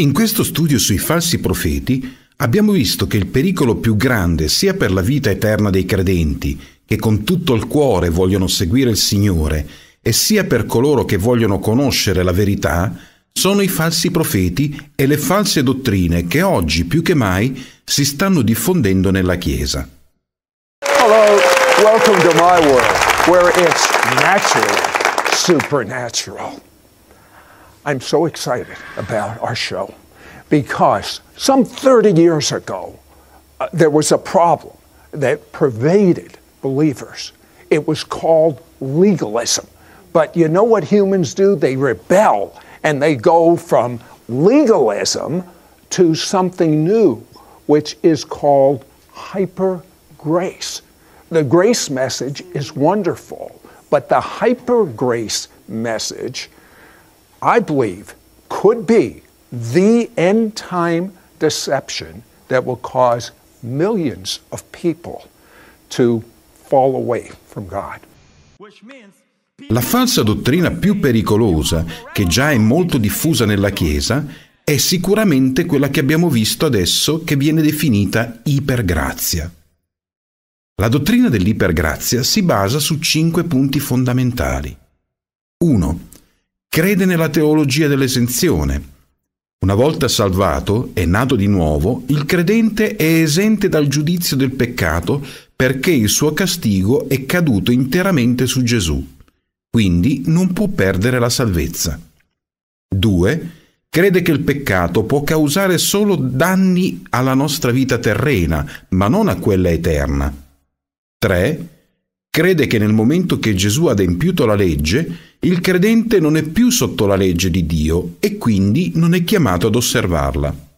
In questo studio sui falsi profeti abbiamo visto che il pericolo più grande sia per la vita eterna dei credenti, che con tutto il cuore vogliono seguire il Signore, e sia per coloro che vogliono conoscere la verità, sono i falsi profeti e le false dottrine che oggi più che mai si stanno diffondendo nella Chiesa. Hello, welcome to my world, where it's natural, supernatural. I'm so excited about our show because some 30 years ago, uh, there was a problem that pervaded believers. It was called legalism. But you know what humans do? They rebel and they go from legalism to something new, which is called hyper grace. The grace message is wonderful, but the hyper grace message I believe, could be the end time deception that will cause millions of people to fall away from God. La falsa dottrina più pericolosa, che già è molto diffusa nella Chiesa, è sicuramente quella che abbiamo visto adesso che viene definita ipergrazia. La dottrina dell'ipergrazia si basa su cinque punti fondamentali. 1 crede nella teologia dell'esenzione. Una volta salvato e nato di nuovo, il credente è esente dal giudizio del peccato perché il suo castigo è caduto interamente su Gesù. Quindi non può perdere la salvezza. 2. Crede che il peccato può causare solo danni alla nostra vita terrena, ma non a quella eterna. 3 crede che nel momento che Gesù ha adempiuto la legge, il credente non è più sotto la legge di Dio e quindi non è chiamato ad osservarla.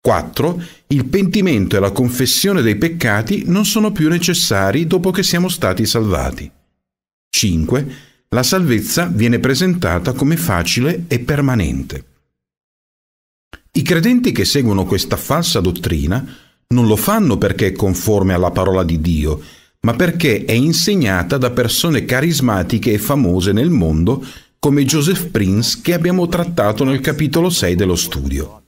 4. Il pentimento e la confessione dei peccati non sono più necessari dopo che siamo stati salvati. 5. La salvezza viene presentata come facile e permanente. I credenti che seguono questa falsa dottrina non lo fanno perché è conforme alla parola di Dio, ma perché è insegnata da persone carismatiche e famose nel mondo come Joseph Prince che abbiamo trattato nel capitolo 6 dello studio.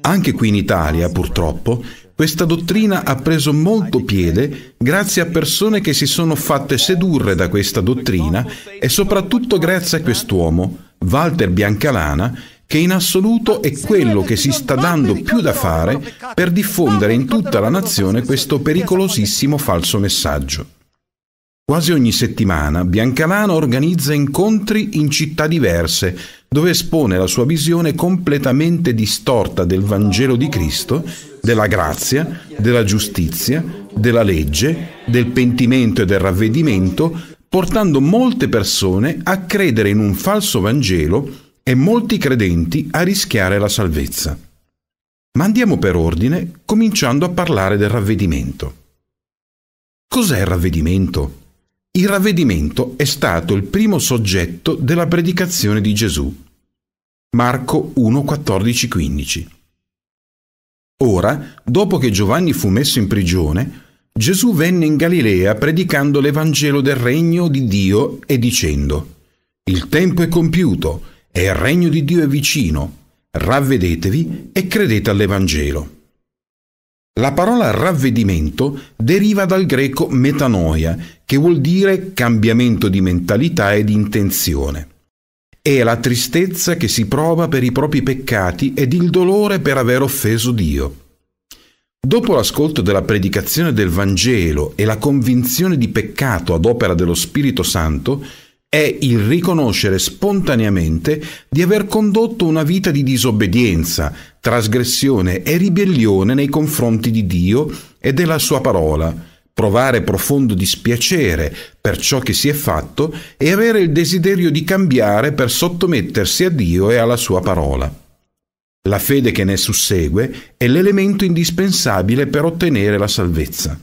Anche qui in Italia, purtroppo, questa dottrina ha preso molto piede grazie a persone che si sono fatte sedurre da questa dottrina e soprattutto grazie a quest'uomo, Walter Biancalana, che in assoluto è quello che si sta dando più da fare per diffondere in tutta la nazione questo pericolosissimo falso messaggio. Quasi ogni settimana Biancalana organizza incontri in città diverse, dove espone la sua visione completamente distorta del Vangelo di Cristo, della grazia, della giustizia, della legge, del pentimento e del ravvedimento, portando molte persone a credere in un falso Vangelo e molti credenti a rischiare la salvezza. Ma andiamo per ordine, cominciando a parlare del ravvedimento. Cos'è il ravvedimento? Il ravvedimento è stato il primo soggetto della predicazione di Gesù. Marco 1, 15. Ora, dopo che Giovanni fu messo in prigione, Gesù venne in Galilea predicando l'Evangelo del regno di Dio e dicendo, Il tempo è compiuto e il regno di Dio è vicino, ravvedetevi e credete all'Evangelo. La parola ravvedimento deriva dal greco metanoia, che vuol dire cambiamento di mentalità e di intenzione. È la tristezza che si prova per i propri peccati ed il dolore per aver offeso Dio. Dopo l'ascolto della predicazione del Vangelo e la convinzione di peccato ad opera dello Spirito Santo, è il riconoscere spontaneamente di aver condotto una vita di disobbedienza, trasgressione e ribellione nei confronti di Dio e della sua parola, provare profondo dispiacere per ciò che si è fatto e avere il desiderio di cambiare per sottomettersi a Dio e alla sua parola. La fede che ne sussegue è l'elemento indispensabile per ottenere la salvezza.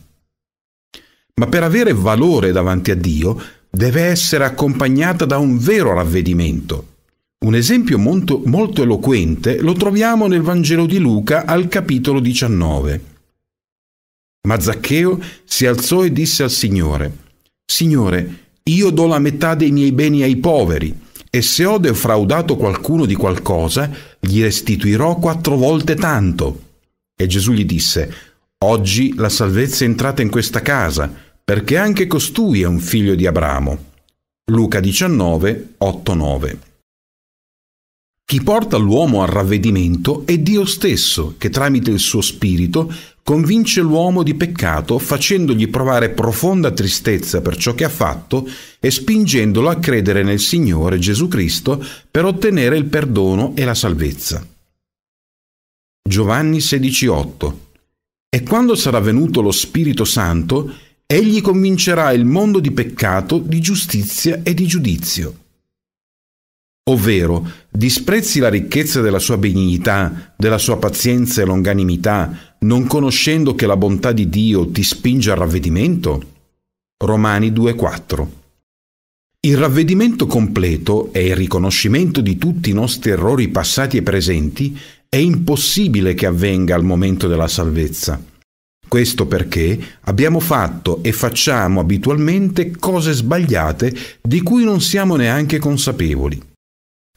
Ma per avere valore davanti a Dio deve essere accompagnata da un vero ravvedimento. Un esempio molto, molto eloquente lo troviamo nel Vangelo di Luca al capitolo 19. Ma Zaccheo si alzò e disse al Signore, Signore, io do la metà dei miei beni ai poveri, e se ho defraudato qualcuno di qualcosa, gli restituirò quattro volte tanto. E Gesù gli disse, Oggi la salvezza è entrata in questa casa perché anche costui è un figlio di Abramo. Luca 19, 8, 9. Chi porta l'uomo al ravvedimento è Dio stesso che tramite il suo spirito convince l'uomo di peccato facendogli provare profonda tristezza per ciò che ha fatto e spingendolo a credere nel Signore Gesù Cristo per ottenere il perdono e la salvezza. Giovanni 16:8 E quando sarà venuto lo Spirito Santo, Egli convincerà il mondo di peccato, di giustizia e di giudizio. Ovvero, disprezzi la ricchezza della sua benignità, della sua pazienza e longanimità, non conoscendo che la bontà di Dio ti spinge al ravvedimento? Romani 2,4 Il ravvedimento completo e il riconoscimento di tutti i nostri errori passati e presenti è impossibile che avvenga al momento della salvezza questo perché abbiamo fatto e facciamo abitualmente cose sbagliate di cui non siamo neanche consapevoli.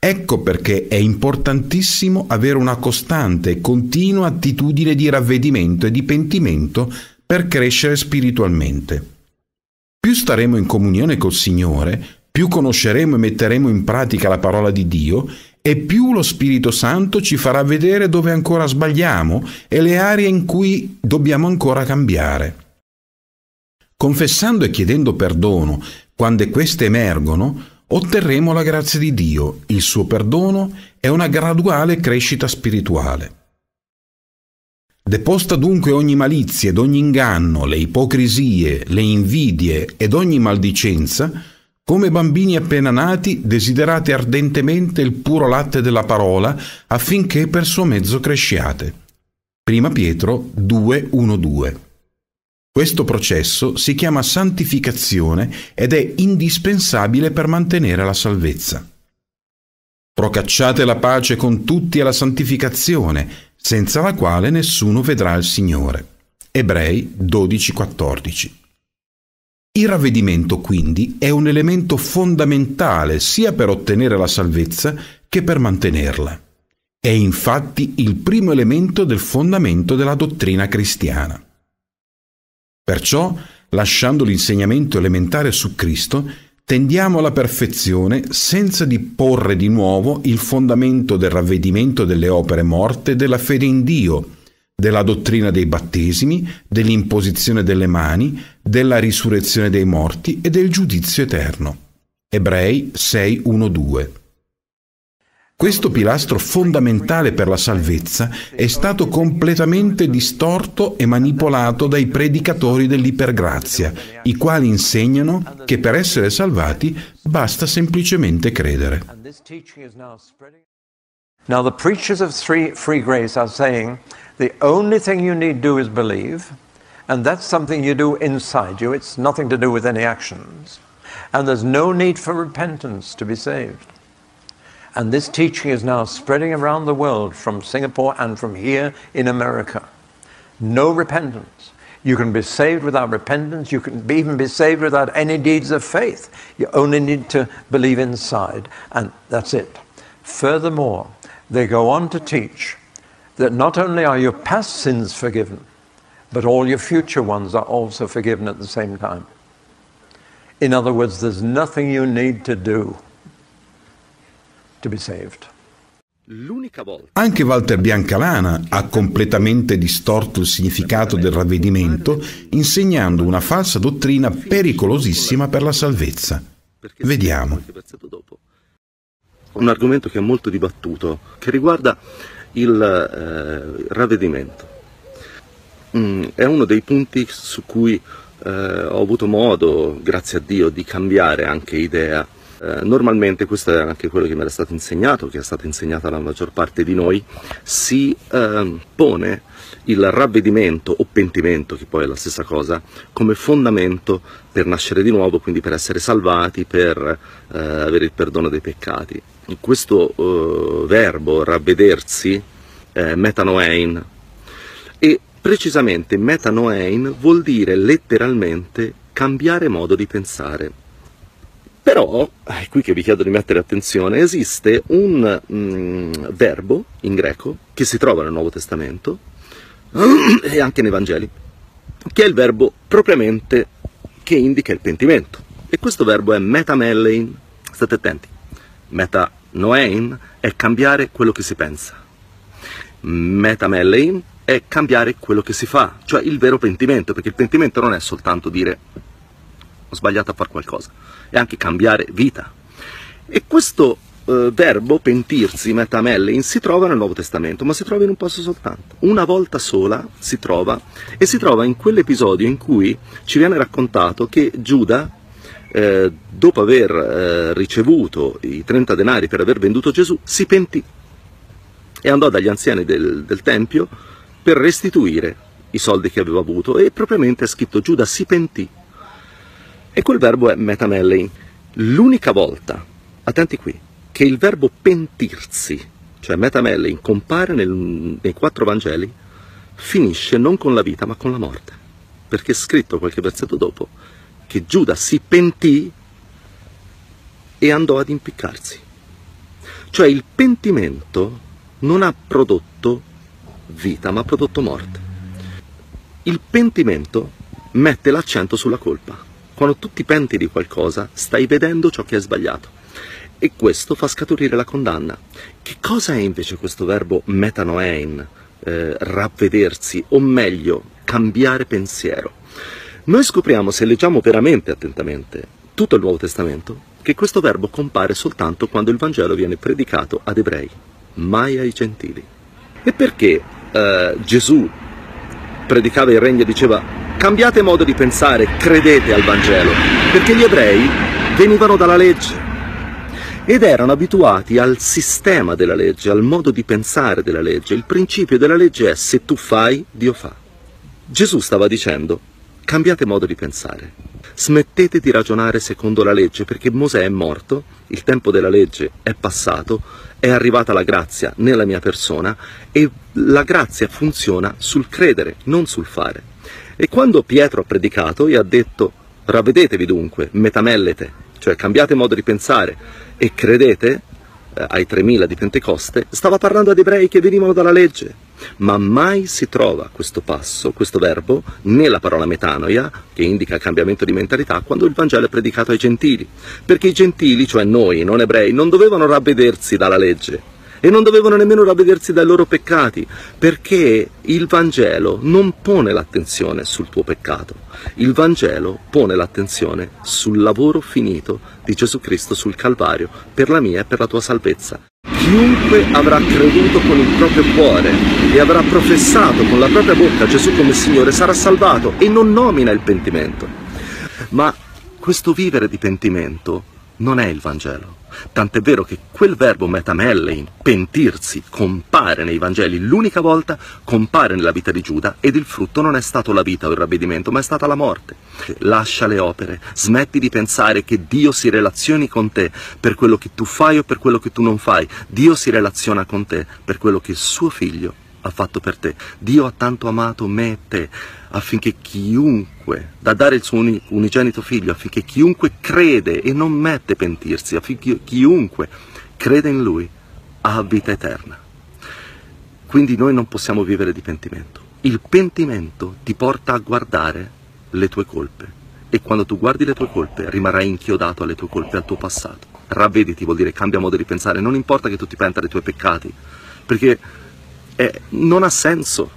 Ecco perché è importantissimo avere una costante e continua attitudine di ravvedimento e di pentimento per crescere spiritualmente. Più staremo in comunione col Signore, più conosceremo e metteremo in pratica la parola di Dio e più lo Spirito Santo ci farà vedere dove ancora sbagliamo e le aree in cui dobbiamo ancora cambiare. Confessando e chiedendo perdono, quando queste emergono, otterremo la grazia di Dio, il suo perdono e una graduale crescita spirituale. Deposta dunque ogni malizia ed ogni inganno, le ipocrisie, le invidie ed ogni maldicenza, come bambini appena nati, desiderate ardentemente il puro latte della parola, affinché per suo mezzo cresciate. 1 Pietro 2.1.2 Questo processo si chiama santificazione ed è indispensabile per mantenere la salvezza. Procacciate la pace con tutti alla santificazione, senza la quale nessuno vedrà il Signore. Ebrei 12.14 il ravvedimento quindi è un elemento fondamentale sia per ottenere la salvezza che per mantenerla. È infatti il primo elemento del fondamento della dottrina cristiana. Perciò, lasciando l'insegnamento elementare su Cristo, tendiamo alla perfezione senza di porre di nuovo il fondamento del ravvedimento delle opere morte e della fede in Dio, della dottrina dei battesimi, dell'imposizione delle mani, della risurrezione dei morti e del giudizio eterno. Ebrei 6.1.2 questo pilastro fondamentale per la salvezza è stato completamente distorto e manipolato dai predicatori dell'ipergrazia, i quali insegnano che per essere salvati basta semplicemente credere. Now the preachers of free grace are saying The only thing you need do is believe, and that's something you do inside you. It's nothing to do with any actions. And there's no need for repentance to be saved. And this teaching is now spreading around the world from Singapore and from here in America. No repentance. You can be saved without repentance. You can even be saved without any deeds of faith. You only need to believe inside, and that's it. Furthermore, they go on to teach that not only are your past sins forgiven, but all your future ones are also forgiven at the same time. In other words, there's nothing you need to do to be saved. Anche Walter Biancalana ha completamente distorto il significato del ravvedimento insegnando una falsa dottrina pericolosissima per la salvezza. Vediamo. Un argomento che è molto dibattuto, che riguarda il eh, ravvedimento. Mm, è uno dei punti su cui eh, ho avuto modo, grazie a Dio, di cambiare anche idea. Eh, normalmente, questo è anche quello che mi era stato insegnato, che è stato insegnato alla maggior parte di noi, si eh, pone il ravvedimento o pentimento, che poi è la stessa cosa, come fondamento per nascere di nuovo, quindi per essere salvati, per eh, avere il perdono dei peccati. Questo eh, verbo ravvedersi, è metanoein, e precisamente metanoein vuol dire letteralmente cambiare modo di pensare. Però, è qui che vi chiedo di mettere attenzione, esiste un mm, verbo in greco che si trova nel Nuovo Testamento, e anche nei Vangeli, che è il verbo propriamente che indica il pentimento. E questo verbo è metamellein, state attenti, metanoein è cambiare quello che si pensa, metamellein è cambiare quello che si fa, cioè il vero pentimento, perché il pentimento non è soltanto dire ho sbagliato a fare qualcosa, è anche cambiare vita. E questo eh, verbo pentirsi, metamellein, si trova nel Nuovo Testamento, ma si trova in un posto soltanto. Una volta sola si trova e si trova in quell'episodio in cui ci viene raccontato che Giuda, eh, dopo aver eh, ricevuto i 30 denari per aver venduto Gesù, si pentì e andò dagli anziani del, del Tempio per restituire i soldi che aveva avuto e propriamente è scritto Giuda si pentì. E quel verbo è metamellein. L'unica volta, attenti qui, che il verbo pentirsi, cioè metamellein, compare nel, nei quattro Vangeli, finisce non con la vita ma con la morte. Perché è scritto qualche versetto dopo che Giuda si pentì e andò ad impiccarsi. Cioè il pentimento non ha prodotto vita ma ha prodotto morte. Il pentimento mette l'accento sulla colpa. Quando tu ti penti di qualcosa stai vedendo ciò che è sbagliato e questo fa scaturire la condanna. Che cosa è invece questo verbo metanoein, eh, ravvedersi, o meglio, cambiare pensiero? Noi scopriamo, se leggiamo veramente attentamente tutto il Nuovo Testamento, che questo verbo compare soltanto quando il Vangelo viene predicato ad ebrei, mai ai gentili. E perché eh, Gesù predicava il regno e diceva cambiate modo di pensare, credete al Vangelo? Perché gli ebrei venivano dalla legge, ed erano abituati al sistema della legge, al modo di pensare della legge. Il principio della legge è se tu fai, Dio fa. Gesù stava dicendo, cambiate modo di pensare, smettete di ragionare secondo la legge perché Mosè è morto, il tempo della legge è passato, è arrivata la grazia nella mia persona e la grazia funziona sul credere, non sul fare. E quando Pietro ha predicato e ha detto, ravvedetevi dunque, metamellete, cioè cambiate modo di pensare e credete eh, ai 3000 di Pentecoste, stava parlando ad ebrei che venivano dalla legge. Ma mai si trova questo passo, questo verbo, nella parola metanoia, che indica cambiamento di mentalità, quando il Vangelo è predicato ai gentili. Perché i gentili, cioè noi, non ebrei, non dovevano ravvedersi dalla legge, e non dovevano nemmeno ravvedersi dai loro peccati, perché il Vangelo non pone l'attenzione sul tuo peccato, il Vangelo pone l'attenzione sul lavoro finito di Gesù Cristo sul Calvario per la mia e per la tua salvezza. Chiunque avrà creduto con il proprio cuore e avrà professato con la propria bocca Gesù come Signore sarà salvato e non nomina il pentimento. Ma questo vivere di pentimento non è il Vangelo. Tant'è vero che quel verbo metamellein, pentirsi, compare nei Vangeli l'unica volta, compare nella vita di Giuda ed il frutto non è stato la vita o il ravvedimento, ma è stata la morte. Lascia le opere, smetti di pensare che Dio si relazioni con te per quello che tu fai o per quello che tu non fai. Dio si relaziona con te per quello che il suo figlio ha fatto per te. Dio ha tanto amato me e te affinché chiunque, da dare il suo unigenito figlio, affinché chiunque crede e non mette pentirsi, affinché chiunque crede in lui ha vita eterna. Quindi noi non possiamo vivere di pentimento. Il pentimento ti porta a guardare le tue colpe e quando tu guardi le tue colpe rimarrai inchiodato alle tue colpe, al tuo passato. Ravvediti vuol dire cambia modo di pensare, non importa che tu ti penta dei tuoi peccati, perché eh, non ha senso,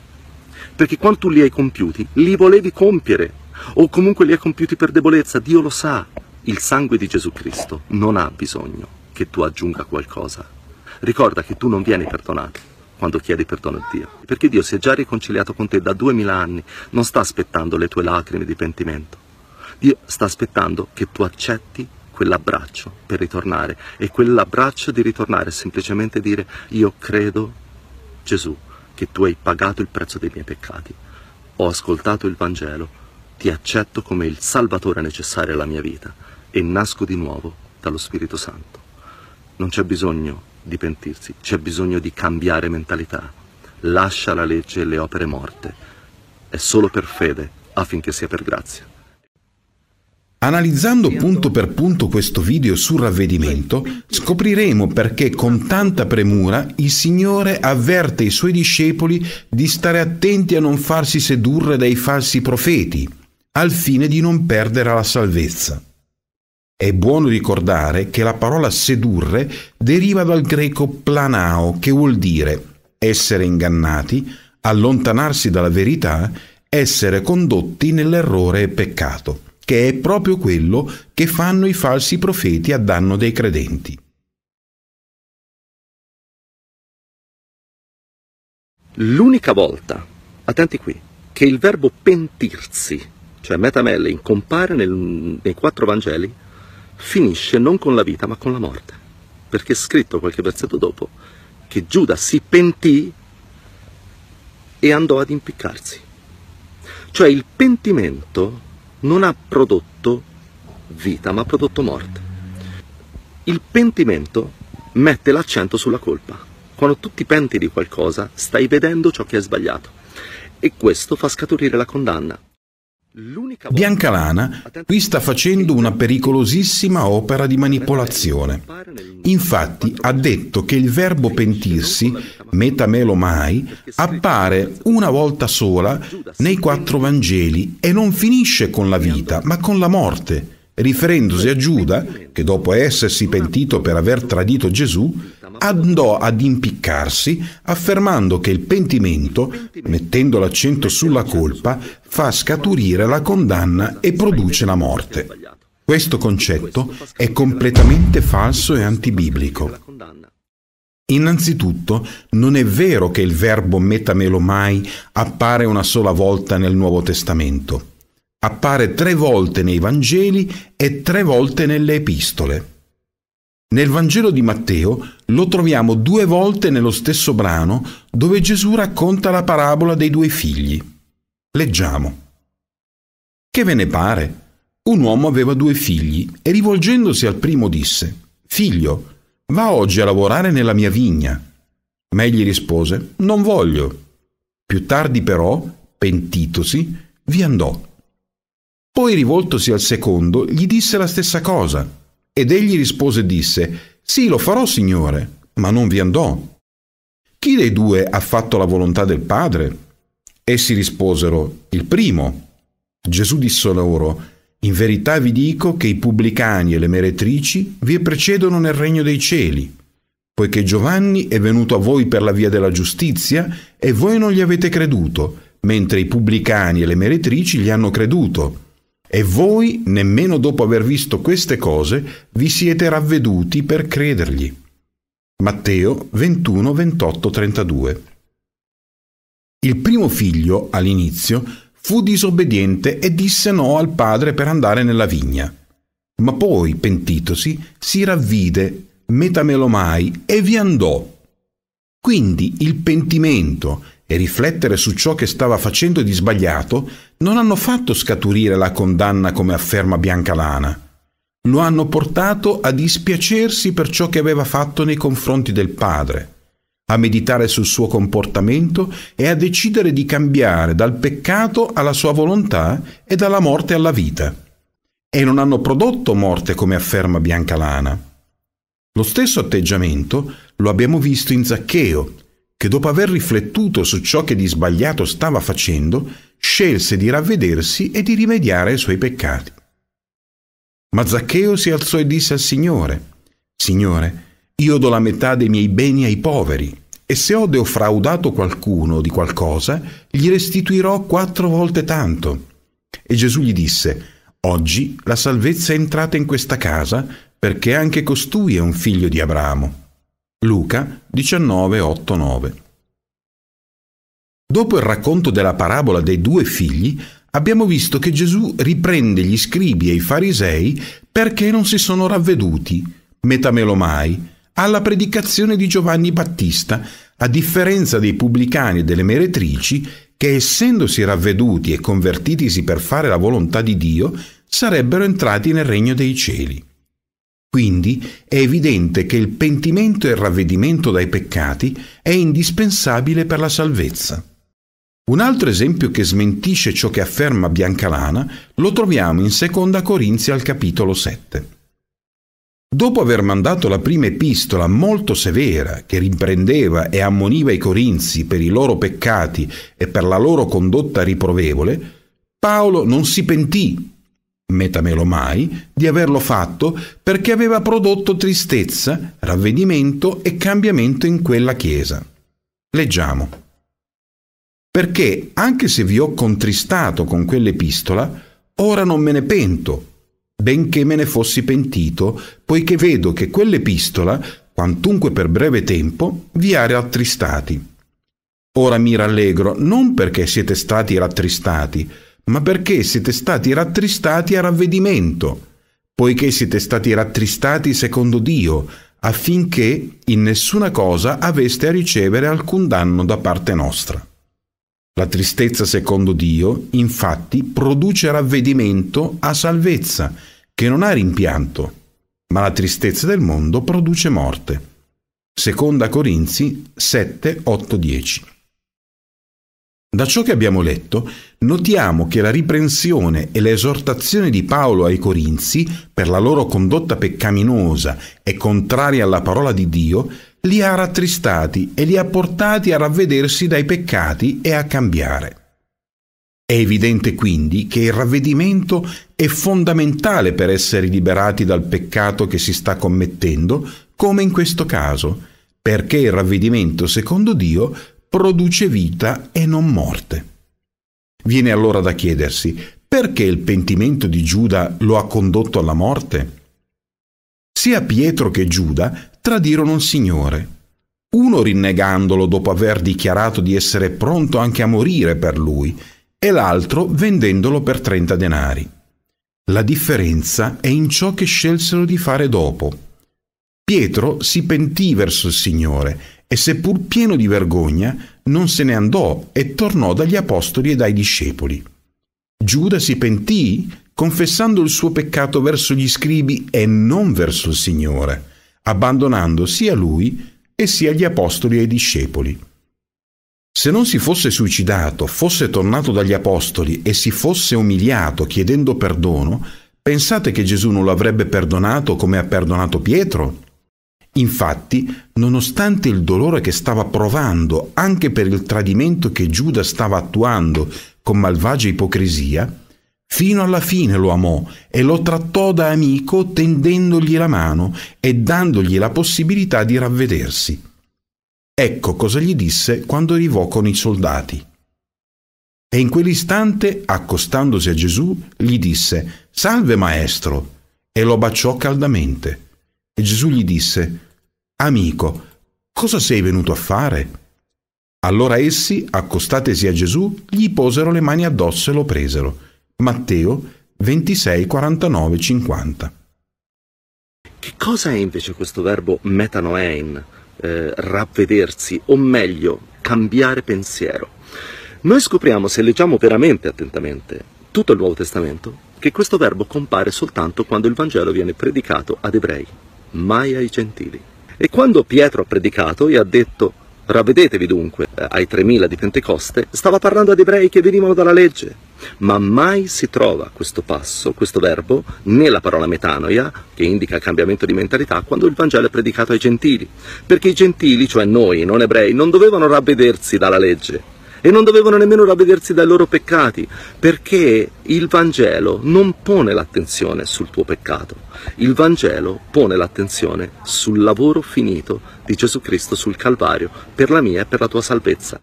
perché quando tu li hai compiuti, li volevi compiere, o comunque li hai compiuti per debolezza, Dio lo sa, il sangue di Gesù Cristo non ha bisogno che tu aggiunga qualcosa. Ricorda che tu non vieni perdonato quando chiedi perdono a Dio, perché Dio si è già riconciliato con te da duemila anni, non sta aspettando le tue lacrime di pentimento, Dio sta aspettando che tu accetti quell'abbraccio per ritornare e quell'abbraccio di ritornare è semplicemente dire io credo Gesù, che tu hai pagato il prezzo dei miei peccati. Ho ascoltato il Vangelo, ti accetto come il Salvatore necessario alla mia vita e nasco di nuovo dallo Spirito Santo. Non c'è bisogno di pentirsi, c'è bisogno di cambiare mentalità. Lascia la legge e le opere morte. È solo per fede affinché sia per grazia. Analizzando punto per punto questo video sul ravvedimento, scopriremo perché con tanta premura il Signore avverte i suoi discepoli di stare attenti a non farsi sedurre dai falsi profeti, al fine di non perdere la salvezza. È buono ricordare che la parola sedurre deriva dal greco planao, che vuol dire essere ingannati, allontanarsi dalla verità, essere condotti nell'errore e peccato che è proprio quello che fanno i falsi profeti a danno dei credenti. L'unica volta, attenti qui, che il verbo pentirsi, cioè metamellein, compare nel, nei quattro Vangeli, finisce non con la vita ma con la morte, perché è scritto qualche versetto dopo che Giuda si pentì e andò ad impiccarsi. Cioè il pentimento non ha prodotto vita, ma ha prodotto morte. Il pentimento mette l'accento sulla colpa. Quando tu ti penti di qualcosa, stai vedendo ciò che è sbagliato e questo fa scaturire la condanna. Biancalana qui sta facendo una pericolosissima opera di manipolazione. Infatti ha detto che il verbo pentirsi, mai, appare una volta sola nei quattro Vangeli e non finisce con la vita, ma con la morte, riferendosi a Giuda, che dopo essersi pentito per aver tradito Gesù, andò ad impiccarsi affermando che il pentimento, mettendo l'accento sulla colpa, fa scaturire la condanna e produce la morte. Questo concetto è completamente falso e antibiblico. Innanzitutto, non è vero che il verbo metamelomai appare una sola volta nel Nuovo Testamento. Appare tre volte nei Vangeli e tre volte nelle epistole. Nel Vangelo di Matteo lo troviamo due volte nello stesso brano dove Gesù racconta la parabola dei due figli. Leggiamo. Che ve ne pare? Un uomo aveva due figli e rivolgendosi al primo disse, Figlio, va oggi a lavorare nella mia vigna. Ma egli rispose, Non voglio. Più tardi però, pentitosi, vi andò. Poi rivoltosi al secondo, gli disse la stessa cosa. Ed egli rispose e disse, Sì, lo farò, Signore, ma non vi andò. Chi dei due ha fatto la volontà del Padre? Essi risposero, Il primo. Gesù disse loro, In verità vi dico che i pubblicani e le meretrici vi precedono nel regno dei cieli, poiché Giovanni è venuto a voi per la via della giustizia e voi non gli avete creduto, mentre i pubblicani e le meretrici gli hanno creduto. E voi, nemmeno dopo aver visto queste cose, vi siete ravveduti per credergli. Matteo 21, 28, 32. Il primo figlio, all'inizio, fu disobbediente e disse no al padre per andare nella vigna. Ma poi, pentitosi, si ravvide, metamelomai, e vi andò. Quindi il pentimento e riflettere su ciò che stava facendo di sbagliato non hanno fatto scaturire la condanna come afferma Biancalana. Lo hanno portato a dispiacersi per ciò che aveva fatto nei confronti del padre, a meditare sul suo comportamento e a decidere di cambiare dal peccato alla sua volontà e dalla morte alla vita. E non hanno prodotto morte come afferma Biancalana. Lo stesso atteggiamento lo abbiamo visto in Zaccheo, che dopo aver riflettuto su ciò che di sbagliato stava facendo, scelse di ravvedersi e di rimediare ai suoi peccati. Ma Zaccheo si alzò e disse al Signore, Signore, io do la metà dei miei beni ai poveri, e se ho defraudato qualcuno di qualcosa, gli restituirò quattro volte tanto. E Gesù gli disse, Oggi la salvezza è entrata in questa casa, perché anche costui è un figlio di Abramo. Luca 19:8-9. Dopo il racconto della parabola dei due figli, abbiamo visto che Gesù riprende gli scribi e i farisei perché non si sono ravveduti, metamelo mai, alla predicazione di Giovanni Battista, a differenza dei pubblicani e delle meretrici che essendosi ravveduti e convertitisi per fare la volontà di Dio, sarebbero entrati nel regno dei cieli. Quindi è evidente che il pentimento e il ravvedimento dai peccati è indispensabile per la salvezza. Un altro esempio che smentisce ciò che afferma Biancalana lo troviamo in 2 Corinzi al capitolo 7. Dopo aver mandato la prima epistola molto severa che riprendeva e ammoniva i Corinzi per i loro peccati e per la loro condotta riprovevole, Paolo non si pentì metamelo mai, di averlo fatto perché aveva prodotto tristezza, ravvedimento e cambiamento in quella chiesa. Leggiamo. Perché anche se vi ho contristato con quell'epistola, ora non me ne pento, benché me ne fossi pentito, poiché vedo che quell'epistola, quantunque per breve tempo, vi ha rattristati. Ora mi rallegro non perché siete stati rattristati, ma perché siete stati rattristati a ravvedimento, poiché siete stati rattristati secondo Dio, affinché in nessuna cosa aveste a ricevere alcun danno da parte nostra. La tristezza secondo Dio, infatti, produce ravvedimento a salvezza, che non ha rimpianto, ma la tristezza del mondo produce morte. Seconda Corinzi 7, 8, 10. Da ciò che abbiamo letto, notiamo che la riprensione e l'esortazione di Paolo ai Corinzi per la loro condotta peccaminosa e contraria alla parola di Dio li ha rattristati e li ha portati a ravvedersi dai peccati e a cambiare. È evidente quindi che il ravvedimento è fondamentale per essere liberati dal peccato che si sta commettendo, come in questo caso, perché il ravvedimento secondo Dio produce vita e non morte. Viene allora da chiedersi perché il pentimento di Giuda lo ha condotto alla morte? Sia Pietro che Giuda tradirono il Signore, uno rinnegandolo dopo aver dichiarato di essere pronto anche a morire per lui, e l'altro vendendolo per 30 denari. La differenza è in ciò che scelsero di fare dopo. Pietro si pentì verso il Signore e seppur pieno di vergogna, non se ne andò e tornò dagli apostoli e dai discepoli. Giuda si pentì, confessando il suo peccato verso gli scribi e non verso il Signore, abbandonando sia lui e sia gli apostoli e i discepoli. Se non si fosse suicidato, fosse tornato dagli apostoli e si fosse umiliato chiedendo perdono, pensate che Gesù non lo avrebbe perdonato come ha perdonato Pietro? Infatti, nonostante il dolore che stava provando anche per il tradimento che Giuda stava attuando con malvagia ipocrisia, fino alla fine lo amò e lo trattò da amico tendendogli la mano e dandogli la possibilità di ravvedersi. Ecco cosa gli disse quando arrivò con i soldati. E in quell'istante, accostandosi a Gesù, gli disse, Salve maestro, e lo baciò caldamente. E Gesù gli disse, Amico, cosa sei venuto a fare? Allora essi, accostatesi a Gesù, gli posero le mani addosso e lo presero. Matteo 26, 49, 50. Che cosa è invece questo verbo metanoein, eh, ravvedersi, o meglio, cambiare pensiero? Noi scopriamo, se leggiamo veramente attentamente tutto il Nuovo Testamento, che questo verbo compare soltanto quando il Vangelo viene predicato ad ebrei mai ai gentili. E quando Pietro ha predicato e ha detto Ravvedetevi dunque eh, ai 3.000 di Pentecoste, stava parlando ad ebrei che venivano dalla legge, ma mai si trova questo passo, questo verbo, nella parola metanoia, che indica il cambiamento di mentalità, quando il Vangelo è predicato ai gentili, perché i gentili, cioè noi, non ebrei, non dovevano ravvedersi dalla legge, e non dovevano nemmeno ravvedersi dai loro peccati, perché il Vangelo non pone l'attenzione sul tuo peccato, il Vangelo pone l'attenzione sul lavoro finito di Gesù Cristo sul Calvario per la mia e per la tua salvezza.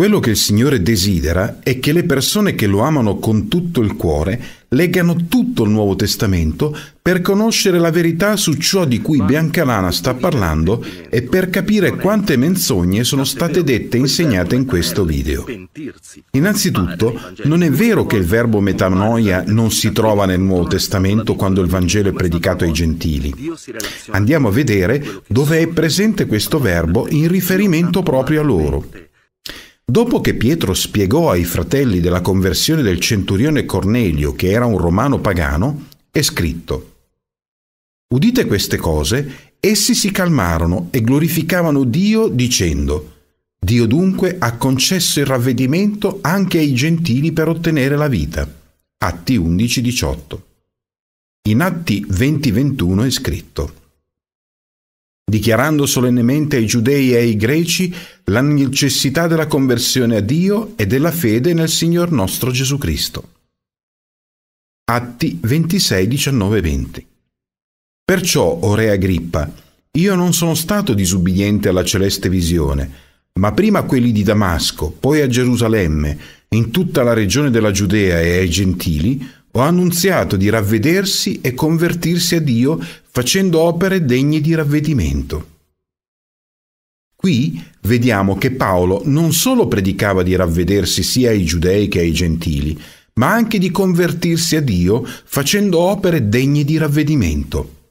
Quello che il Signore desidera è che le persone che lo amano con tutto il cuore leggano tutto il Nuovo Testamento per conoscere la verità su ciò di cui Biancalana sta parlando e per capire quante menzogne sono state dette e insegnate in questo video. Innanzitutto, non è vero che il verbo metanoia non si trova nel Nuovo Testamento quando il Vangelo è predicato ai gentili. Andiamo a vedere dove è presente questo verbo in riferimento proprio a loro. Dopo che Pietro spiegò ai fratelli della conversione del centurione Cornelio, che era un romano pagano, è scritto Udite queste cose, essi si calmarono e glorificavano Dio dicendo Dio dunque ha concesso il ravvedimento anche ai gentili per ottenere la vita. Atti 11:18. In Atti 20:21 è scritto dichiarando solennemente ai giudei e ai greci la necessità della conversione a Dio e della fede nel Signor nostro Gesù Cristo. Atti 26, 19, 20 Perciò, o re Agrippa, io non sono stato disubbidiente alla celeste visione, ma prima a quelli di Damasco, poi a Gerusalemme, in tutta la regione della Giudea e ai gentili, ho annunziato di ravvedersi e convertirsi a Dio facendo opere degne di ravvedimento. Qui vediamo che Paolo non solo predicava di ravvedersi sia ai giudei che ai gentili, ma anche di convertirsi a Dio facendo opere degne di ravvedimento.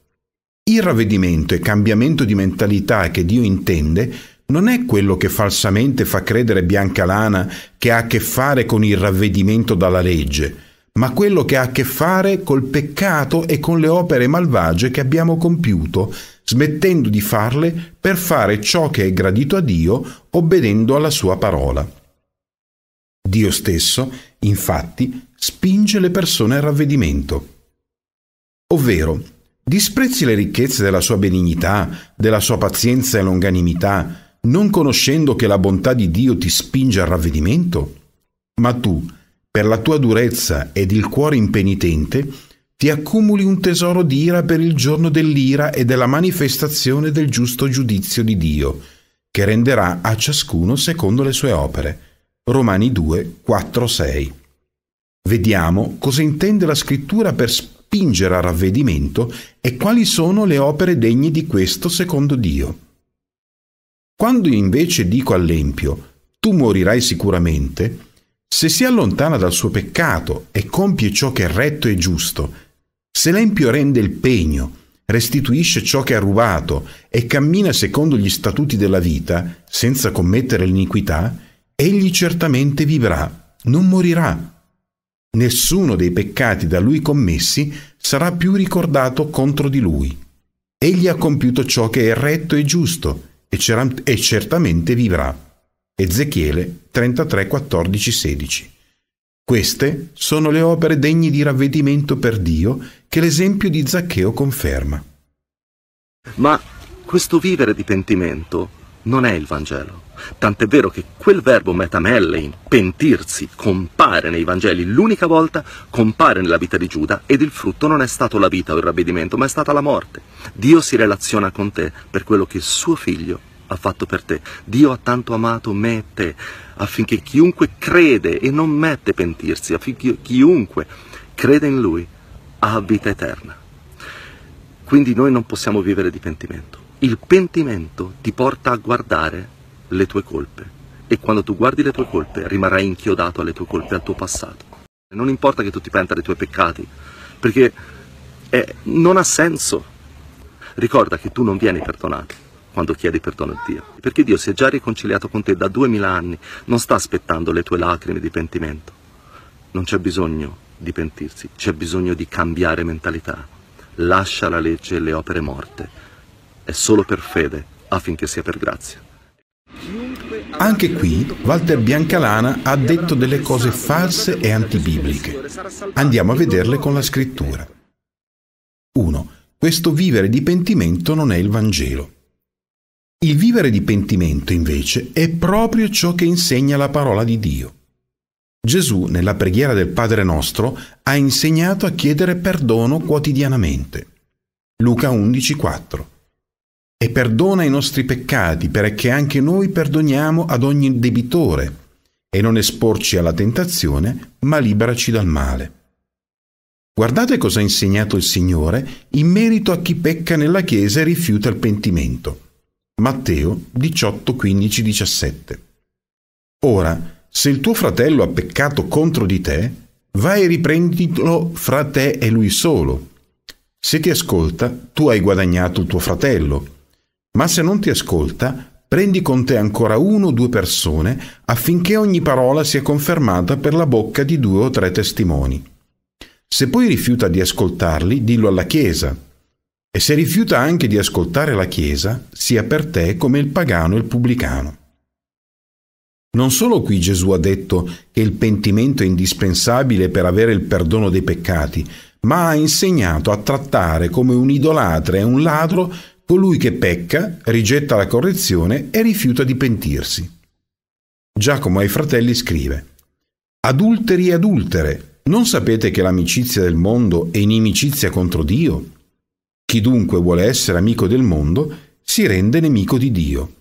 Il ravvedimento e cambiamento di mentalità che Dio intende non è quello che falsamente fa credere Biancalana che ha a che fare con il ravvedimento dalla legge, ma quello che ha a che fare col peccato e con le opere malvagie che abbiamo compiuto, smettendo di farle per fare ciò che è gradito a Dio, obbedendo alla sua parola. Dio stesso, infatti, spinge le persone al ravvedimento. Ovvero, disprezzi le ricchezze della sua benignità, della sua pazienza e longanimità, non conoscendo che la bontà di Dio ti spinge al ravvedimento? Ma tu, per la tua durezza ed il cuore impenitente, ti accumuli un tesoro di ira per il giorno dell'ira e della manifestazione del giusto giudizio di Dio, che renderà a ciascuno secondo le sue opere. Romani 2, 4, 6. Vediamo cosa intende la scrittura per spingere al ravvedimento e quali sono le opere degne di questo secondo Dio. Quando invece dico all'empio, tu morirai sicuramente, se si allontana dal suo peccato e compie ciò che è retto e giusto, se l'empio rende il pegno, restituisce ciò che ha rubato e cammina secondo gli statuti della vita, senza commettere l'iniquità, egli certamente vivrà, non morirà. Nessuno dei peccati da lui commessi sarà più ricordato contro di lui. Egli ha compiuto ciò che è retto e giusto e, certamente vivrà. Ezechiele 33, 14, 16. Queste sono le opere degne di ravvedimento per Dio che l'esempio di Zaccheo conferma. Ma questo vivere di pentimento non è il Vangelo. Tant'è vero che quel verbo metamellein, pentirsi, compare nei Vangeli l'unica volta, compare nella vita di Giuda ed il frutto non è stato la vita o il ravvedimento, ma è stata la morte. Dio si relaziona con te per quello che suo figlio ha fatto per te. Dio ha tanto amato me e te, affinché chiunque crede e non mette pentirsi, affinché chiunque crede in Lui ha vita eterna. Quindi noi non possiamo vivere di pentimento. Il pentimento ti porta a guardare le tue colpe e quando tu guardi le tue colpe rimarrai inchiodato alle tue colpe, al tuo passato. Non importa che tu ti penta dei tuoi peccati, perché eh, non ha senso. Ricorda che tu non vieni perdonato quando chiedi perdono a Dio. Perché Dio si è già riconciliato con te da duemila anni, non sta aspettando le tue lacrime di pentimento. Non c'è bisogno di pentirsi, c'è bisogno di cambiare mentalità. Lascia la legge e le opere morte. È solo per fede, affinché sia per grazia. Anche qui Walter Biancalana ha detto delle cose false e antibibliche. Andiamo a vederle con la scrittura. 1. Questo vivere di pentimento non è il Vangelo. Il vivere di pentimento, invece, è proprio ciò che insegna la parola di Dio. Gesù, nella preghiera del Padre nostro, ha insegnato a chiedere perdono quotidianamente. Luca 11:4 E perdona i nostri peccati, perché anche noi perdoniamo ad ogni debitore, e non esporci alla tentazione, ma liberaci dal male. Guardate cosa ha insegnato il Signore in merito a chi pecca nella Chiesa e rifiuta il pentimento. Matteo 18, 15, 17. Ora, se il tuo fratello ha peccato contro di te, vai e riprendilo fra te e lui solo. Se ti ascolta, tu hai guadagnato il tuo fratello. Ma se non ti ascolta, prendi con te ancora uno o due persone affinché ogni parola sia confermata per la bocca di due o tre testimoni. Se poi rifiuta di ascoltarli, dillo alla Chiesa e se rifiuta anche di ascoltare la Chiesa, sia per te come il pagano e il pubblicano. Non solo qui Gesù ha detto che il pentimento è indispensabile per avere il perdono dei peccati, ma ha insegnato a trattare come un idolatra e un ladro colui che pecca, rigetta la correzione e rifiuta di pentirsi. Giacomo ai fratelli scrive, Adulteri e adultere, non sapete che l'amicizia del mondo è inimicizia contro Dio? Chi dunque vuole essere amico del mondo si rende nemico di Dio.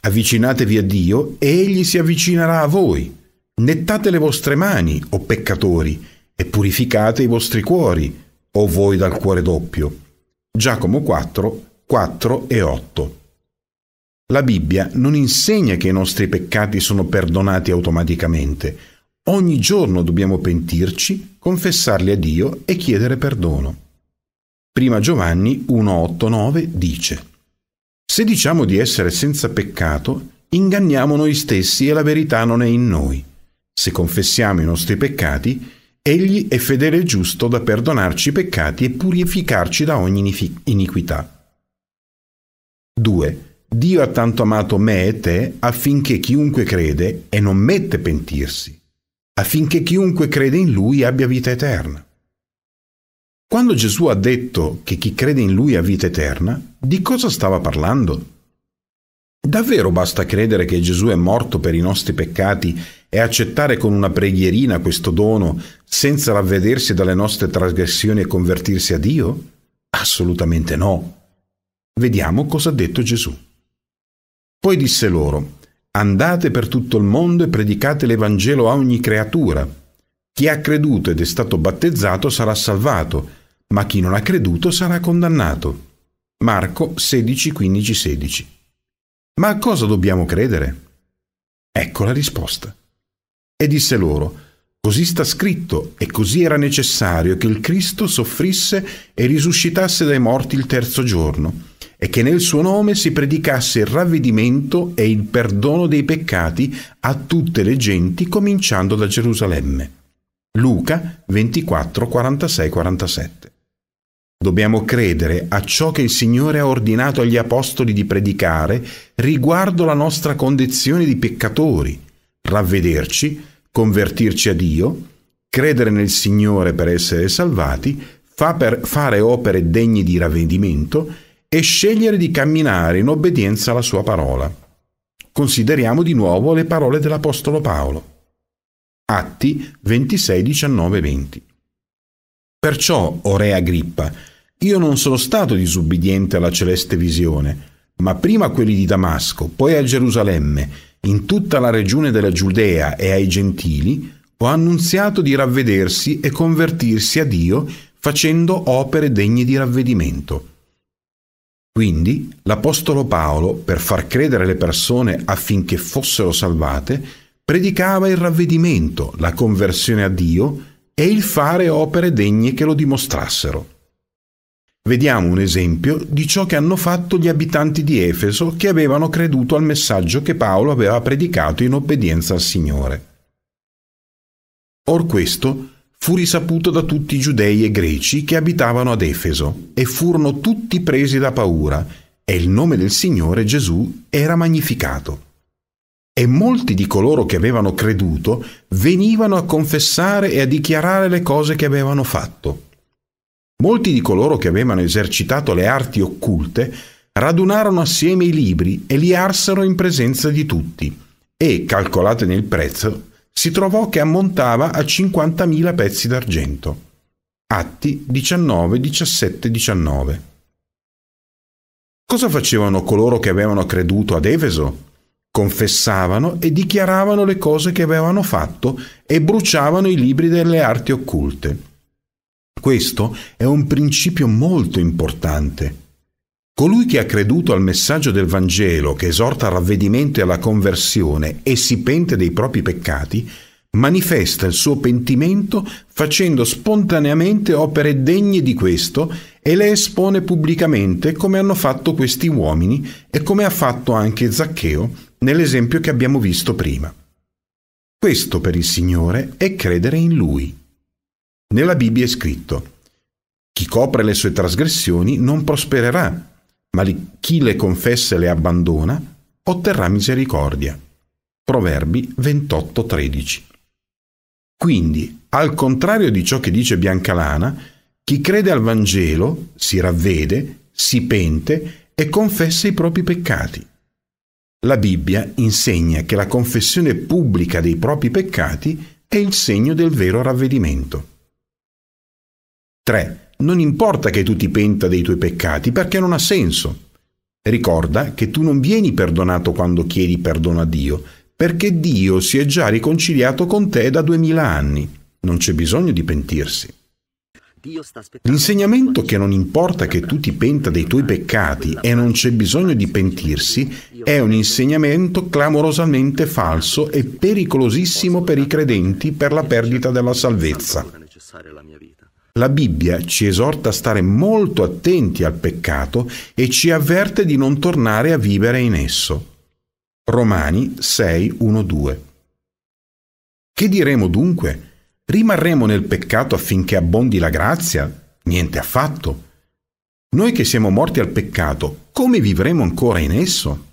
Avvicinatevi a Dio e egli si avvicinerà a voi. Nettate le vostre mani, o peccatori, e purificate i vostri cuori, o voi dal cuore doppio. Giacomo 4, 4 e 8. La Bibbia non insegna che i nostri peccati sono perdonati automaticamente. Ogni giorno dobbiamo pentirci, confessarli a Dio e chiedere perdono. Prima Giovanni 1.8.9 dice Se diciamo di essere senza peccato, inganniamo noi stessi e la verità non è in noi. Se confessiamo i nostri peccati, Egli è fedele e giusto da perdonarci i peccati e purificarci da ogni iniquità. 2. Dio ha tanto amato me e te affinché chiunque crede e non mette pentirsi, affinché chiunque crede in Lui abbia vita eterna. Quando Gesù ha detto che chi crede in lui ha vita eterna, di cosa stava parlando? Davvero basta credere che Gesù è morto per i nostri peccati e accettare con una preghierina questo dono senza ravvedersi dalle nostre trasgressioni e convertirsi a Dio? Assolutamente no. Vediamo cosa ha detto Gesù. Poi disse loro, andate per tutto il mondo e predicate l'Evangelo a ogni creatura. Chi ha creduto ed è stato battezzato sarà salvato, ma chi non ha creduto sarà condannato. Marco 16, 15, 16. Ma a cosa dobbiamo credere? Ecco la risposta. E disse loro, così sta scritto e così era necessario che il Cristo soffrisse e risuscitasse dai morti il terzo giorno, e che nel suo nome si predicasse il ravvedimento e il perdono dei peccati a tutte le genti, cominciando da Gerusalemme. Luca 24, 46, 47. Dobbiamo credere a ciò che il Signore ha ordinato agli Apostoli di predicare riguardo la nostra condizione di peccatori, ravvederci, convertirci a Dio, credere nel Signore per essere salvati, fa per fare opere degne di ravvedimento e scegliere di camminare in obbedienza alla Sua parola. Consideriamo di nuovo le parole dell'Apostolo Paolo. Atti 26, 19, 20. Perciò, o Re Agrippa, io non sono stato disubbidiente alla celeste visione, ma prima a quelli di Damasco, poi a Gerusalemme, in tutta la regione della Giudea e ai gentili, ho annunziato di ravvedersi e convertirsi a Dio facendo opere degne di ravvedimento. Quindi l'Apostolo Paolo, per far credere le persone affinché fossero salvate, predicava il ravvedimento, la conversione a Dio e il fare opere degne che lo dimostrassero. Vediamo un esempio di ciò che hanno fatto gli abitanti di Efeso che avevano creduto al messaggio che Paolo aveva predicato in obbedienza al Signore. Or questo fu risaputo da tutti i giudei e greci che abitavano ad Efeso e furono tutti presi da paura e il nome del Signore Gesù era magnificato. E molti di coloro che avevano creduto venivano a confessare e a dichiarare le cose che avevano fatto. Molti di coloro che avevano esercitato le arti occulte radunarono assieme i libri e li arsero in presenza di tutti e, calcolato nel prezzo, si trovò che ammontava a 50.000 pezzi d'argento. Atti 19, 17, 19. Cosa facevano coloro che avevano creduto ad Efeso? Confessavano e dichiaravano le cose che avevano fatto e bruciavano i libri delle arti occulte. Questo è un principio molto importante. Colui che ha creduto al messaggio del Vangelo che esorta al ravvedimento e alla conversione e si pente dei propri peccati, manifesta il suo pentimento facendo spontaneamente opere degne di questo e le espone pubblicamente come hanno fatto questi uomini e come ha fatto anche Zaccheo nell'esempio che abbiamo visto prima. Questo per il Signore è credere in Lui. Nella Bibbia è scritto, chi copre le sue trasgressioni non prospererà, ma chi le confessa e le abbandona otterrà misericordia. Proverbi 28:13. Quindi, al contrario di ciò che dice Biancalana, chi crede al Vangelo si ravvede, si pente e confessa i propri peccati. La Bibbia insegna che la confessione pubblica dei propri peccati è il segno del vero ravvedimento. 3. Non importa che tu ti penta dei tuoi peccati perché non ha senso. Ricorda che tu non vieni perdonato quando chiedi perdono a Dio, perché Dio si è già riconciliato con te da duemila anni. Non c'è bisogno di pentirsi. L'insegnamento che non importa che tu ti penta dei tuoi peccati e non c'è bisogno di pentirsi è un insegnamento clamorosamente falso e pericolosissimo per i credenti per la perdita della salvezza. La Bibbia ci esorta a stare molto attenti al peccato e ci avverte di non tornare a vivere in esso. Romani 6:1-2. Che diremo dunque? Rimarremo nel peccato affinché abbondi la grazia? Niente affatto. Noi che siamo morti al peccato, come vivremo ancora in esso?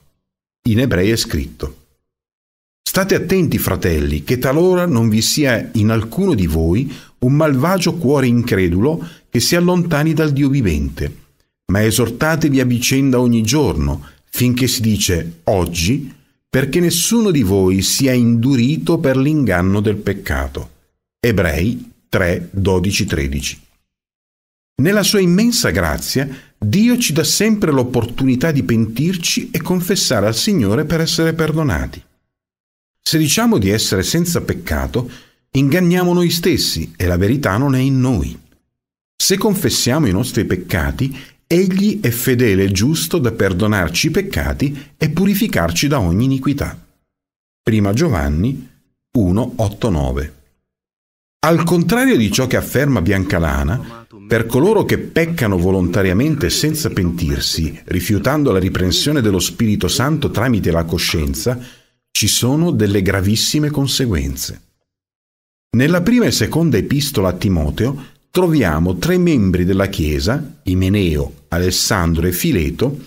In ebrei è scritto. State attenti, fratelli, che talora non vi sia in alcuno di voi un malvagio cuore incredulo che si allontani dal Dio vivente. Ma esortatevi a vicenda ogni giorno, finché si dice oggi, perché nessuno di voi sia indurito per l'inganno del peccato. Ebrei 3, 12, 13. Nella sua immensa grazia, Dio ci dà sempre l'opportunità di pentirci e confessare al Signore per essere perdonati. Se diciamo di essere senza peccato, inganniamo noi stessi e la verità non è in noi. Se confessiamo i nostri peccati, Egli è fedele e giusto da perdonarci i peccati e purificarci da ogni iniquità. 1 Giovanni 1, 8, 9. Al contrario di ciò che afferma Biancalana, per coloro che peccano volontariamente senza pentirsi, rifiutando la riprensione dello Spirito Santo tramite la coscienza, ci sono delle gravissime conseguenze. Nella prima e seconda epistola a Timoteo troviamo tre membri della Chiesa, Imeneo, Alessandro e Fileto,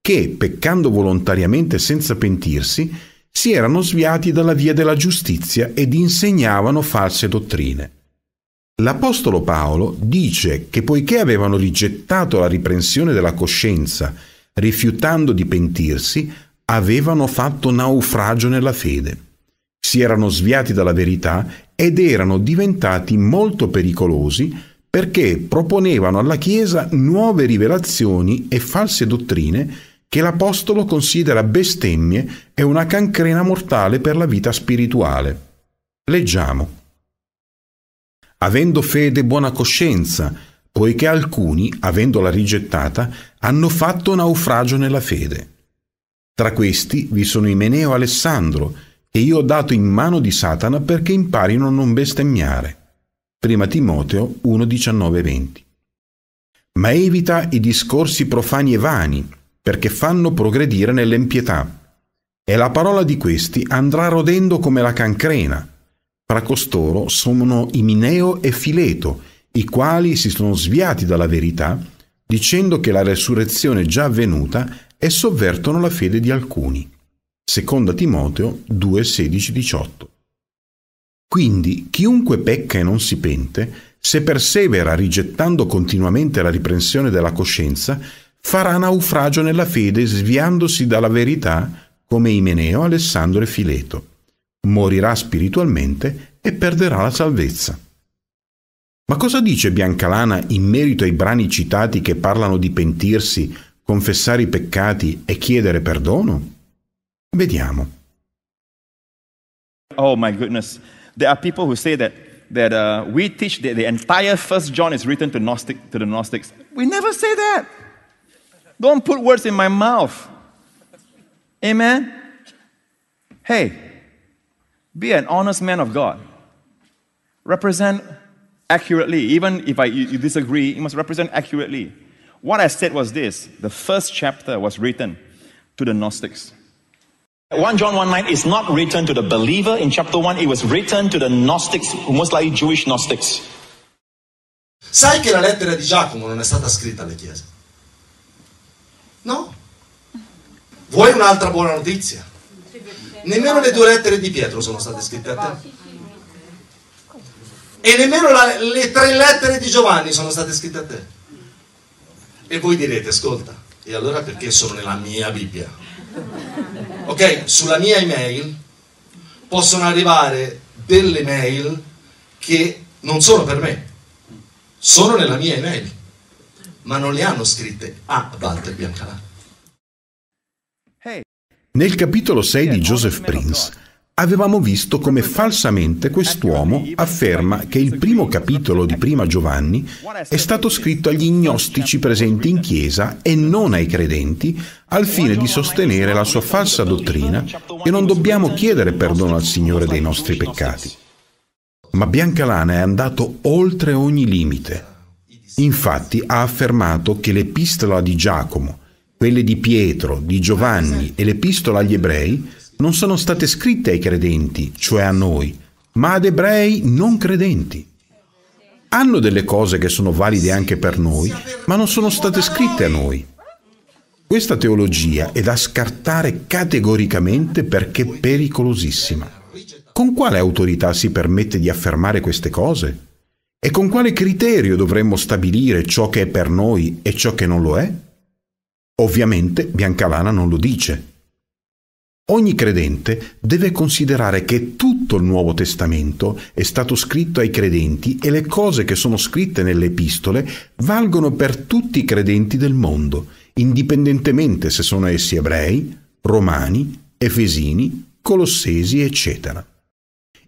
che, peccando volontariamente senza pentirsi, si erano sviati dalla via della giustizia ed insegnavano false dottrine. L'Apostolo Paolo dice che poiché avevano rigettato la riprensione della coscienza, rifiutando di pentirsi, avevano fatto naufragio nella fede. Si erano sviati dalla verità ed erano diventati molto pericolosi perché proponevano alla Chiesa nuove rivelazioni e false dottrine che l'Apostolo considera bestemmie e una cancrena mortale per la vita spirituale. Leggiamo. Avendo fede e buona coscienza, poiché alcuni, avendola rigettata, hanno fatto naufragio nella fede. Tra questi vi sono Imeneo Alessandro, e io ho dato in mano di Satana perché imparino a non bestemmiare. 1 Timoteo 1, 19, 20. Ma evita i discorsi profani e vani, perché fanno progredire nell'empietà. E la parola di questi andrà rodendo come la cancrena. Fra costoro sono Imineo e Fileto, i quali si sono sviati dalla verità, dicendo che la resurrezione è già avvenuta e sovvertono la fede di alcuni. Seconda Timoteo 2, 16, 18. Quindi chiunque pecca e non si pente, se persevera rigettando continuamente la riprensione della coscienza, farà naufragio nella fede sviandosi dalla verità come Imeneo, Alessandro e Fileto. Morirà spiritualmente e perderà la salvezza. Ma cosa dice Biancalana in merito ai brani citati che parlano di pentirsi, confessare i peccati e chiedere perdono? Vediamo. Oh my goodness. There are people who say that, that uh, we teach that the entire First John is written to, Gnostic, to the Gnostics. We never say that. Don't put words in my mouth. Amen? Hey, be an honest man of God. Represent accurately. Even if I, you disagree, you must represent accurately. What I said was this the first chapter was written to the Gnostics. 1 John 1 9 is not written to the believer in chapter 1, it was written to the Gnostics, most likely Jewish Gnostics. Sai che la lettera di Giacomo non è stata scritta alle chiese? No? Vuoi un'altra buona notizia? Nemmeno le due lettere di Pietro sono state scritte a te. E nemmeno la, le tre lettere di Giovanni sono state scritte a te. E voi direte, ascolta, e allora perché sono nella mia Bibbia? ok? Sulla mia email possono arrivare delle mail che non sono per me, sono nella mia email, ma non le hanno scritte a Walter Biancalà. Nel capitolo 6 di Joseph Prince Avevamo visto come falsamente quest'uomo afferma che il primo capitolo di Prima Giovanni è stato scritto agli gnostici presenti in chiesa e non ai credenti, al fine di sostenere la sua falsa dottrina e non dobbiamo chiedere perdono al Signore dei nostri peccati. Ma Biancalana è andato oltre ogni limite. Infatti ha affermato che l'epistola di Giacomo, quelle di Pietro, di Giovanni e l'epistola agli ebrei non sono state scritte ai credenti, cioè a noi, ma ad ebrei non credenti. Hanno delle cose che sono valide anche per noi, ma non sono state scritte a noi. Questa teologia è da scartare categoricamente perché pericolosissima. Con quale autorità si permette di affermare queste cose? E con quale criterio dovremmo stabilire ciò che è per noi e ciò che non lo è? Ovviamente Biancalana non lo dice, Ogni credente deve considerare che tutto il Nuovo Testamento è stato scritto ai credenti e le cose che sono scritte nelle epistole valgono per tutti i credenti del mondo, indipendentemente se sono essi ebrei, romani, efesini, colossesi, eccetera.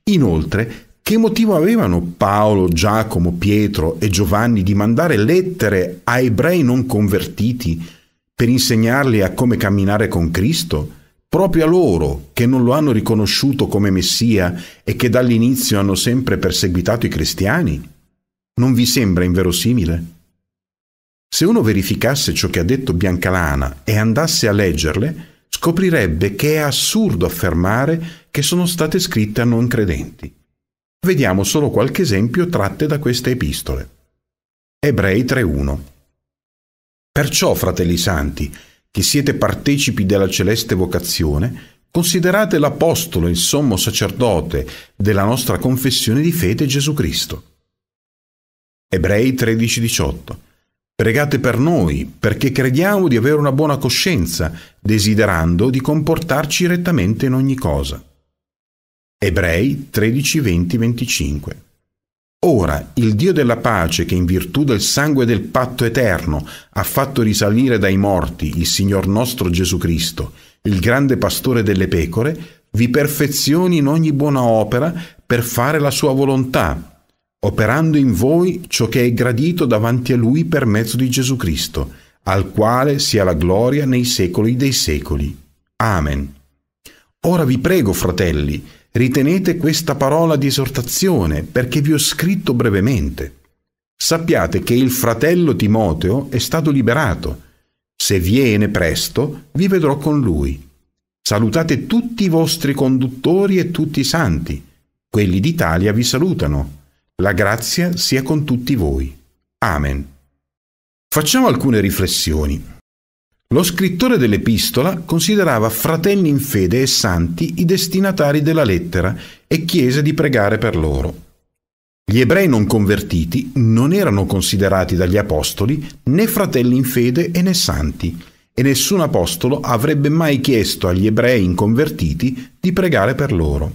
Inoltre, che motivo avevano Paolo, Giacomo, Pietro e Giovanni di mandare lettere a ebrei non convertiti per insegnarli a come camminare con Cristo? proprio a loro che non lo hanno riconosciuto come Messia e che dall'inizio hanno sempre perseguitato i cristiani? Non vi sembra inverosimile? Se uno verificasse ciò che ha detto Biancalana e andasse a leggerle, scoprirebbe che è assurdo affermare che sono state scritte a non credenti. Vediamo solo qualche esempio tratte da queste epistole. Ebrei 3.1 Perciò, fratelli santi, che siete partecipi della celeste vocazione, considerate l'Apostolo il sommo sacerdote della nostra confessione di fede Gesù Cristo. Ebrei 13:18 Pregate per noi, perché crediamo di avere una buona coscienza, desiderando di comportarci rettamente in ogni cosa. Ebrei 13, 20, 25 Ora, il Dio della pace, che in virtù del sangue del patto eterno ha fatto risalire dai morti il Signor nostro Gesù Cristo, il grande pastore delle pecore, vi perfezioni in ogni buona opera per fare la sua volontà, operando in voi ciò che è gradito davanti a Lui per mezzo di Gesù Cristo, al quale sia la gloria nei secoli dei secoli. Amen. Ora vi prego, fratelli, Ritenete questa parola di esortazione perché vi ho scritto brevemente. Sappiate che il fratello Timoteo è stato liberato. Se viene presto, vi vedrò con lui. Salutate tutti i vostri conduttori e tutti i santi. Quelli d'Italia vi salutano. La grazia sia con tutti voi. Amen. Facciamo alcune riflessioni. Lo scrittore dell'epistola considerava fratelli in fede e santi i destinatari della lettera e chiese di pregare per loro. Gli ebrei non convertiti non erano considerati dagli apostoli né fratelli in fede e né santi, e nessun apostolo avrebbe mai chiesto agli ebrei inconvertiti di pregare per loro.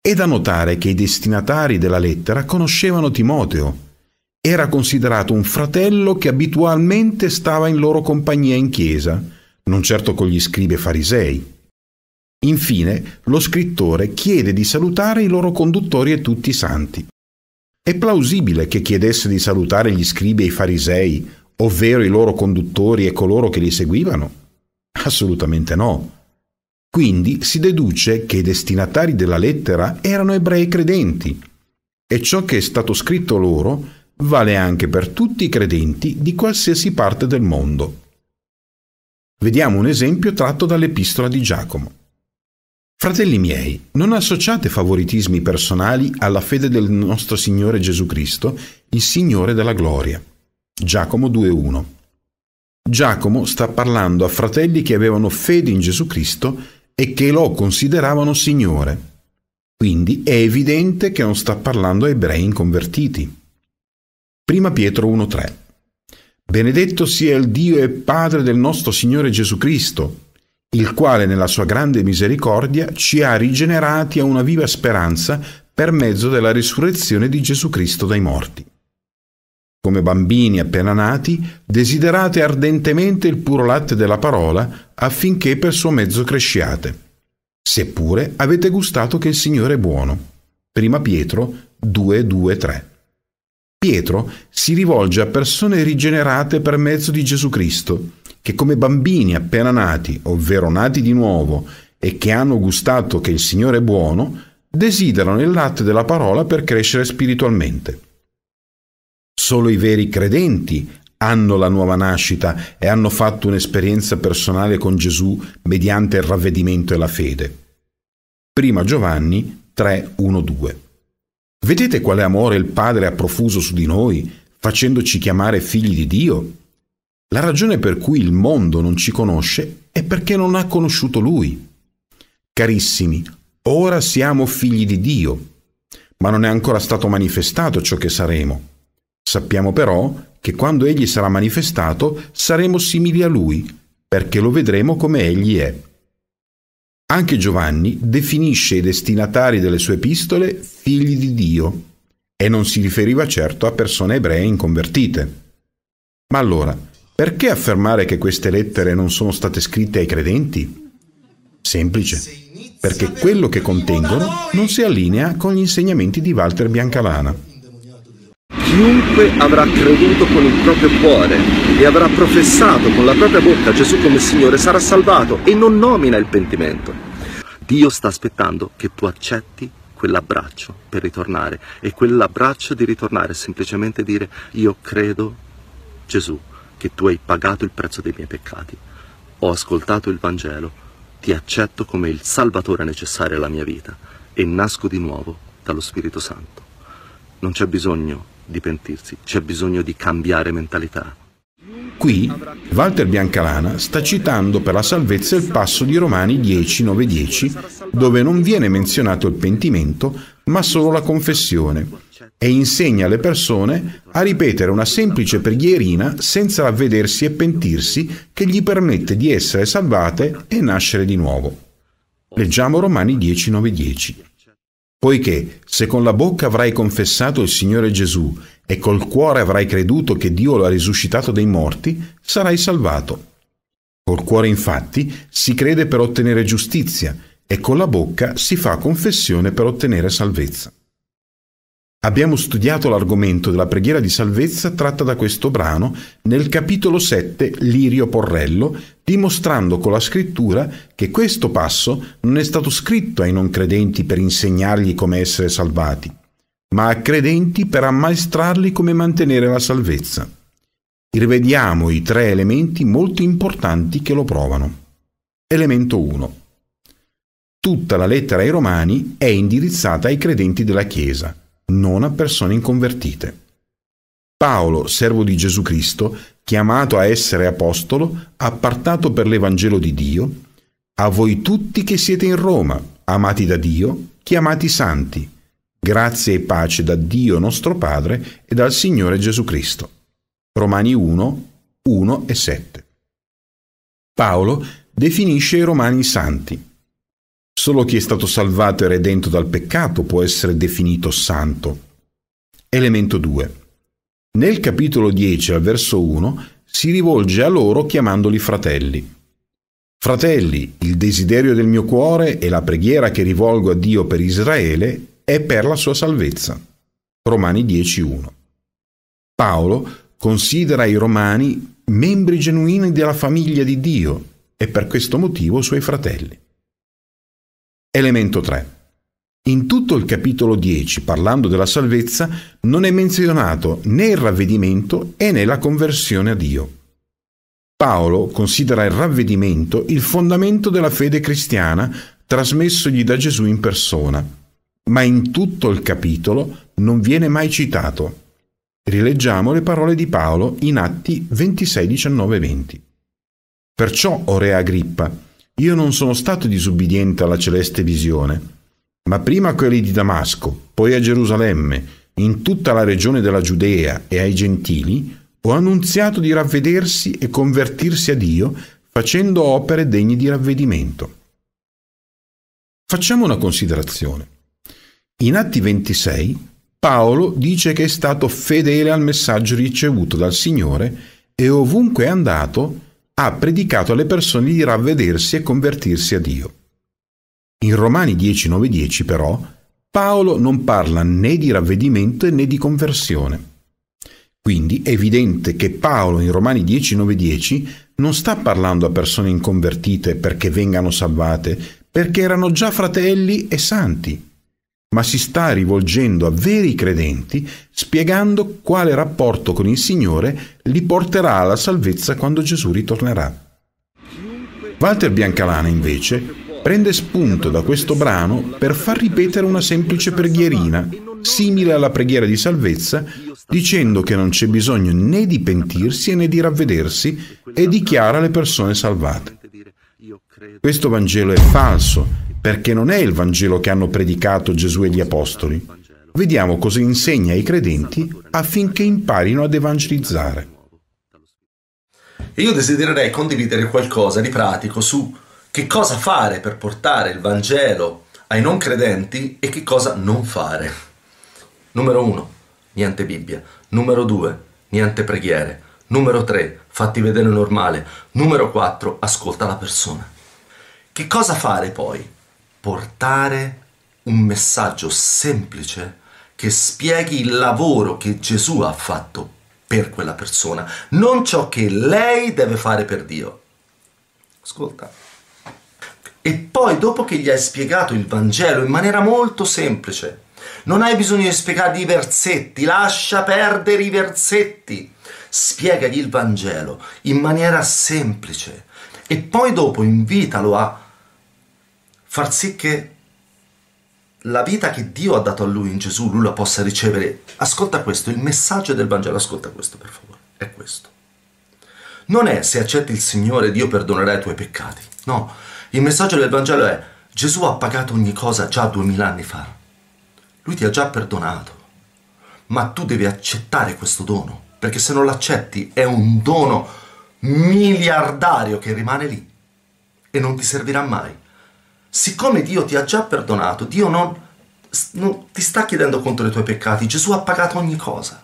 È da notare che i destinatari della lettera conoscevano Timoteo, era considerato un fratello che abitualmente stava in loro compagnia in chiesa, non certo con gli scribi e farisei. Infine, lo scrittore chiede di salutare i loro conduttori e tutti i santi. È plausibile che chiedesse di salutare gli scribi e i farisei, ovvero i loro conduttori e coloro che li seguivano? Assolutamente no. Quindi si deduce che i destinatari della lettera erano ebrei credenti e ciò che è stato scritto loro vale anche per tutti i credenti di qualsiasi parte del mondo. Vediamo un esempio tratto dall'epistola di Giacomo. Fratelli miei, non associate favoritismi personali alla fede del nostro Signore Gesù Cristo, il Signore della Gloria. Giacomo 2.1. Giacomo sta parlando a fratelli che avevano fede in Gesù Cristo e che lo consideravano Signore. Quindi è evidente che non sta parlando a ebrei inconvertiti. 1 Pietro 1.3. Benedetto sia il Dio e Padre del nostro Signore Gesù Cristo, il quale nella sua grande misericordia ci ha rigenerati a una viva speranza per mezzo della risurrezione di Gesù Cristo dai morti. Come bambini appena nati, desiderate ardentemente il puro latte della parola affinché per suo mezzo cresciate, seppure avete gustato che il Signore è buono. 1 Pietro 2, 2, 3. Pietro si rivolge a persone rigenerate per mezzo di Gesù Cristo, che come bambini appena nati, ovvero nati di nuovo, e che hanno gustato che il Signore è buono, desiderano il latte della parola per crescere spiritualmente. Solo i veri credenti hanno la nuova nascita e hanno fatto un'esperienza personale con Gesù mediante il ravvedimento e la fede. Prima Giovanni 3, 1, 2. Vedete quale amore il Padre ha profuso su di noi, facendoci chiamare figli di Dio? La ragione per cui il mondo non ci conosce è perché non ha conosciuto Lui. Carissimi, ora siamo figli di Dio, ma non è ancora stato manifestato ciò che saremo. Sappiamo però che quando Egli sarà manifestato saremo simili a Lui, perché lo vedremo come Egli è. Anche Giovanni definisce i destinatari delle sue epistole figli di Dio e non si riferiva certo a persone ebree inconvertite. Ma allora, perché affermare che queste lettere non sono state scritte ai credenti? Semplice, perché quello che contengono non si allinea con gli insegnamenti di Walter Biancalana. Chiunque avrà creduto con il proprio cuore e avrà professato con la propria bocca Gesù come Signore sarà salvato e non nomina il pentimento. Dio sta aspettando che tu accetti quell'abbraccio per ritornare e quell'abbraccio di ritornare è semplicemente dire io credo Gesù che tu hai pagato il prezzo dei miei peccati, ho ascoltato il Vangelo, ti accetto come il Salvatore necessario alla mia vita e nasco di nuovo dallo Spirito Santo. Non c'è bisogno di pentirsi, c'è bisogno di cambiare mentalità. Qui Walter Biancalana sta citando per la salvezza il passo di Romani 10, 9, 10, dove non viene menzionato il pentimento, ma solo la confessione, e insegna alle persone a ripetere una semplice preghierina senza avvedersi e pentirsi che gli permette di essere salvate e nascere di nuovo. Leggiamo Romani 10, 9, 10. Poiché se con la bocca avrai confessato il Signore Gesù e col cuore avrai creduto che Dio lo ha risuscitato dai morti, sarai salvato. Col cuore infatti si crede per ottenere giustizia e con la bocca si fa confessione per ottenere salvezza. Abbiamo studiato l'argomento della preghiera di salvezza tratta da questo brano nel capitolo 7 Lirio Porrello, dimostrando con la scrittura che questo passo non è stato scritto ai non credenti per insegnargli come essere salvati, ma a credenti per ammaestrarli come mantenere la salvezza. Rivediamo i tre elementi molto importanti che lo provano. Elemento 1. Tutta la lettera ai Romani è indirizzata ai credenti della Chiesa non a persone inconvertite. Paolo, servo di Gesù Cristo, chiamato a essere apostolo, appartato per l'Evangelo di Dio, a voi tutti che siete in Roma, amati da Dio, chiamati santi, grazie e pace da Dio nostro Padre e dal Signore Gesù Cristo. Romani 1, 1 e 7. Paolo definisce i Romani santi. Solo chi è stato salvato e redento dal peccato può essere definito santo. Elemento 2. Nel capitolo 10 al verso 1 si rivolge a loro chiamandoli fratelli. Fratelli, il desiderio del mio cuore e la preghiera che rivolgo a Dio per Israele è per la sua salvezza. Romani 10.1. Paolo considera i Romani membri genuini della famiglia di Dio e per questo motivo suoi fratelli. Elemento 3. In tutto il capitolo 10, parlando della salvezza, non è menzionato né il ravvedimento e né la conversione a Dio. Paolo considera il ravvedimento il fondamento della fede cristiana trasmessogli da Gesù in persona, ma in tutto il capitolo non viene mai citato. Rileggiamo le parole di Paolo in Atti 26, 19 20. Perciò, o Re Agrippa, io non sono stato disubbidiente alla celeste visione, ma prima a quelli di Damasco, poi a Gerusalemme, in tutta la regione della Giudea e ai Gentili, ho annunziato di ravvedersi e convertirsi a Dio facendo opere degne di ravvedimento. Facciamo una considerazione. In Atti 26 Paolo dice che è stato fedele al messaggio ricevuto dal Signore e ovunque è andato ha predicato alle persone di ravvedersi e convertirsi a Dio. In Romani 10, 10 però Paolo non parla né di ravvedimento né di conversione. Quindi è evidente che Paolo in Romani 10, 10 non sta parlando a persone inconvertite perché vengano salvate, perché erano già fratelli e santi ma si sta rivolgendo a veri credenti spiegando quale rapporto con il Signore li porterà alla salvezza quando Gesù ritornerà. Walter Biancalana invece prende spunto da questo brano per far ripetere una semplice preghierina, simile alla preghiera di salvezza, dicendo che non c'è bisogno né di pentirsi né di ravvedersi e dichiara le persone salvate. Questo Vangelo è falso perché non è il Vangelo che hanno predicato Gesù e gli Apostoli. Vediamo cosa insegna ai credenti affinché imparino ad evangelizzare. io desidererei condividere qualcosa di pratico su che cosa fare per portare il Vangelo ai non credenti e che cosa non fare. Numero 1, niente Bibbia. Numero 2, niente preghiere. Numero 3, fatti vedere normale. Numero 4, ascolta la persona. Che cosa fare poi? Portare un messaggio semplice che spieghi il lavoro che Gesù ha fatto per quella persona, non ciò che lei deve fare per Dio. Ascolta. E poi dopo che gli hai spiegato il Vangelo in maniera molto semplice, non hai bisogno di spiegargli i versetti, lascia perdere i versetti, spiegagli il Vangelo in maniera semplice e poi dopo invitalo a far sì che la vita che Dio ha dato a lui in Gesù, lui la possa ricevere. Ascolta questo, il messaggio del Vangelo, ascolta questo per favore, è questo. Non è se accetti il Signore Dio perdonerà i tuoi peccati. No, il messaggio del Vangelo è Gesù ha pagato ogni cosa già duemila anni fa. Lui ti ha già perdonato. Ma tu devi accettare questo dono, perché se non l'accetti è un dono miliardario che rimane lì e non ti servirà mai siccome Dio ti ha già perdonato, Dio non, non ti sta chiedendo contro i tuoi peccati, Gesù ha pagato ogni cosa.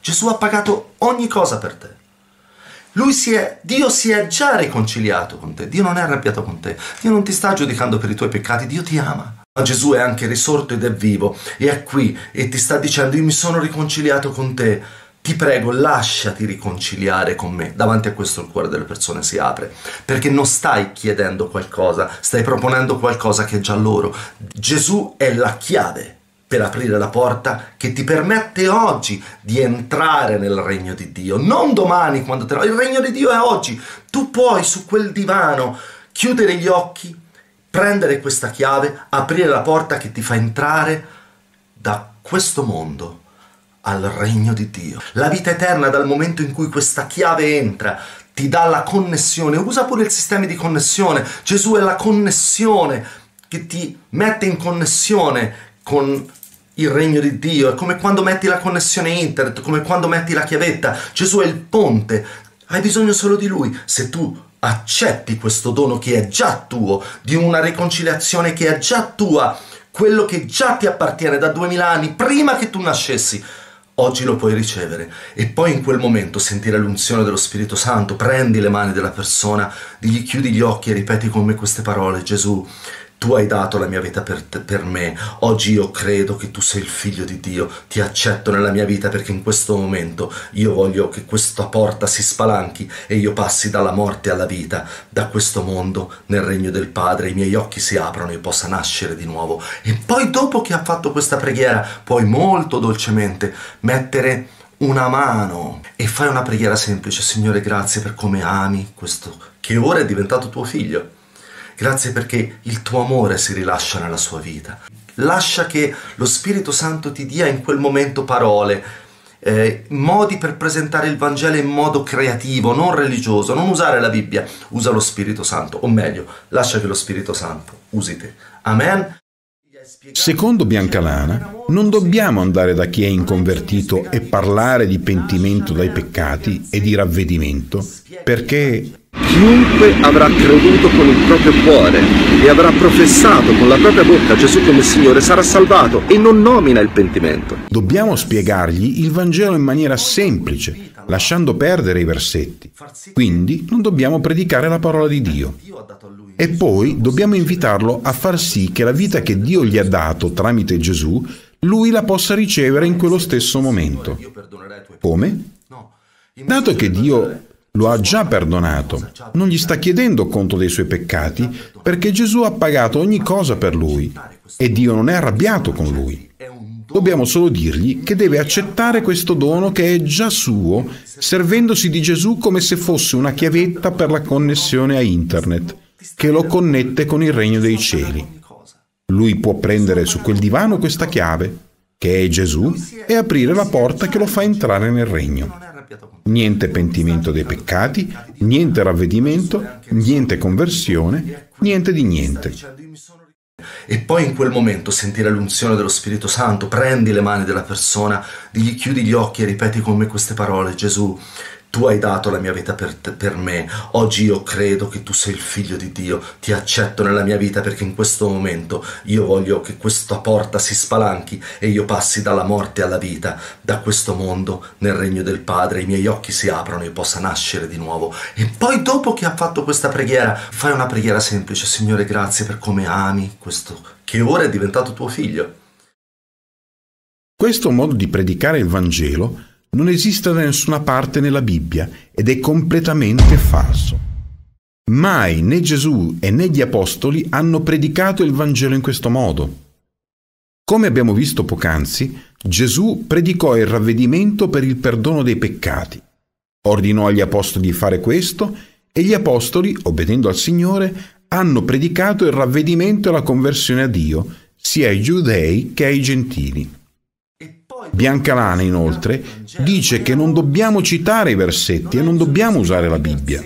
Gesù ha pagato ogni cosa per te. Lui si è, Dio si è già riconciliato con te, Dio non è arrabbiato con te, Dio non ti sta giudicando per i tuoi peccati, Dio ti ama. Ma Gesù è anche risorto ed è vivo, e è qui, e ti sta dicendo io mi sono riconciliato con te, ti prego lasciati riconciliare con me. Davanti a questo il cuore delle persone si apre, perché non stai chiedendo qualcosa, stai proponendo qualcosa che è già loro. Gesù è la chiave per aprire la porta che ti permette oggi di entrare nel regno di Dio, non domani quando te lo... Il regno di Dio è oggi. Tu puoi su quel divano chiudere gli occhi, prendere questa chiave, aprire la porta che ti fa entrare da questo mondo al regno di Dio. La vita eterna dal momento in cui questa chiave entra ti dà la connessione, usa pure il sistema di connessione. Gesù è la connessione che ti mette in connessione con il regno di Dio, è come quando metti la connessione internet, come quando metti la chiavetta. Gesù è il ponte, hai bisogno solo di lui. Se tu accetti questo dono che è già tuo, di una riconciliazione che è già tua, quello che già ti appartiene da duemila anni prima che tu nascessi, oggi lo puoi ricevere e poi in quel momento sentire l'unzione dello Spirito Santo, prendi le mani della persona, gli chiudi gli occhi e ripeti con me queste parole, Gesù, tu hai dato la mia vita per, te, per, me, oggi io credo che tu sei il figlio di Dio, ti accetto nella mia vita perché in questo momento io voglio che questa porta si spalanchi e io passi dalla morte alla vita, da questo mondo nel regno del Padre, i miei occhi si aprono e possa nascere di nuovo. E poi dopo che ha fatto questa preghiera puoi molto dolcemente mettere una mano e fai una preghiera semplice, Signore grazie per come ami questo che ora è diventato tuo figlio Grazie perché il tuo amore si rilascia nella sua vita. Lascia che lo Spirito Santo ti dia in quel momento parole, eh, modi per presentare il Vangelo in modo creativo, non religioso, non usare la Bibbia, usa lo Spirito Santo, o meglio, lascia che lo Spirito Santo usi te. Amen. Secondo Biancalana, non dobbiamo andare da chi è inconvertito e parlare di pentimento dai peccati e di ravvedimento, perché Chiunque avrà creduto con il proprio cuore e avrà professato con la propria bocca Gesù come Signore sarà salvato e non nomina il pentimento. Dobbiamo spiegargli il Vangelo in maniera semplice, lasciando perdere i versetti. Quindi non dobbiamo predicare la parola di Dio. E poi dobbiamo invitarlo a far sì che la vita che Dio gli ha dato tramite Gesù, lui la possa ricevere in quello stesso momento. Come? Dato che Dio lo ha già perdonato, non gli sta chiedendo conto dei suoi peccati, perché Gesù ha pagato ogni cosa per lui e Dio non è arrabbiato con lui. Dobbiamo solo dirgli che deve accettare questo dono che è già suo, servendosi di Gesù come se fosse una chiavetta per la connessione a Internet, che lo connette con il regno dei cieli. Lui può prendere su quel divano questa chiave, che è Gesù, e aprire la porta che lo fa entrare nel regno. Niente pentimento dei peccati, niente ravvedimento, niente conversione, niente di niente e poi in quel momento sentire l'unzione dello Spirito Santo, prendi le mani della persona, digli chiudi gli occhi e ripeti con me queste parole, Gesù, tu hai dato la mia vita per, te, per, me, oggi io credo che tu sei il figlio di Dio, ti accetto nella mia vita perché in questo momento io voglio che questa porta si spalanchi e io passi dalla morte alla vita, da questo mondo nel regno del Padre, i miei occhi si aprono e possa nascere di nuovo. E poi dopo che ha fatto questa preghiera, fai una preghiera semplice, Signore grazie per come ami questo che ora è diventato tuo figlio. Questo modo di predicare il Vangelo non esiste da nessuna parte nella Bibbia ed è completamente falso. Mai né Gesù e né gli Apostoli hanno predicato il Vangelo in questo modo. Come abbiamo visto poc'anzi, Gesù predicò il ravvedimento per il perdono dei peccati. Ordinò agli Apostoli di fare questo e gli Apostoli, obbedendo al Signore, hanno predicato il ravvedimento e la conversione a Dio, sia ai giudei che ai gentili. Biancalana, inoltre, dice che non dobbiamo citare i versetti e non dobbiamo usare la Bibbia.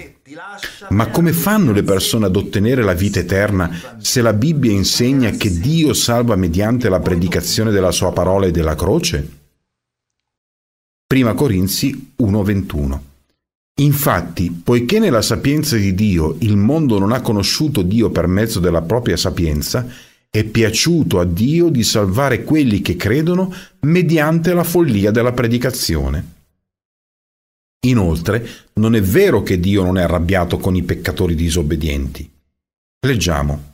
Ma come fanno le persone ad ottenere la vita eterna se la Bibbia insegna che Dio salva mediante la predicazione della sua parola e della croce? 1 Corinzi 1:21 Infatti, poiché nella sapienza di Dio il mondo non ha conosciuto Dio per mezzo della propria sapienza, è piaciuto a Dio di salvare quelli che credono mediante la follia della predicazione. Inoltre, non è vero che Dio non è arrabbiato con i peccatori disobbedienti. Leggiamo.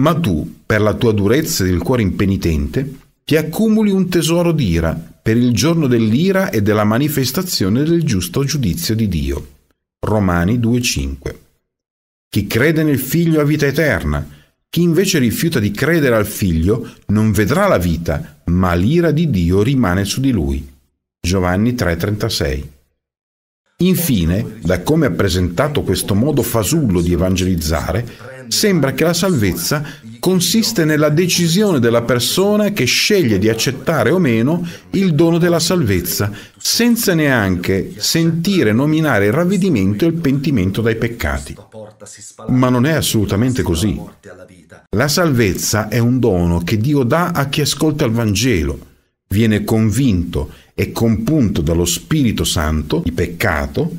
Ma tu, per la tua durezza del cuore impenitente, ti accumuli un tesoro d'ira per il giorno dell'ira e della manifestazione del giusto giudizio di Dio. Romani 2.5. Chi crede nel Figlio ha vita eterna, chi invece rifiuta di credere al figlio non vedrà la vita, ma l'ira di Dio rimane su di lui. Giovanni 3:36. Infine, da come ha presentato questo modo fasullo di evangelizzare, sembra che la salvezza consiste nella decisione della persona che sceglie di accettare o meno il dono della salvezza, senza neanche sentire nominare il ravvedimento e il pentimento dai peccati. Ma non è assolutamente così. La salvezza è un dono che Dio dà a chi ascolta il Vangelo, viene convinto e compunto dallo Spirito Santo di peccato,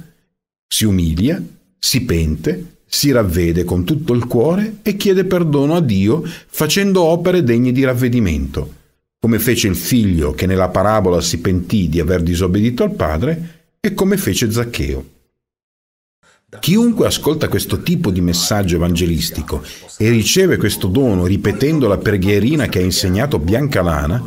si umilia, si pente si ravvede con tutto il cuore e chiede perdono a Dio facendo opere degne di ravvedimento, come fece il figlio che nella parabola si pentì di aver disobbedito al padre e come fece Zaccheo. Chiunque ascolta questo tipo di messaggio evangelistico e riceve questo dono ripetendo la preghierina che ha insegnato Biancalana,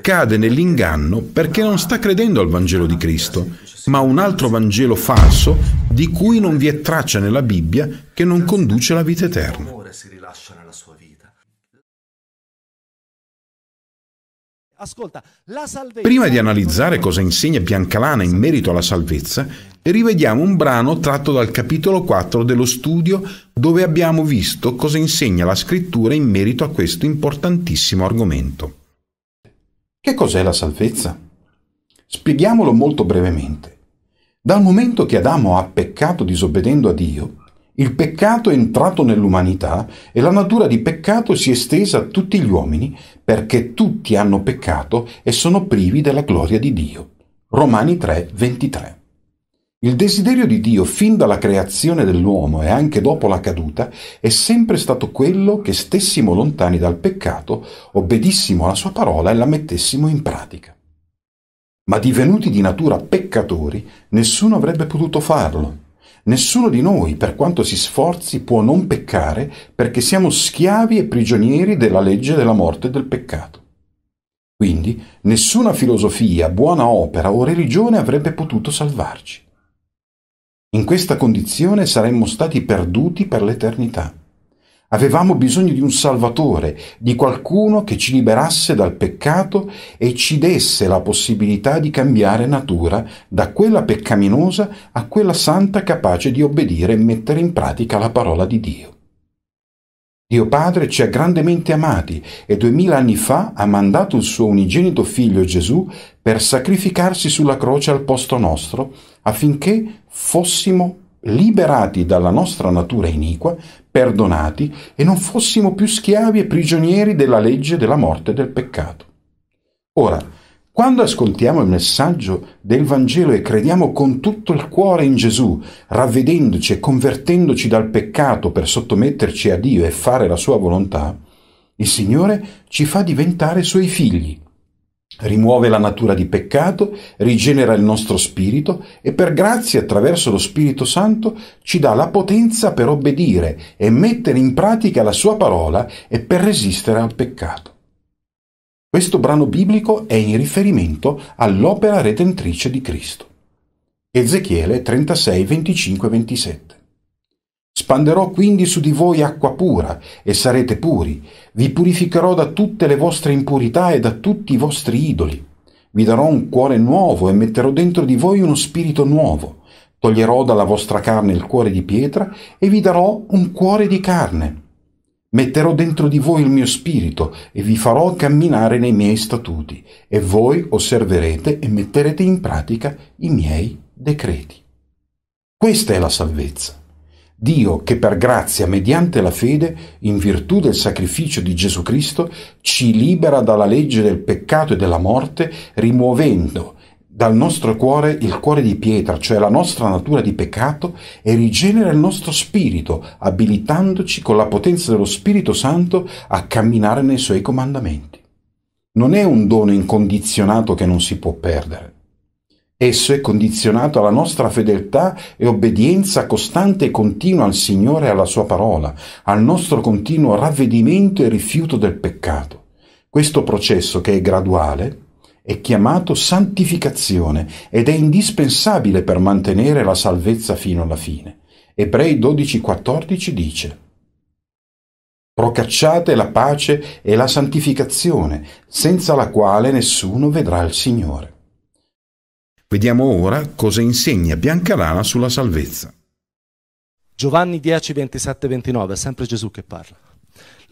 cade nell'inganno perché non sta credendo al Vangelo di Cristo, ma a un altro Vangelo falso di cui non vi è traccia nella Bibbia che non conduce alla vita eterna. Prima di analizzare cosa insegna Biancalana in merito alla salvezza, rivediamo un brano tratto dal capitolo 4 dello studio dove abbiamo visto cosa insegna la scrittura in merito a questo importantissimo argomento. Che cos'è la salvezza? Spieghiamolo molto brevemente. Dal momento che Adamo ha peccato disobbedendo a Dio, il peccato è entrato nell'umanità e la natura di peccato si è estesa a tutti gli uomini perché tutti hanno peccato e sono privi della gloria di Dio. Romani 3, 23. Il desiderio di Dio fin dalla creazione dell'uomo e anche dopo la caduta è sempre stato quello che stessimo lontani dal peccato, obbedissimo alla sua parola e la mettessimo in pratica. Ma divenuti di natura peccatori, nessuno avrebbe potuto farlo. Nessuno di noi, per quanto si sforzi, può non peccare perché siamo schiavi e prigionieri della legge della morte e del peccato. Quindi nessuna filosofia, buona opera o religione avrebbe potuto salvarci. In questa condizione saremmo stati perduti per l'eternità. Avevamo bisogno di un Salvatore, di qualcuno che ci liberasse dal peccato e ci desse la possibilità di cambiare natura da quella peccaminosa a quella santa capace di obbedire e mettere in pratica la parola di Dio. Dio Padre ci ha grandemente amati e duemila anni fa ha mandato il suo unigenito figlio Gesù per sacrificarsi sulla croce al posto nostro affinché fossimo liberati dalla nostra natura iniqua, perdonati e non fossimo più schiavi e prigionieri della legge della morte e del peccato. Ora, quando ascoltiamo il messaggio del Vangelo e crediamo con tutto il cuore in Gesù, ravvedendoci e convertendoci dal peccato per sottometterci a Dio e fare la sua volontà, il Signore ci fa diventare suoi figli rimuove la natura di peccato, rigenera il nostro spirito e per grazia attraverso lo Spirito Santo ci dà la potenza per obbedire e mettere in pratica la sua parola e per resistere al peccato. Questo brano biblico è in riferimento all'opera redentrice di Cristo. Ezechiele 36, 25, 27. Spanderò quindi su di voi acqua pura e sarete puri. Vi purificherò da tutte le vostre impurità e da tutti i vostri idoli. Vi darò un cuore nuovo e metterò dentro di voi uno spirito nuovo. Toglierò dalla vostra carne il cuore di pietra e vi darò un cuore di carne. Metterò dentro di voi il mio spirito e vi farò camminare nei miei statuti e voi osserverete e metterete in pratica i miei decreti. Questa è la salvezza Dio che per grazia, mediante la fede, in virtù del sacrificio di Gesù Cristo, ci libera dalla legge del peccato e della morte, rimuovendo dal nostro cuore il cuore di pietra, cioè la nostra natura di peccato, e rigenera il nostro spirito, abilitandoci con la potenza dello Spirito Santo a camminare nei suoi comandamenti. Non è un dono incondizionato che non si può perdere. Esso è condizionato alla nostra fedeltà e obbedienza costante e continua al Signore e alla Sua parola, al nostro continuo ravvedimento e rifiuto del peccato. Questo processo, che è graduale, è chiamato santificazione ed è indispensabile per mantenere la salvezza fino alla fine. Ebrei 12,14 dice Procacciate la pace e la santificazione, senza la quale nessuno vedrà il Signore. Vediamo ora cosa insegna Biancarana sulla salvezza. Giovanni 10, 27, 29, è sempre Gesù che parla.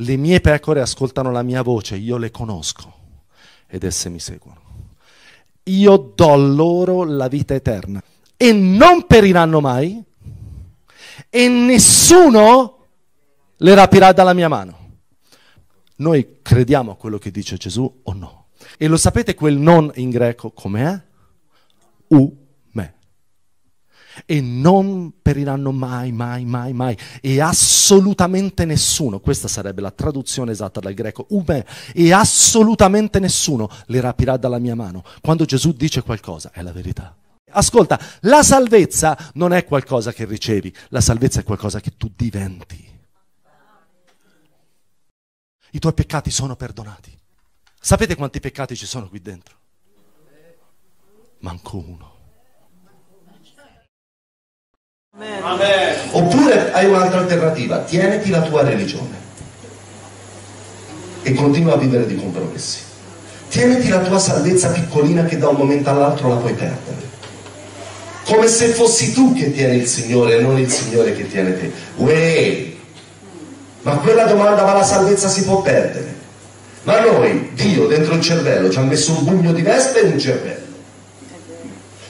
Le mie pecore ascoltano la mia voce, io le conosco ed esse mi seguono. Io do loro la vita eterna e non periranno mai e nessuno le rapirà dalla mia mano. Noi crediamo a quello che dice Gesù o no? E lo sapete quel non in greco com'è? u me. E non periranno mai, mai, mai, mai. E assolutamente nessuno, questa sarebbe la traduzione esatta dal greco, u me, e assolutamente nessuno le rapirà dalla mia mano. Quando Gesù dice qualcosa, è la verità. Ascolta, la salvezza non è qualcosa che ricevi, la salvezza è qualcosa che tu diventi. I tuoi peccati sono perdonati. Sapete quanti peccati ci sono qui dentro? manco uno. Oppure hai un'altra alternativa, tieniti la tua religione e continua a vivere di compromessi. Tieniti la tua salvezza piccolina che da un momento all'altro la puoi perdere. Come se fossi tu che tieni il Signore e non il Signore che tiene te. Uè! Ma quella domanda, ma la salvezza si può perdere? Ma noi, Dio, dentro il cervello, ci ha messo un pugno di veste e un cervello.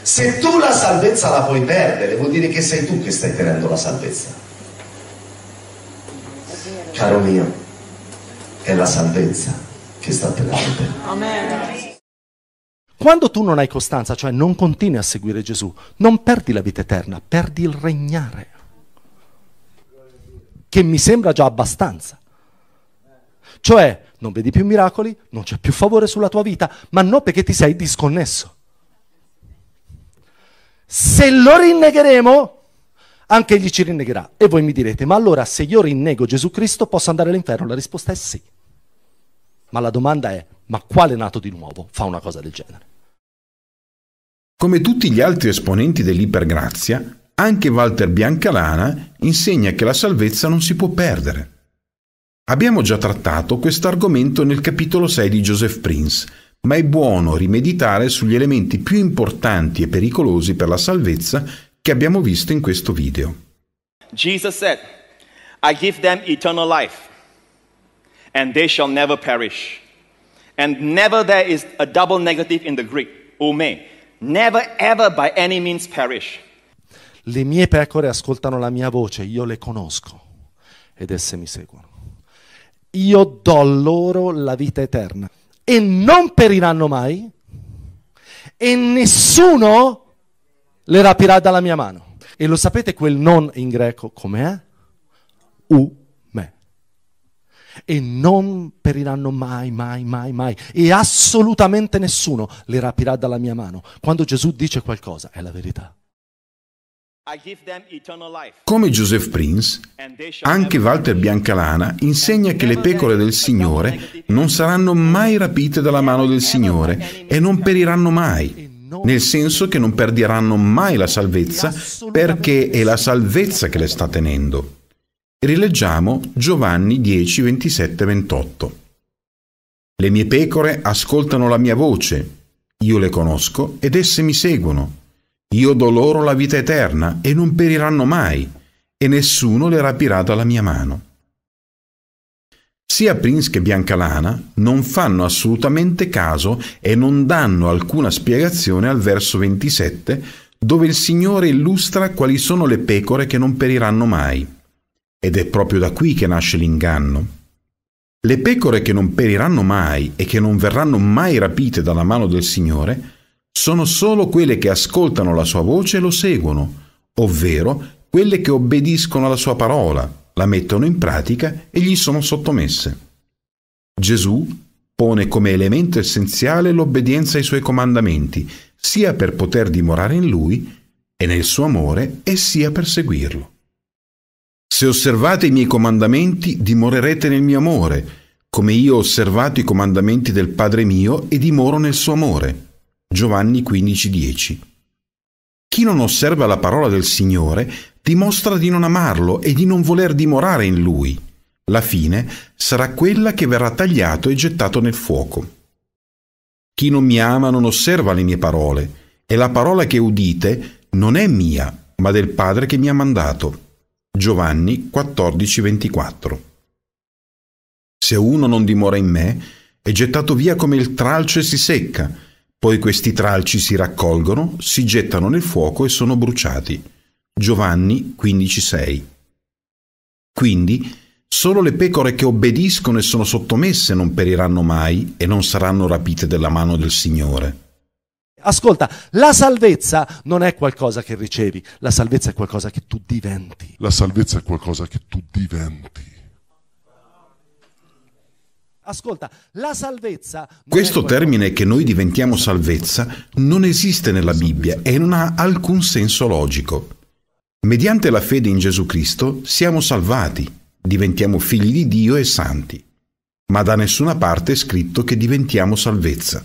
Se tu la salvezza la puoi perdere, vuol dire che sei tu che stai tenendo la salvezza. Caro mio, è la salvezza che sta tenendo te. Quando tu non hai costanza, cioè non continui a seguire Gesù, non perdi la vita eterna, perdi il regnare. Che mi sembra già abbastanza. Cioè, non vedi più miracoli, non c'è più favore sulla tua vita, ma no perché ti sei disconnesso. Se lo rinnegheremo, anche egli ci rinnegherà. E voi mi direte, ma allora se io rinnego Gesù Cristo posso andare all'inferno? La risposta è sì. Ma la domanda è, ma quale nato di nuovo fa una cosa del genere? Come tutti gli altri esponenti dell'ipergrazia, anche Walter Biancalana insegna che la salvezza non si può perdere. Abbiamo già trattato questo argomento nel capitolo 6 di Joseph Prince, ma è buono rimeditare sugli elementi più importanti e pericolosi per la salvezza che abbiamo visto in questo video. Jesus said, I give them eternal life, and they shall never perish. And never there is a double negative in the Greek, ume. Never ever by any means perish. Le mie pecore ascoltano la mia voce, io le conosco ed esse mi seguono. Io do loro la vita eterna e non periranno mai e nessuno le rapirà dalla mia mano. E lo sapete quel non in greco com'è? U me. E non periranno mai, mai, mai, mai. E assolutamente nessuno le rapirà dalla mia mano. Quando Gesù dice qualcosa è la verità. Come Joseph Prince, anche Walter Biancalana insegna che le pecore del Signore non saranno mai rapite dalla mano del Signore e non periranno mai, nel senso che non perderanno mai la salvezza perché è la salvezza che le sta tenendo. Rileggiamo Giovanni 10, 27, 28. Le mie pecore ascoltano la mia voce, io le conosco ed esse mi seguono io do loro la vita eterna e non periranno mai, e nessuno le rapirà dalla mia mano. Sia Prince che Biancalana non fanno assolutamente caso e non danno alcuna spiegazione al verso 27 dove il Signore illustra quali sono le pecore che non periranno mai. Ed è proprio da qui che nasce l'inganno. Le pecore che non periranno mai e che non verranno mai rapite dalla mano del Signore sono solo quelle che ascoltano la sua voce e lo seguono, ovvero quelle che obbediscono alla sua parola, la mettono in pratica e gli sono sottomesse. Gesù pone come elemento essenziale l'obbedienza ai suoi comandamenti, sia per poter dimorare in lui e nel suo amore, e sia per seguirlo. Se osservate i miei comandamenti, dimorerete nel mio amore, come io ho osservato i comandamenti del Padre mio e dimoro nel suo amore. Giovanni 15:10. Chi non osserva la parola del Signore dimostra di non amarlo e di non voler dimorare in lui. La fine sarà quella che verrà tagliato e gettato nel fuoco. Chi non mi ama non osserva le mie parole, e la parola che udite non è mia, ma del Padre che mi ha mandato. Giovanni 14:24. Se uno non dimora in me, è gettato via come il tralcio e si secca, poi questi tralci si raccolgono, si gettano nel fuoco e sono bruciati. Giovanni 15:6. Quindi solo le pecore che obbediscono e sono sottomesse non periranno mai e non saranno rapite dalla mano del Signore. Ascolta, la salvezza non è qualcosa che ricevi, la salvezza è qualcosa che tu diventi. La salvezza è qualcosa che tu diventi. Ascolta, la salvezza... Questo termine che noi diventiamo salvezza non esiste nella Bibbia e non ha alcun senso logico. Mediante la fede in Gesù Cristo siamo salvati, diventiamo figli di Dio e santi, ma da nessuna parte è scritto che diventiamo salvezza.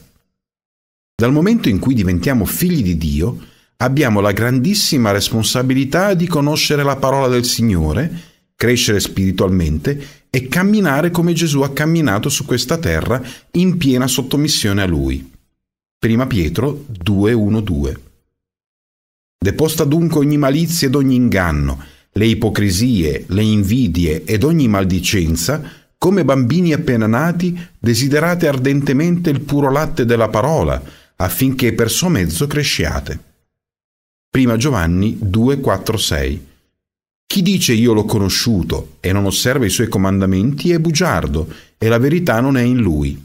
Dal momento in cui diventiamo figli di Dio, abbiamo la grandissima responsabilità di conoscere la parola del Signore, crescere spiritualmente e camminare come Gesù ha camminato su questa terra in piena sottomissione a lui. Prima Pietro 2.1.2. Deposta dunque ogni malizia ed ogni inganno, le ipocrisie, le invidie ed ogni maldicenza, come bambini appena nati, desiderate ardentemente il puro latte della parola, affinché per suo mezzo cresciate. Prima Giovanni 2.4.6 chi dice io l'ho conosciuto e non osserva i suoi comandamenti è bugiardo e la verità non è in lui.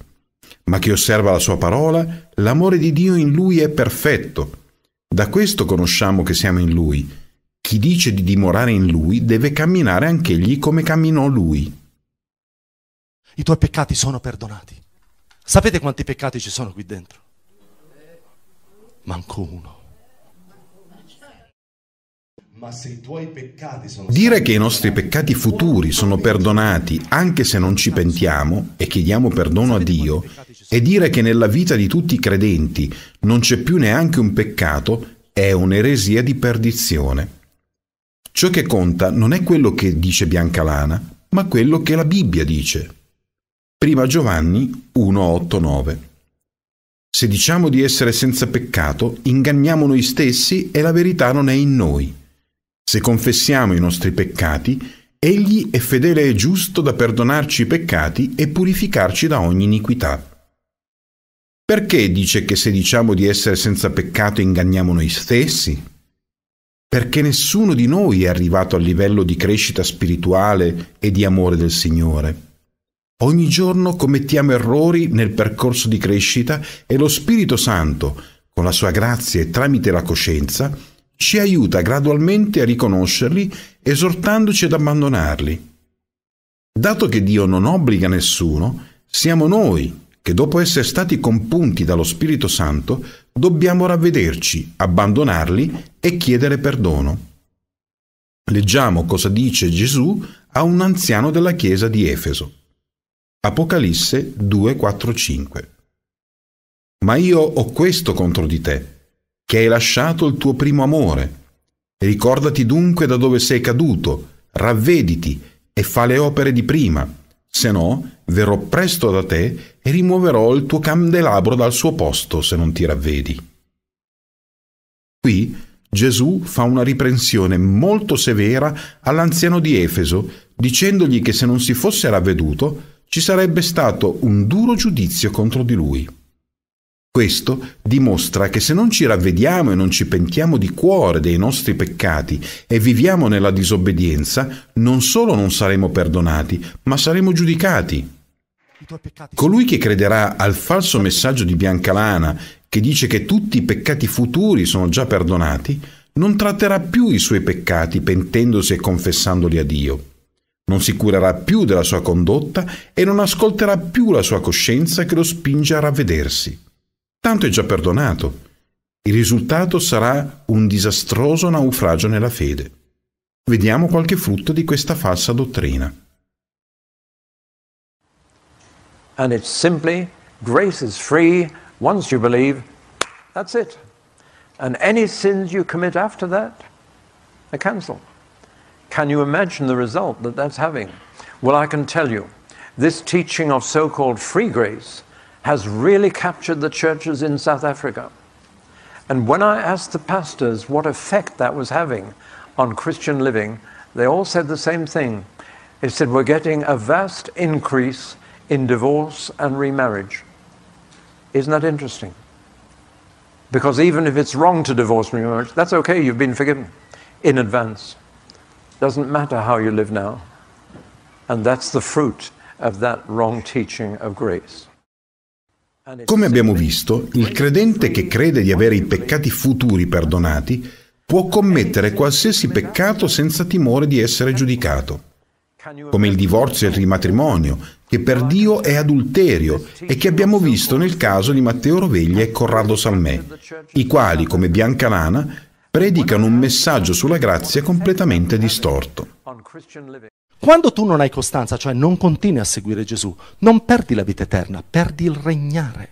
Ma chi osserva la sua parola, l'amore di Dio in lui è perfetto. Da questo conosciamo che siamo in lui. Chi dice di dimorare in lui deve camminare anch'egli come camminò lui. I tuoi peccati sono perdonati. Sapete quanti peccati ci sono qui dentro? Manco uno. Dire che i nostri eh, peccati futuri sono perdonati anche se non ci pentiamo e chiediamo perdono a Dio e dire che nella vita di tutti i credenti non c'è più neanche un peccato è un'eresia di perdizione. Ciò che conta non è quello che dice Biancalana, ma quello che la Bibbia dice. Prima Giovanni 1:8-9. Se diciamo di essere senza peccato, inganniamo noi stessi e la verità non è in noi. Se confessiamo i nostri peccati, egli è fedele e giusto da perdonarci i peccati e purificarci da ogni iniquità. Perché dice che se diciamo di essere senza peccato inganniamo noi stessi? Perché nessuno di noi è arrivato al livello di crescita spirituale e di amore del Signore. Ogni giorno commettiamo errori nel percorso di crescita e lo Spirito Santo, con la sua grazia e tramite la coscienza, ci aiuta gradualmente a riconoscerli, esortandoci ad abbandonarli. Dato che Dio non obbliga nessuno, siamo noi che dopo essere stati compunti dallo Spirito Santo dobbiamo ravvederci, abbandonarli e chiedere perdono. Leggiamo cosa dice Gesù a un anziano della chiesa di Efeso. Apocalisse 2:4-5. Ma io ho questo contro di te che hai lasciato il tuo primo amore. Ricordati dunque da dove sei caduto, ravvediti e fa le opere di prima, se no verrò presto da te e rimuoverò il tuo candelabro dal suo posto se non ti ravvedi. Qui Gesù fa una riprensione molto severa all'anziano di Efeso, dicendogli che se non si fosse ravveduto ci sarebbe stato un duro giudizio contro di lui. Questo dimostra che se non ci ravvediamo e non ci pentiamo di cuore dei nostri peccati e viviamo nella disobbedienza, non solo non saremo perdonati, ma saremo giudicati. Colui che crederà al falso messaggio di Biancalana, che dice che tutti i peccati futuri sono già perdonati, non tratterà più i suoi peccati pentendosi e confessandoli a Dio. Non si curerà più della sua condotta e non ascolterà più la sua coscienza che lo spinge a ravvedersi tanto è già perdonato. Il risultato sarà un disastroso naufragio nella fede. Vediamo qualche frutto di questa falsa dottrina. And it's simply grace is free once you believe, that's it. And any sins you commit after that are cancelled. Can you imagine the result that that's having? Well, I can tell you, this teaching of so called free grace has really captured the churches in South Africa. And when I asked the pastors what effect that was having on Christian living, they all said the same thing. They said, We're getting a vast increase in divorce and remarriage. Isn't that interesting? Because even if it's wrong to divorce and remarriage, that's okay, you've been forgiven in advance. Doesn't matter how you live now. And that's the fruit of that wrong teaching of grace. Come abbiamo visto, il credente che crede di avere i peccati futuri perdonati può commettere qualsiasi peccato senza timore di essere giudicato, come il divorzio e il rimatrimonio, che per Dio è adulterio e che abbiamo visto nel caso di Matteo Roveglia e Corrado Salmè, i quali, come Bianca Lana, predicano un messaggio sulla grazia completamente distorto. Quando tu non hai costanza, cioè non continui a seguire Gesù, non perdi la vita eterna, perdi il regnare,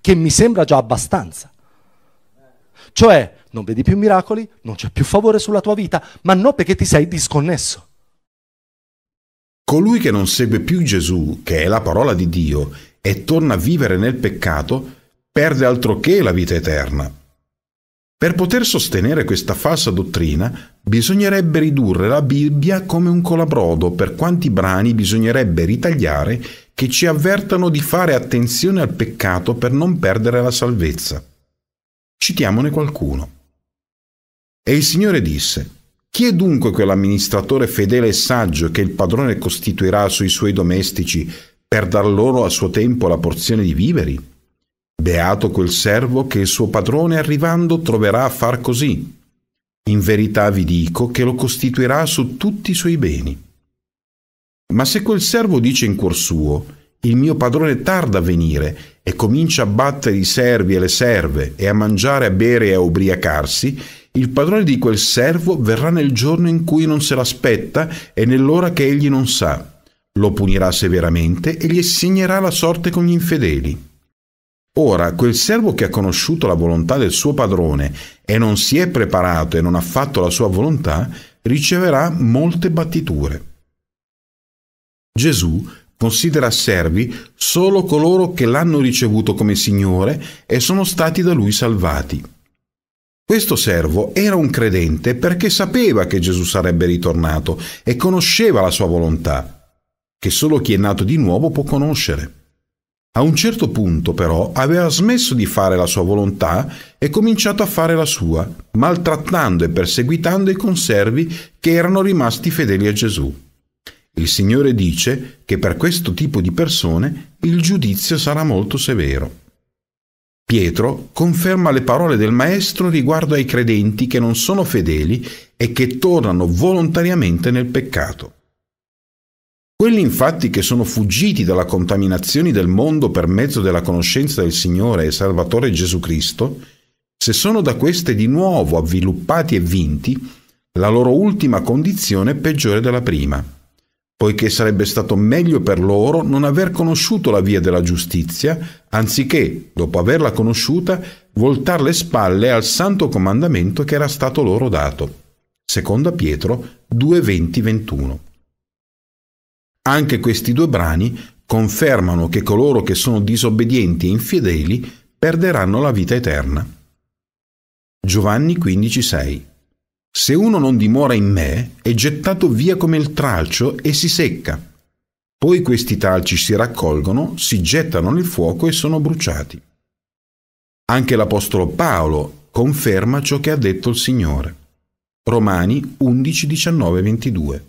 che mi sembra già abbastanza. Cioè, non vedi più miracoli, non c'è più favore sulla tua vita, ma no perché ti sei disconnesso. Colui che non segue più Gesù, che è la parola di Dio, e torna a vivere nel peccato, perde altro che la vita eterna, per poter sostenere questa falsa dottrina bisognerebbe ridurre la Bibbia come un colabrodo per quanti brani bisognerebbe ritagliare che ci avvertano di fare attenzione al peccato per non perdere la salvezza. Citiamone qualcuno. E il Signore disse, Chi è dunque quell'amministratore fedele e saggio che il padrone costituirà sui suoi domestici per dar loro a suo tempo la porzione di viveri? Beato quel servo che il suo padrone arrivando troverà a far così. In verità vi dico che lo costituirà su tutti i suoi beni. Ma se quel servo dice in cuor suo, il mio padrone tarda a venire e comincia a battere i servi e le serve e a mangiare, a bere e a ubriacarsi, il padrone di quel servo verrà nel giorno in cui non se l'aspetta e nell'ora che egli non sa. Lo punirà severamente e gli assegnerà la sorte con gli infedeli. Ora, quel servo che ha conosciuto la volontà del suo padrone e non si è preparato e non ha fatto la sua volontà, riceverà molte battiture. Gesù considera servi solo coloro che l'hanno ricevuto come Signore e sono stati da Lui salvati. Questo servo era un credente perché sapeva che Gesù sarebbe ritornato e conosceva la sua volontà, che solo chi è nato di nuovo può conoscere. A un certo punto, però, aveva smesso di fare la sua volontà e cominciato a fare la sua, maltrattando e perseguitando i conservi che erano rimasti fedeli a Gesù. Il Signore dice che per questo tipo di persone il giudizio sarà molto severo. Pietro conferma le parole del Maestro riguardo ai credenti che non sono fedeli e che tornano volontariamente nel peccato. Quelli infatti che sono fuggiti dalla contaminazione del mondo per mezzo della conoscenza del Signore e Salvatore Gesù Cristo, se sono da queste di nuovo avviluppati e vinti, la loro ultima condizione è peggiore della prima, poiché sarebbe stato meglio per loro non aver conosciuto la via della giustizia, anziché, dopo averla conosciuta, voltare le spalle al santo comandamento che era stato loro dato. Seconda Pietro 2 20 21 anche questi due brani confermano che coloro che sono disobbedienti e infedeli perderanno la vita eterna. Giovanni 15:6 Se uno non dimora in me, è gettato via come il tralcio e si secca. Poi questi talci si raccolgono, si gettano nel fuoco e sono bruciati. Anche l'Apostolo Paolo conferma ciò che ha detto il Signore. Romani 11, 19, 22.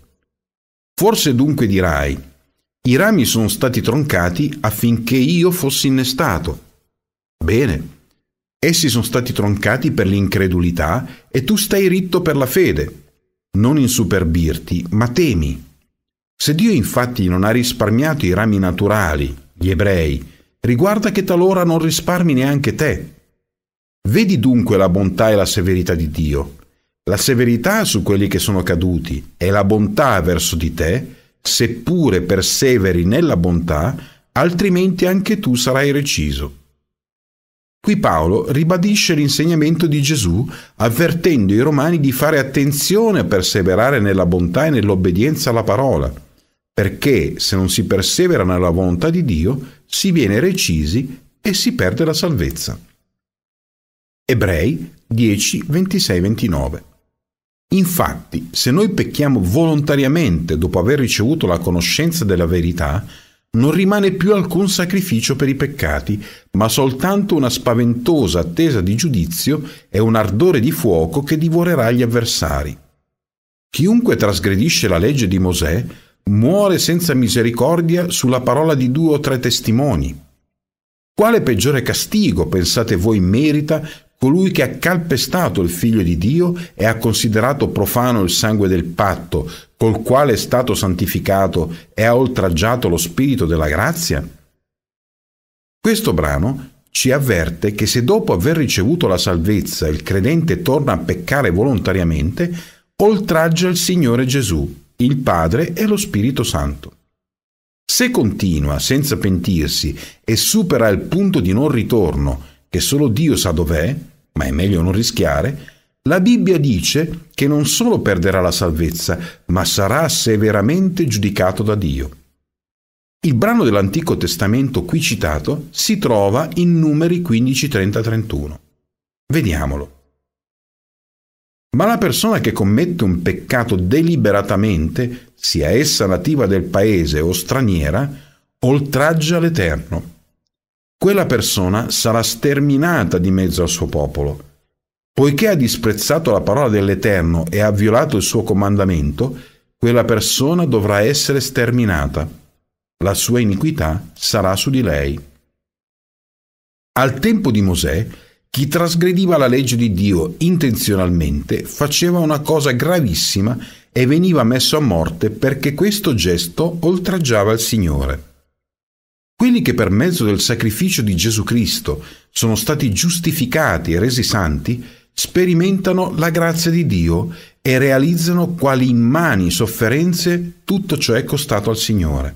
Forse dunque dirai, i rami sono stati troncati affinché io fossi innestato. Bene, essi sono stati troncati per l'incredulità e tu stai ritto per la fede. Non insuperbirti, ma temi. Se Dio infatti non ha risparmiato i rami naturali, gli ebrei, riguarda che talora non risparmi neanche te. Vedi dunque la bontà e la severità di Dio la severità su quelli che sono caduti e la bontà verso di te, seppure perseveri nella bontà, altrimenti anche tu sarai reciso. Qui Paolo ribadisce l'insegnamento di Gesù avvertendo i romani di fare attenzione a perseverare nella bontà e nell'obbedienza alla parola, perché se non si persevera nella volontà di Dio si viene recisi e si perde la salvezza. Ebrei 10, 26, 29 Infatti, se noi pecchiamo volontariamente dopo aver ricevuto la conoscenza della verità, non rimane più alcun sacrificio per i peccati, ma soltanto una spaventosa attesa di giudizio e un ardore di fuoco che divorerà gli avversari. Chiunque trasgredisce la legge di Mosè muore senza misericordia sulla parola di due o tre testimoni. Quale peggiore castigo pensate voi merita colui che ha calpestato il figlio di Dio e ha considerato profano il sangue del patto col quale è stato santificato e ha oltraggiato lo spirito della grazia? Questo brano ci avverte che se dopo aver ricevuto la salvezza il credente torna a peccare volontariamente, oltraggia il Signore Gesù, il Padre e lo Spirito Santo. Se continua senza pentirsi e supera il punto di non ritorno, che solo Dio sa dov'è, ma è meglio non rischiare, la Bibbia dice che non solo perderà la salvezza, ma sarà severamente giudicato da Dio. Il brano dell'Antico Testamento qui citato si trova in numeri 15.30-31. Vediamolo. Ma la persona che commette un peccato deliberatamente, sia essa nativa del paese o straniera, oltraggia l'Eterno quella persona sarà sterminata di mezzo al suo popolo. Poiché ha disprezzato la parola dell'Eterno e ha violato il suo comandamento, quella persona dovrà essere sterminata. La sua iniquità sarà su di lei. Al tempo di Mosè, chi trasgrediva la legge di Dio intenzionalmente faceva una cosa gravissima e veniva messo a morte perché questo gesto oltraggiava il Signore. Quelli che per mezzo del sacrificio di Gesù Cristo sono stati giustificati e resi santi, sperimentano la grazia di Dio e realizzano quali immani sofferenze tutto ciò è costato al Signore.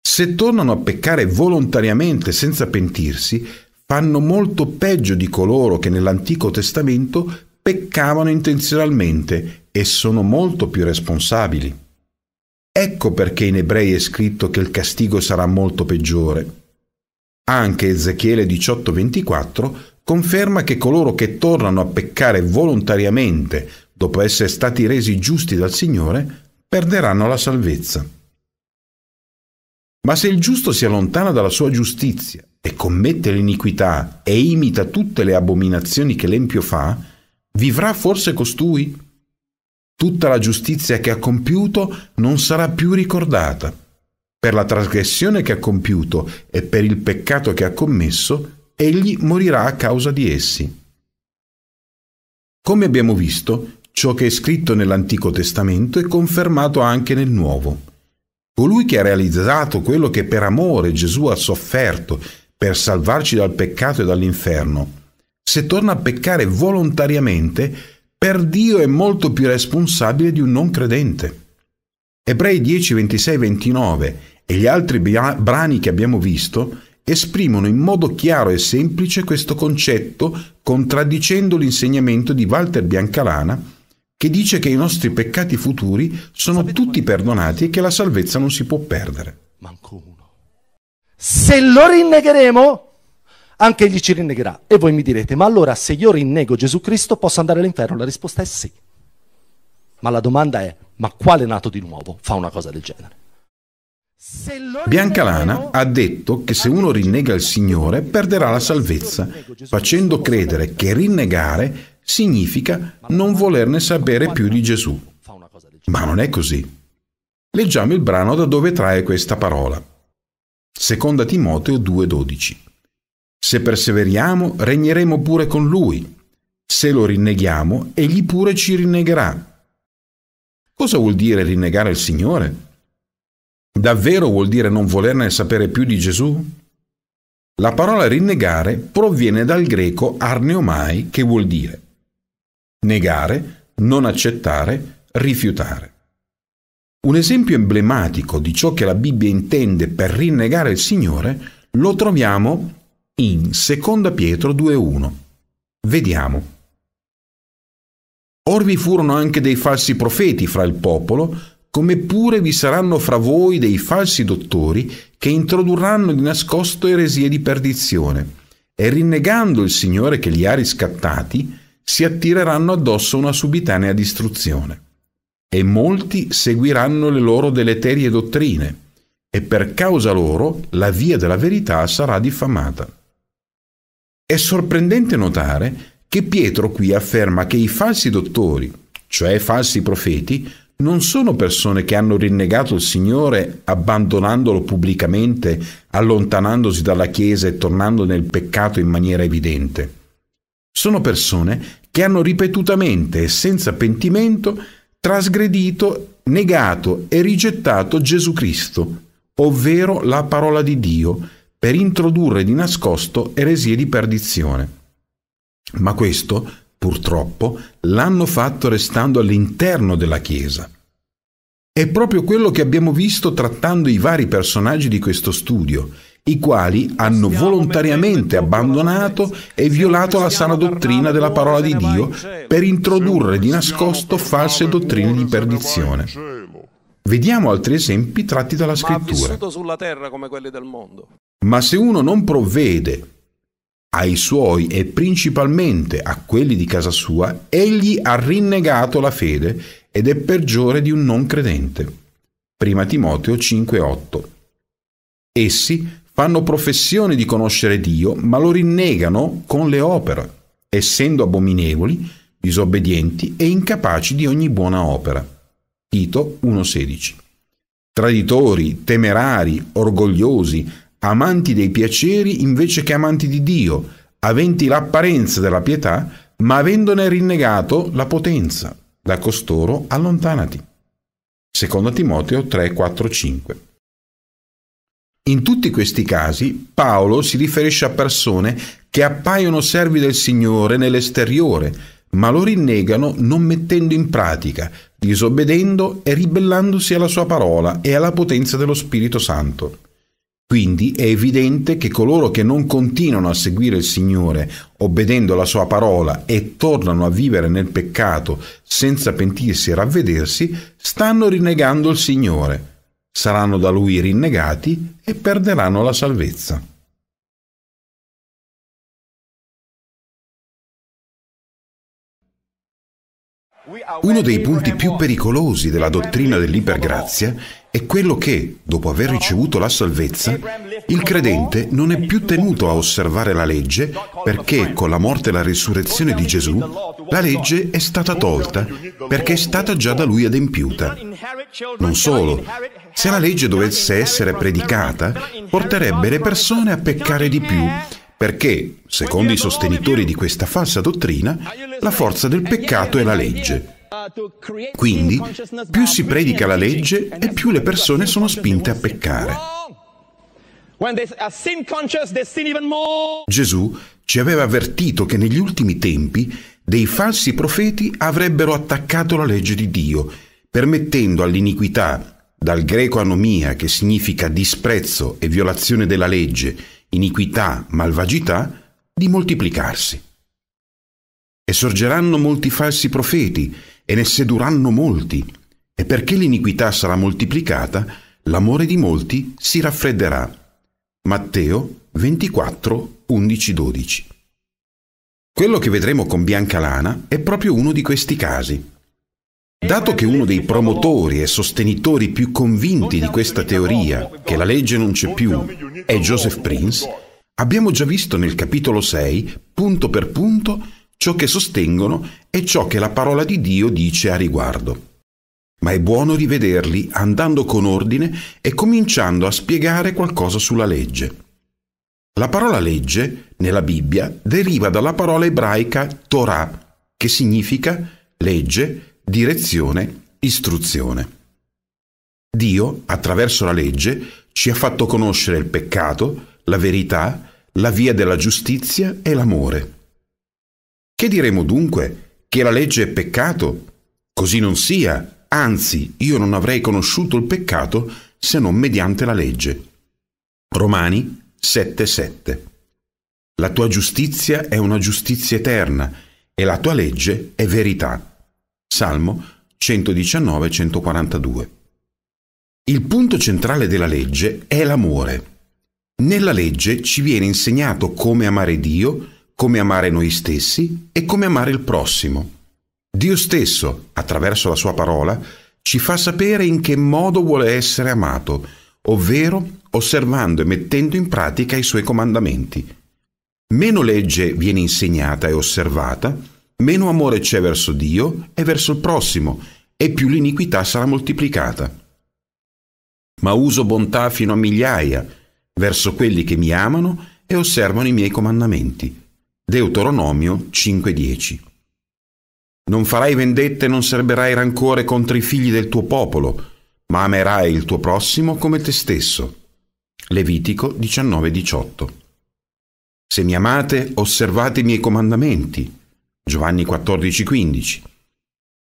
Se tornano a peccare volontariamente senza pentirsi, fanno molto peggio di coloro che nell'Antico Testamento peccavano intenzionalmente e sono molto più responsabili. Ecco perché in Ebrei è scritto che il castigo sarà molto peggiore. Anche Ezechiele 18:24 conferma che coloro che tornano a peccare volontariamente dopo essere stati resi giusti dal Signore perderanno la salvezza. Ma se il giusto si allontana dalla sua giustizia e commette l'iniquità e imita tutte le abominazioni che l'empio fa, vivrà forse costui? tutta la giustizia che ha compiuto non sarà più ricordata. Per la trasgressione che ha compiuto e per il peccato che ha commesso, egli morirà a causa di essi. Come abbiamo visto, ciò che è scritto nell'Antico Testamento è confermato anche nel Nuovo. Colui che ha realizzato quello che per amore Gesù ha sofferto per salvarci dal peccato e dall'inferno, se torna a peccare volontariamente, per Dio è molto più responsabile di un non credente. Ebrei 10, 26, 29 e gli altri brani che abbiamo visto esprimono in modo chiaro e semplice questo concetto contraddicendo l'insegnamento di Walter Biancalana che dice che i nostri peccati futuri sono tutti perdonati e che la salvezza non si può perdere. Manco uno. Se lo rinnegheremo, anche egli ci rinnegherà. E voi mi direte, ma allora se io rinnego Gesù Cristo posso andare all'inferno? La risposta è sì. Ma la domanda è, ma quale nato di nuovo fa una cosa del genere? Biancalana ha detto che se uno rinnega il Signore perderà la salvezza, facendo credere che rinnegare significa non volerne sapere più di Gesù. Ma non è così. Leggiamo il brano da dove trae questa parola. Seconda Timoteo 2:12. Se perseveriamo, regneremo pure con Lui. Se lo rinneghiamo, Egli pure ci rinnegherà. Cosa vuol dire rinnegare il Signore? Davvero vuol dire non volerne sapere più di Gesù? La parola rinnegare proviene dal greco arneomai, che vuol dire negare, non accettare, rifiutare. Un esempio emblematico di ciò che la Bibbia intende per rinnegare il Signore lo troviamo in 2 Pietro 2.1. Vediamo. Or vi furono anche dei falsi profeti fra il popolo, come pure vi saranno fra voi dei falsi dottori che introdurranno di nascosto eresie di perdizione, e rinnegando il Signore che li ha riscattati, si attireranno addosso una subitanea distruzione. E molti seguiranno le loro deleterie dottrine, e per causa loro la via della verità sarà diffamata. È sorprendente notare che Pietro qui afferma che i falsi dottori, cioè falsi profeti, non sono persone che hanno rinnegato il Signore abbandonandolo pubblicamente, allontanandosi dalla Chiesa e tornando nel peccato in maniera evidente. Sono persone che hanno ripetutamente e senza pentimento trasgredito, negato e rigettato Gesù Cristo, ovvero la parola di Dio, per introdurre di nascosto eresie di perdizione. Ma questo, purtroppo, l'hanno fatto restando all'interno della Chiesa. È proprio quello che abbiamo visto trattando i vari personaggi di questo studio, i quali hanno volontariamente abbandonato e violato la sana dottrina della parola di Dio per introdurre di nascosto false dottrine di perdizione. Vediamo altri esempi tratti dalla scrittura. Ma ha vissuto sulla terra come quelli del mondo. Ma se uno non provvede ai suoi e principalmente a quelli di casa sua, egli ha rinnegato la fede ed è peggiore di un non credente. 1 Timoteo 5:8. Essi fanno professione di conoscere Dio, ma lo rinnegano con le opere, essendo abominevoli, disobbedienti e incapaci di ogni buona opera. Tito 1.16. Traditori, temerari, orgogliosi, amanti dei piaceri invece che amanti di Dio, aventi l'apparenza della pietà, ma avendone rinnegato la potenza. Da costoro allontanati. 2 Timoteo 3, 4, 5. In tutti questi casi Paolo si riferisce a persone che appaiono servi del Signore nell'esteriore, ma lo rinnegano non mettendo in pratica, disobbedendo e ribellandosi alla sua parola e alla potenza dello Spirito Santo. Quindi è evidente che coloro che non continuano a seguire il Signore, obbedendo alla sua parola e tornano a vivere nel peccato senza pentirsi e ravvedersi, stanno rinnegando il Signore. Saranno da lui rinnegati e perderanno la salvezza. Uno dei punti più pericolosi della dottrina dell'ipergrazia è quello che, dopo aver ricevuto la salvezza, il credente non è più tenuto a osservare la legge perché con la morte e la risurrezione di Gesù la legge è stata tolta perché è stata già da lui adempiuta. Non solo, se la legge dovesse essere predicata, porterebbe le persone a peccare di più perché, secondo i sostenitori di questa falsa dottrina, la forza del peccato è la legge. Quindi, più si predica la legge e più le persone sono spinte a peccare. Gesù ci aveva avvertito che negli ultimi tempi dei falsi profeti avrebbero attaccato la legge di Dio, permettendo all'iniquità, dal greco anomia che significa disprezzo e violazione della legge, iniquità, malvagità, di moltiplicarsi. E sorgeranno molti falsi profeti e ne sedurranno molti, e perché l'iniquità sarà moltiplicata, l'amore di molti si raffredderà. Matteo 24, 11, 12. Quello che vedremo con Biancalana è proprio uno di questi casi. Dato che uno dei promotori e sostenitori più convinti di questa teoria, che la legge non c'è più, è Joseph Prince, abbiamo già visto nel capitolo 6, punto per punto, ciò che sostengono e ciò che la parola di Dio dice a riguardo. Ma è buono rivederli andando con ordine e cominciando a spiegare qualcosa sulla legge. La parola legge nella Bibbia deriva dalla parola ebraica Torah, che significa legge, direzione, istruzione. Dio, attraverso la legge, ci ha fatto conoscere il peccato, la verità, la via della giustizia e l'amore. Che diremo dunque? Che la legge è peccato? Così non sia, anzi io non avrei conosciuto il peccato se non mediante la legge. Romani 7:7 La tua giustizia è una giustizia eterna e la tua legge è verità. Salmo 119-142 Il punto centrale della legge è l'amore. Nella legge ci viene insegnato come amare Dio come amare noi stessi e come amare il prossimo. Dio stesso, attraverso la sua parola, ci fa sapere in che modo vuole essere amato, ovvero osservando e mettendo in pratica i suoi comandamenti. Meno legge viene insegnata e osservata, meno amore c'è verso Dio e verso il prossimo, e più l'iniquità sarà moltiplicata. Ma uso bontà fino a migliaia verso quelli che mi amano e osservano i miei comandamenti. Deuteronomio 5:10. Non farai vendette e non serberai rancore contro i figli del tuo popolo, ma amerai il tuo prossimo come te stesso. Levitico 19:18. Se mi amate, osservate i miei comandamenti. Giovanni 14:15.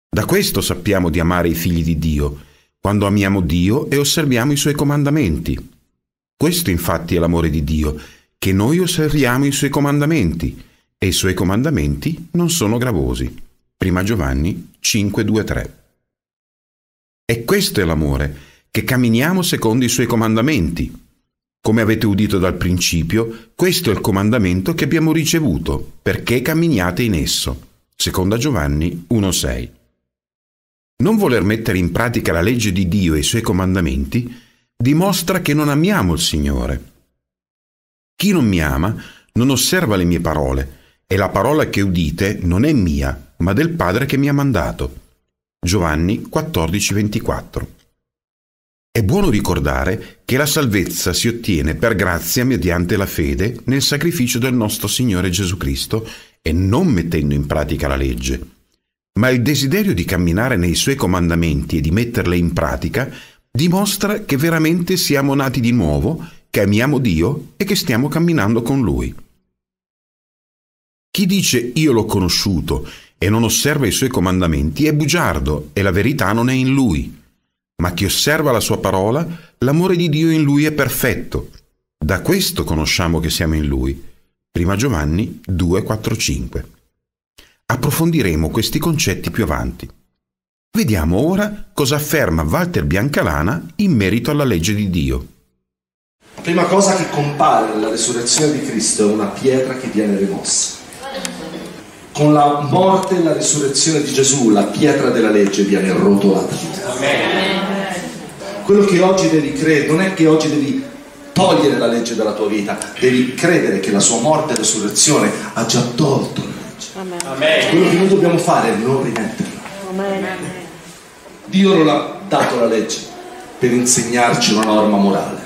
Da questo sappiamo di amare i figli di Dio, quando amiamo Dio e osserviamo i suoi comandamenti. Questo infatti è l'amore di Dio, che noi osserviamo i suoi comandamenti, e i suoi comandamenti non sono gravosi. 1 Giovanni 5:2-3. E questo è l'amore, che camminiamo secondo i suoi comandamenti. Come avete udito dal principio, questo è il comandamento che abbiamo ricevuto, perché camminiate in esso. 2 Giovanni 1:6. Non voler mettere in pratica la legge di Dio e i suoi comandamenti dimostra che non amiamo il Signore. Chi non mi ama non osserva le mie parole, e la parola che udite non è mia, ma del Padre che mi ha mandato. Giovanni 14:24. È buono ricordare che la salvezza si ottiene per grazia mediante la fede nel sacrificio del nostro Signore Gesù Cristo e non mettendo in pratica la legge. Ma il desiderio di camminare nei Suoi comandamenti e di metterle in pratica dimostra che veramente siamo nati di nuovo, che amiamo Dio e che stiamo camminando con Lui. Chi dice io l'ho conosciuto e non osserva i suoi comandamenti è bugiardo e la verità non è in lui. Ma chi osserva la sua parola, l'amore di Dio in lui è perfetto. Da questo conosciamo che siamo in lui. 1 Giovanni 2, 4, 5. Approfondiremo questi concetti più avanti. Vediamo ora cosa afferma Walter Biancalana in merito alla legge di Dio. La prima cosa che compare nella resurrezione di Cristo è una pietra che viene rimossa con la morte e la risurrezione di Gesù la pietra della legge viene rotolata quello che oggi devi credere non è che oggi devi togliere la legge dalla tua vita devi credere che la sua morte e risurrezione ha già tolto la legge Amen. quello che noi dobbiamo fare è non rimetterla Amen. Dio non ha dato la legge per insegnarci una norma morale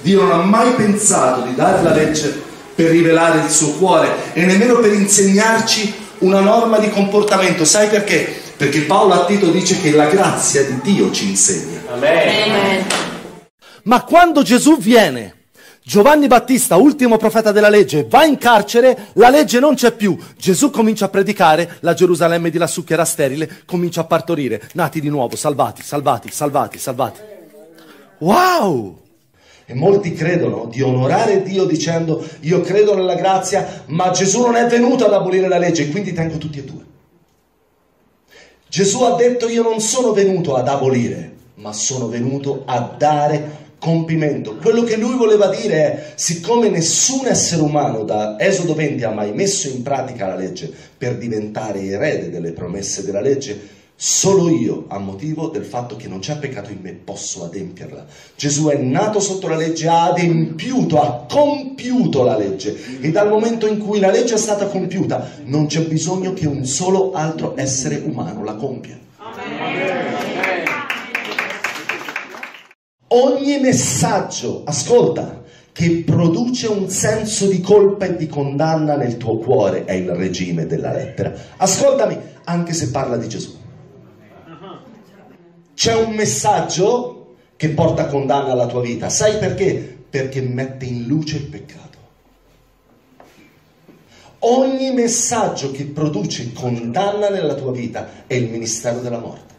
Dio non ha mai pensato di dare la legge per rivelare il suo cuore e nemmeno per insegnarci una norma di comportamento. Sai perché? Perché Paolo a Tito dice che la grazia di Dio ci insegna. Amen. Ma quando Gesù viene, Giovanni Battista, ultimo profeta della legge, va in carcere, la legge non c'è più. Gesù comincia a predicare, la Gerusalemme di lassù che era sterile comincia a partorire, nati di nuovo, salvati, salvati, salvati, salvati. Wow! E molti credono di onorare Dio dicendo io credo nella grazia, ma Gesù non è venuto ad abolire la legge, quindi tengo tutti e due. Gesù ha detto io non sono venuto ad abolire, ma sono venuto a dare compimento. Quello che lui voleva dire è, siccome nessun essere umano da Esodo 20 ha mai messo in pratica la legge per diventare erede delle promesse della legge, Solo io, a motivo del fatto che non c'è peccato in me, posso adempierla. Gesù è nato sotto la legge, ha adempiuto, ha compiuto la legge. E dal momento in cui la legge è stata compiuta, non c'è bisogno che un solo altro essere umano la compia. Ogni messaggio, ascolta, che produce un senso di colpa e di condanna nel tuo cuore è il regime della lettera. Ascoltami, anche se parla di Gesù. C'è un messaggio che porta condanna alla tua vita. Sai perché? Perché mette in luce il peccato. Ogni messaggio che produce condanna nella tua vita è il ministero della morte.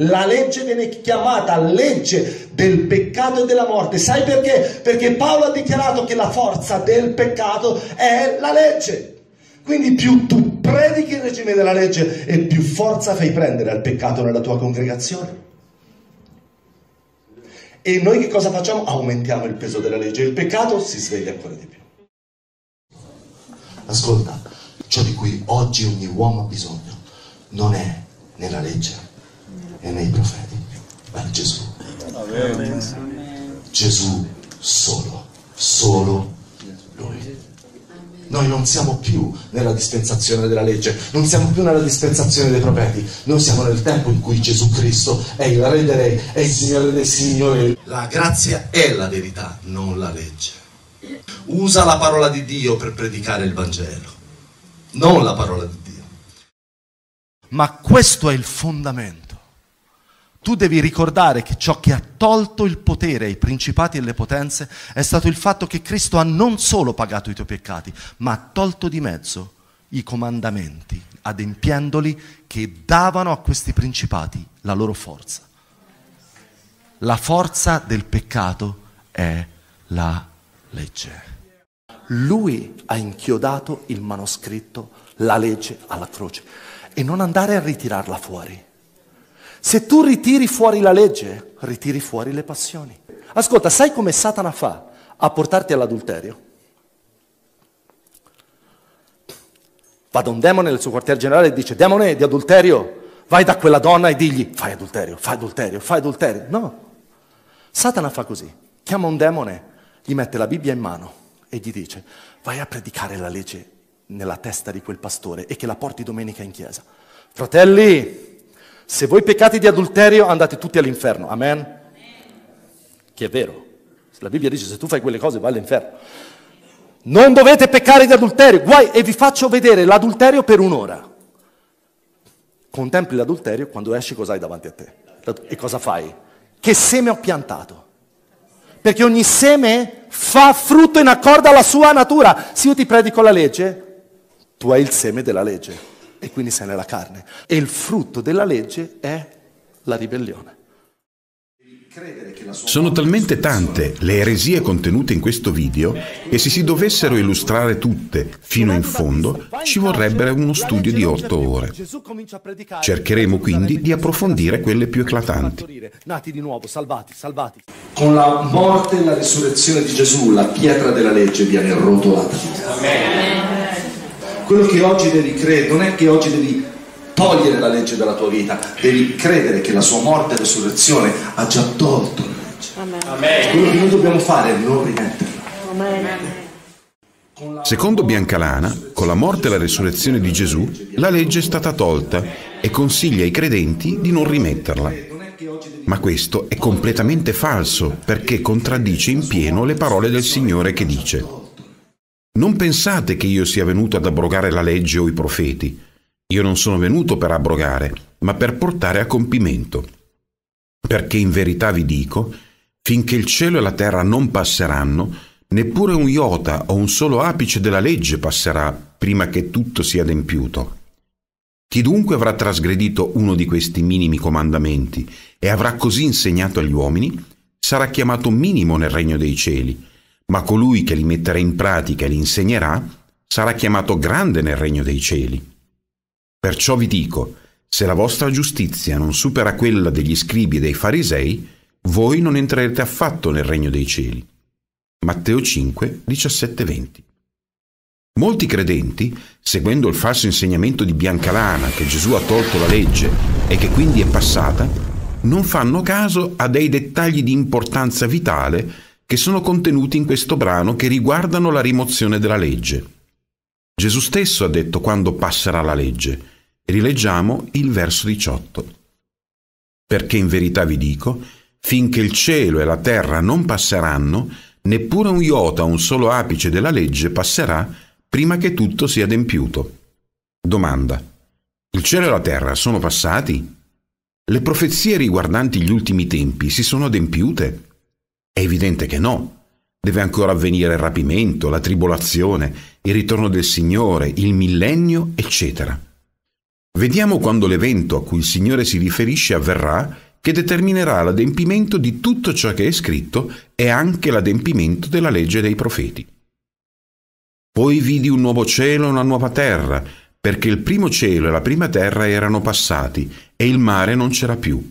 La legge viene chiamata legge del peccato e della morte. Sai perché? Perché Paolo ha dichiarato che la forza del peccato è la legge. Quindi più tu di che regime della legge e più forza fai prendere al peccato nella tua congregazione. E noi che cosa facciamo? Aumentiamo il peso della legge. e Il peccato si sveglia ancora di più. Ascolta, ciò di cui oggi ogni uomo ha bisogno non è nella legge e nei profeti, ma in Gesù. Amen. Gesù solo, solo noi non siamo più nella dispensazione della legge, non siamo più nella dispensazione dei profeti, noi siamo nel tempo in cui Gesù Cristo è il Re dei Re, è il Signore dei Signori. La grazia è la verità, non la legge. Usa la parola di Dio per predicare il Vangelo, non la parola di Dio. Ma questo è il fondamento tu devi ricordare che ciò che ha tolto il potere ai principati e alle potenze è stato il fatto che Cristo ha non solo pagato i tuoi peccati, ma ha tolto di mezzo i comandamenti, adempiendoli che davano a questi principati la loro forza. La forza del peccato è la legge. Lui ha inchiodato il manoscritto, la legge alla croce e non andare a ritirarla fuori se tu ritiri fuori la legge, ritiri fuori le passioni. Ascolta, sai come Satana fa a portarti all'adulterio? Va da un demone nel suo quartier generale e dice, demone di adulterio, vai da quella donna e digli, fai adulterio, fai adulterio, fai adulterio. No, Satana fa così, chiama un demone, gli mette la Bibbia in mano e gli dice, vai a predicare la legge nella testa di quel pastore e che la porti domenica in chiesa. Fratelli, se voi peccate di adulterio andate tutti all'inferno. Amen? Che è vero. La Bibbia dice se tu fai quelle cose vai all'inferno. Non dovete peccare di adulterio. Guai, e vi faccio vedere l'adulterio per un'ora. Contempli l'adulterio, quando esci cosa hai davanti a te? E cosa fai? Che seme ho piantato? Perché ogni seme fa frutto in accordo alla sua natura. Se io ti predico la legge, tu hai il seme della legge e quindi se n'è la carne. E il frutto della legge è la ribellione. Sono talmente tante le eresie contenute in questo video che se si dovessero illustrare tutte fino in fondo ci vorrebbe uno studio di otto ore. Cercheremo quindi di approfondire quelle più eclatanti. Con la morte e la risurrezione di Gesù la pietra della legge viene rotolata. Amen quello che oggi devi credere, non è che oggi devi togliere la legge dalla tua vita, devi credere che la sua morte e resurrezione ha già tolto la legge. Amen. Quello che noi dobbiamo fare è non rimetterla. Amen. Secondo Biancalana, con la morte e la resurrezione di Gesù, la legge è stata tolta e consiglia ai credenti di non rimetterla. Ma questo è completamente falso perché contraddice in pieno le parole del Signore che dice non pensate che io sia venuto ad abrogare la legge o i profeti. Io non sono venuto per abrogare, ma per portare a compimento. Perché in verità vi dico, finché il cielo e la terra non passeranno, neppure un iota o un solo apice della legge passerà prima che tutto sia adempiuto. Chi dunque avrà trasgredito uno di questi minimi comandamenti e avrà così insegnato agli uomini, sarà chiamato minimo nel regno dei cieli ma colui che li metterà in pratica e li insegnerà sarà chiamato grande nel regno dei cieli. Perciò vi dico, se la vostra giustizia non supera quella degli scribi e dei farisei, voi non entrerete affatto nel regno dei cieli. Matteo 5, 17, 20. Molti credenti, seguendo il falso insegnamento di Biancalana che Gesù ha tolto la legge e che quindi è passata, non fanno caso a dei dettagli di importanza vitale che sono contenuti in questo brano che riguardano la rimozione della legge. Gesù stesso ha detto quando passerà la legge. rileggiamo il verso 18. Perché in verità vi dico, finché il cielo e la terra non passeranno, neppure un iota, un solo apice della legge passerà prima che tutto sia adempiuto. Domanda. Il cielo e la terra sono passati? Le profezie riguardanti gli ultimi tempi si sono adempiute? È evidente che no. Deve ancora avvenire il rapimento, la tribolazione, il ritorno del Signore, il millennio, eccetera. Vediamo quando l'evento a cui il Signore si riferisce avverrà che determinerà l'adempimento di tutto ciò che è scritto e anche l'adempimento della legge dei profeti. Poi vidi un nuovo cielo e una nuova terra, perché il primo cielo e la prima terra erano passati e il mare non c'era più.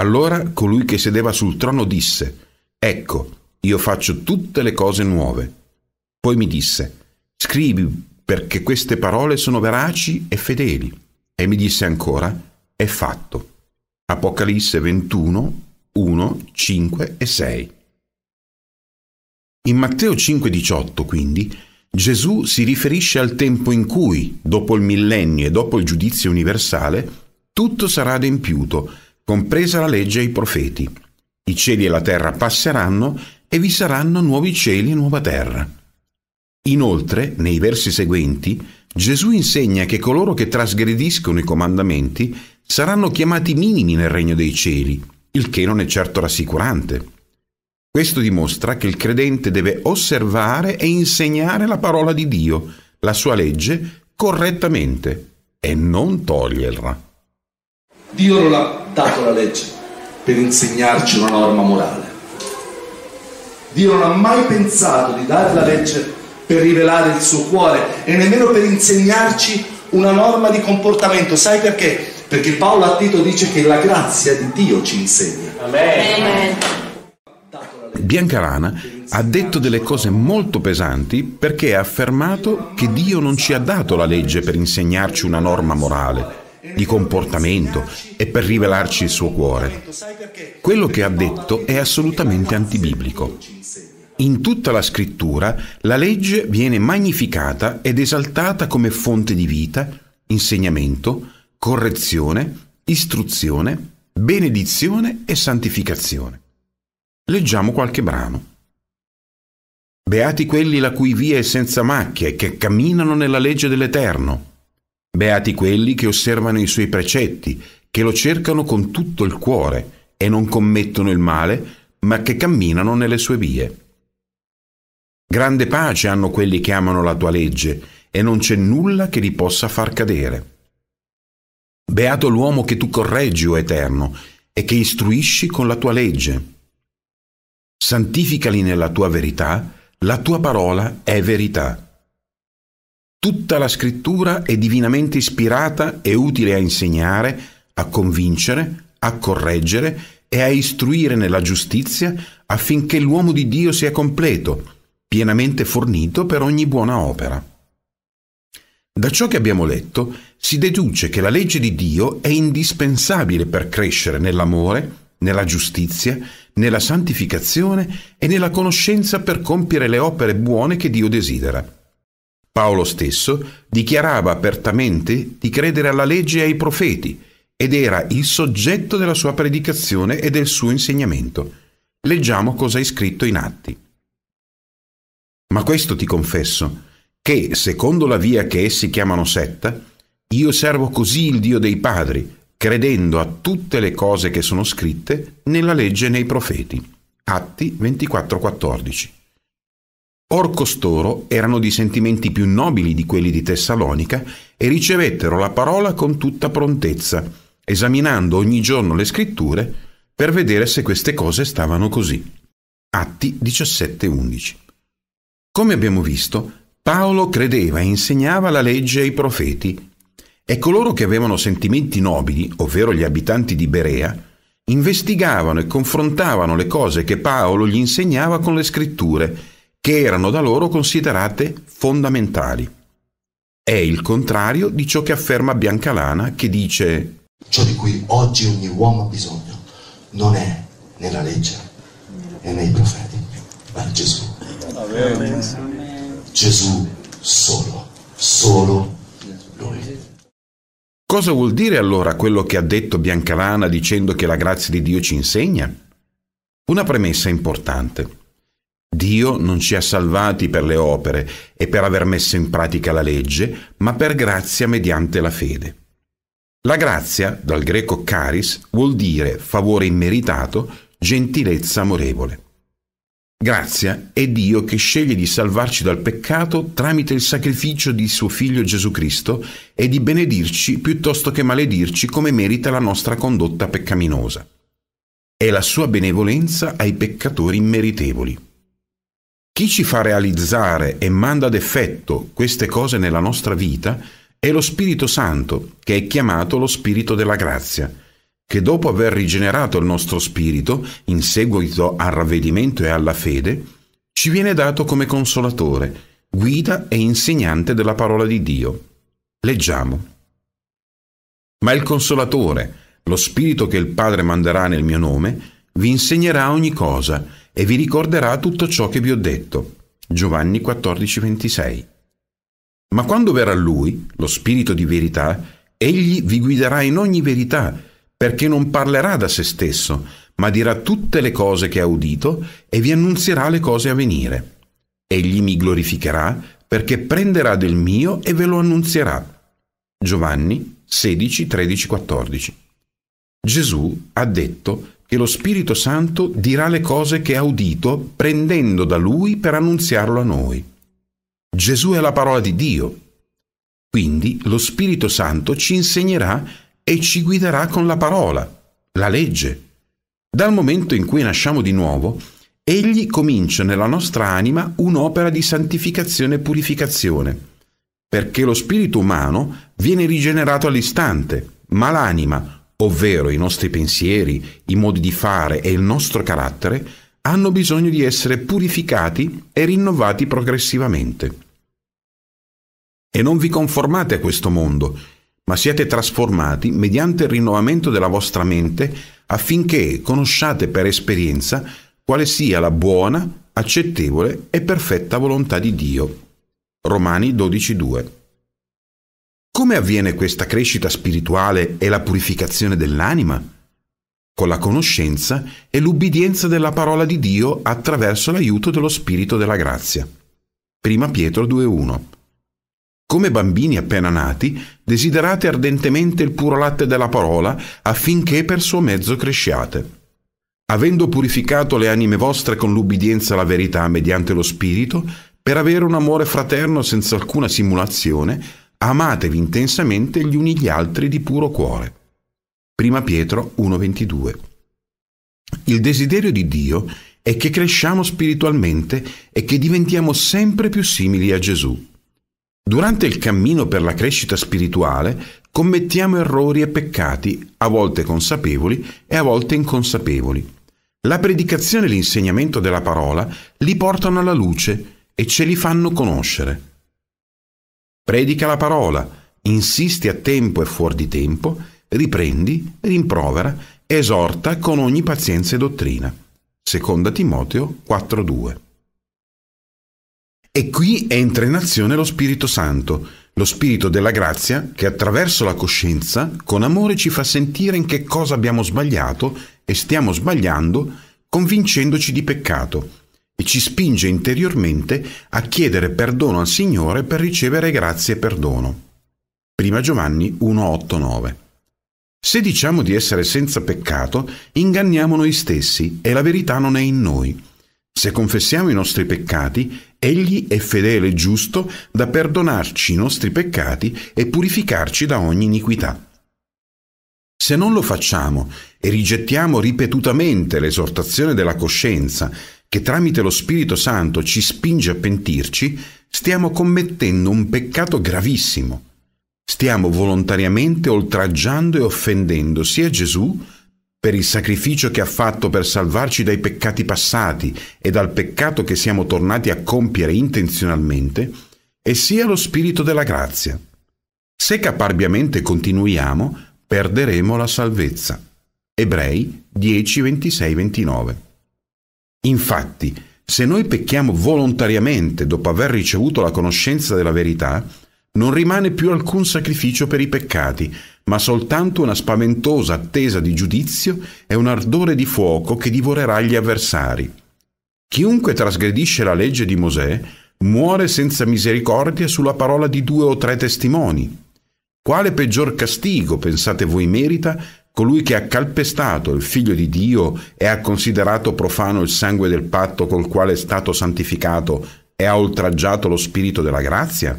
Allora colui che sedeva sul trono disse, Ecco, io faccio tutte le cose nuove. Poi mi disse, scrivi perché queste parole sono veraci e fedeli. E mi disse ancora, è fatto. Apocalisse 21, 1, 5 e 6. In Matteo 5, 18, quindi, Gesù si riferisce al tempo in cui, dopo il millennio e dopo il giudizio universale, tutto sarà adempiuto, compresa la legge e i profeti. I cieli e la terra passeranno e vi saranno nuovi cieli e nuova terra. Inoltre, nei versi seguenti, Gesù insegna che coloro che trasgrediscono i comandamenti saranno chiamati minimi nel regno dei cieli, il che non è certo rassicurante. Questo dimostra che il credente deve osservare e insegnare la parola di Dio, la sua legge, correttamente e non toglierla. Dio non ha dato la legge, per insegnarci una norma morale. Dio non ha mai pensato di dare la legge per rivelare il suo cuore e nemmeno per insegnarci una norma di comportamento. Sai perché? Perché Paolo a Tito dice che la grazia di Dio ci insegna. Amen. Biancarana ha detto delle cose molto pesanti perché ha affermato che Dio non ci ha dato la legge per insegnarci una norma morale, di comportamento e per rivelarci il suo cuore. Quello che ha detto è assolutamente antibiblico. In tutta la scrittura la legge viene magnificata ed esaltata come fonte di vita, insegnamento, correzione, istruzione, benedizione e santificazione. Leggiamo qualche brano. Beati quelli la cui via è senza macchie, che camminano nella legge dell'Eterno. Beati quelli che osservano i suoi precetti, che lo cercano con tutto il cuore e non commettono il male, ma che camminano nelle sue vie. Grande pace hanno quelli che amano la tua legge, e non c'è nulla che li possa far cadere. Beato l'uomo che tu correggi, o Eterno, e che istruisci con la tua legge. Santificali nella tua verità, la tua parola è verità. Tutta la scrittura è divinamente ispirata e utile a insegnare, a convincere, a correggere e a istruire nella giustizia affinché l'uomo di Dio sia completo, pienamente fornito per ogni buona opera. Da ciò che abbiamo letto si deduce che la legge di Dio è indispensabile per crescere nell'amore, nella giustizia, nella santificazione e nella conoscenza per compiere le opere buone che Dio desidera. Paolo stesso dichiarava apertamente di credere alla legge e ai profeti ed era il soggetto della sua predicazione e del suo insegnamento. Leggiamo cosa è scritto in Atti. Ma questo ti confesso, che secondo la via che essi chiamano setta, io servo così il Dio dei padri, credendo a tutte le cose che sono scritte nella legge e nei profeti. Atti 24:14 Or costoro erano di sentimenti più nobili di quelli di Tessalonica e ricevettero la parola con tutta prontezza, esaminando ogni giorno le scritture per vedere se queste cose stavano così. Atti 17:11. Come abbiamo visto, Paolo credeva e insegnava la legge ai profeti e coloro che avevano sentimenti nobili, ovvero gli abitanti di Berea, investigavano e confrontavano le cose che Paolo gli insegnava con le scritture che erano da loro considerate fondamentali. È il contrario di ciò che afferma Biancalana che dice Ciò di cui oggi ogni uomo ha bisogno non è nella legge e nei profeti, ma in Gesù. Amen. Gesù solo, solo lui. Cosa vuol dire allora quello che ha detto Biancalana dicendo che la grazia di Dio ci insegna? Una premessa importante. Dio non ci ha salvati per le opere e per aver messo in pratica la legge, ma per grazia mediante la fede. La grazia, dal greco caris, vuol dire favore immeritato, gentilezza amorevole. Grazia è Dio che sceglie di salvarci dal peccato tramite il sacrificio di suo Figlio Gesù Cristo e di benedirci piuttosto che maledirci come merita la nostra condotta peccaminosa. È la sua benevolenza ai peccatori immeritevoli. Chi ci fa realizzare e manda ad effetto queste cose nella nostra vita è lo Spirito Santo, che è chiamato lo Spirito della grazia, che dopo aver rigenerato il nostro spirito in seguito al ravvedimento e alla fede, ci viene dato come consolatore, guida e insegnante della parola di Dio. Leggiamo. Ma il consolatore, lo Spirito che il Padre manderà nel mio nome, vi insegnerà ogni cosa e vi ricorderà tutto ciò che vi ho detto. Giovanni 14:26. Ma quando verrà lui, lo Spirito di verità, egli vi guiderà in ogni verità, perché non parlerà da se stesso, ma dirà tutte le cose che ha udito e vi annunzierà le cose a venire. Egli mi glorificherà, perché prenderà del mio e ve lo annunzierà. Giovanni 16, 13, 14. Gesù ha detto che lo Spirito Santo dirà le cose che ha udito, prendendo da lui per annunziarlo a noi. Gesù è la parola di Dio. Quindi lo Spirito Santo ci insegnerà e ci guiderà con la parola, la legge. Dal momento in cui nasciamo di nuovo, egli comincia nella nostra anima un'opera di santificazione e purificazione, perché lo spirito umano viene rigenerato all'istante, ma l'anima, ovvero i nostri pensieri, i modi di fare e il nostro carattere, hanno bisogno di essere purificati e rinnovati progressivamente. E non vi conformate a questo mondo, ma siete trasformati mediante il rinnovamento della vostra mente affinché conosciate per esperienza quale sia la buona, accettevole e perfetta volontà di Dio. Romani 12.2 come avviene questa crescita spirituale e la purificazione dell'anima? Con la conoscenza e l'ubbidienza della parola di Dio attraverso l'aiuto dello Spirito della grazia. 1 Pietro 2.1 Come bambini appena nati, desiderate ardentemente il puro latte della parola affinché per suo mezzo cresciate. Avendo purificato le anime vostre con l'ubbidienza alla verità mediante lo Spirito, per avere un amore fraterno senza alcuna simulazione, amatevi intensamente gli uni gli altri di puro cuore. 1 Pietro 1:22 Il desiderio di Dio è che cresciamo spiritualmente e che diventiamo sempre più simili a Gesù. Durante il cammino per la crescita spirituale commettiamo errori e peccati, a volte consapevoli e a volte inconsapevoli. La predicazione e l'insegnamento della parola li portano alla luce e ce li fanno conoscere. Predica la parola, insisti a tempo e fuori di tempo, riprendi, rimprovera, esorta con ogni pazienza e dottrina. Seconda Timoteo 4:2. E qui entra in azione lo Spirito Santo, lo Spirito della grazia che attraverso la coscienza con amore ci fa sentire in che cosa abbiamo sbagliato e stiamo sbagliando, convincendoci di peccato e ci spinge interiormente a chiedere perdono al Signore per ricevere grazie e perdono. 1 Giovanni 1:8-9. Se diciamo di essere senza peccato, inganniamo noi stessi e la verità non è in noi. Se confessiamo i nostri peccati, Egli è fedele e giusto da perdonarci i nostri peccati e purificarci da ogni iniquità. Se non lo facciamo e rigettiamo ripetutamente l'esortazione della coscienza che tramite lo Spirito Santo ci spinge a pentirci, stiamo commettendo un peccato gravissimo. Stiamo volontariamente oltraggiando e offendendo sia Gesù per il sacrificio che ha fatto per salvarci dai peccati passati e dal peccato che siamo tornati a compiere intenzionalmente, e sia lo Spirito della grazia. Se caparbiamente continuiamo, perderemo la salvezza. Ebrei 10, 26, 29. Infatti, se noi pecchiamo volontariamente dopo aver ricevuto la conoscenza della verità, non rimane più alcun sacrificio per i peccati, ma soltanto una spaventosa attesa di giudizio e un ardore di fuoco che divorerà gli avversari. Chiunque trasgredisce la legge di Mosè muore senza misericordia sulla parola di due o tre testimoni. Quale peggior castigo, pensate voi, merita colui che ha calpestato il figlio di Dio e ha considerato profano il sangue del patto col quale è stato santificato e ha oltraggiato lo spirito della grazia?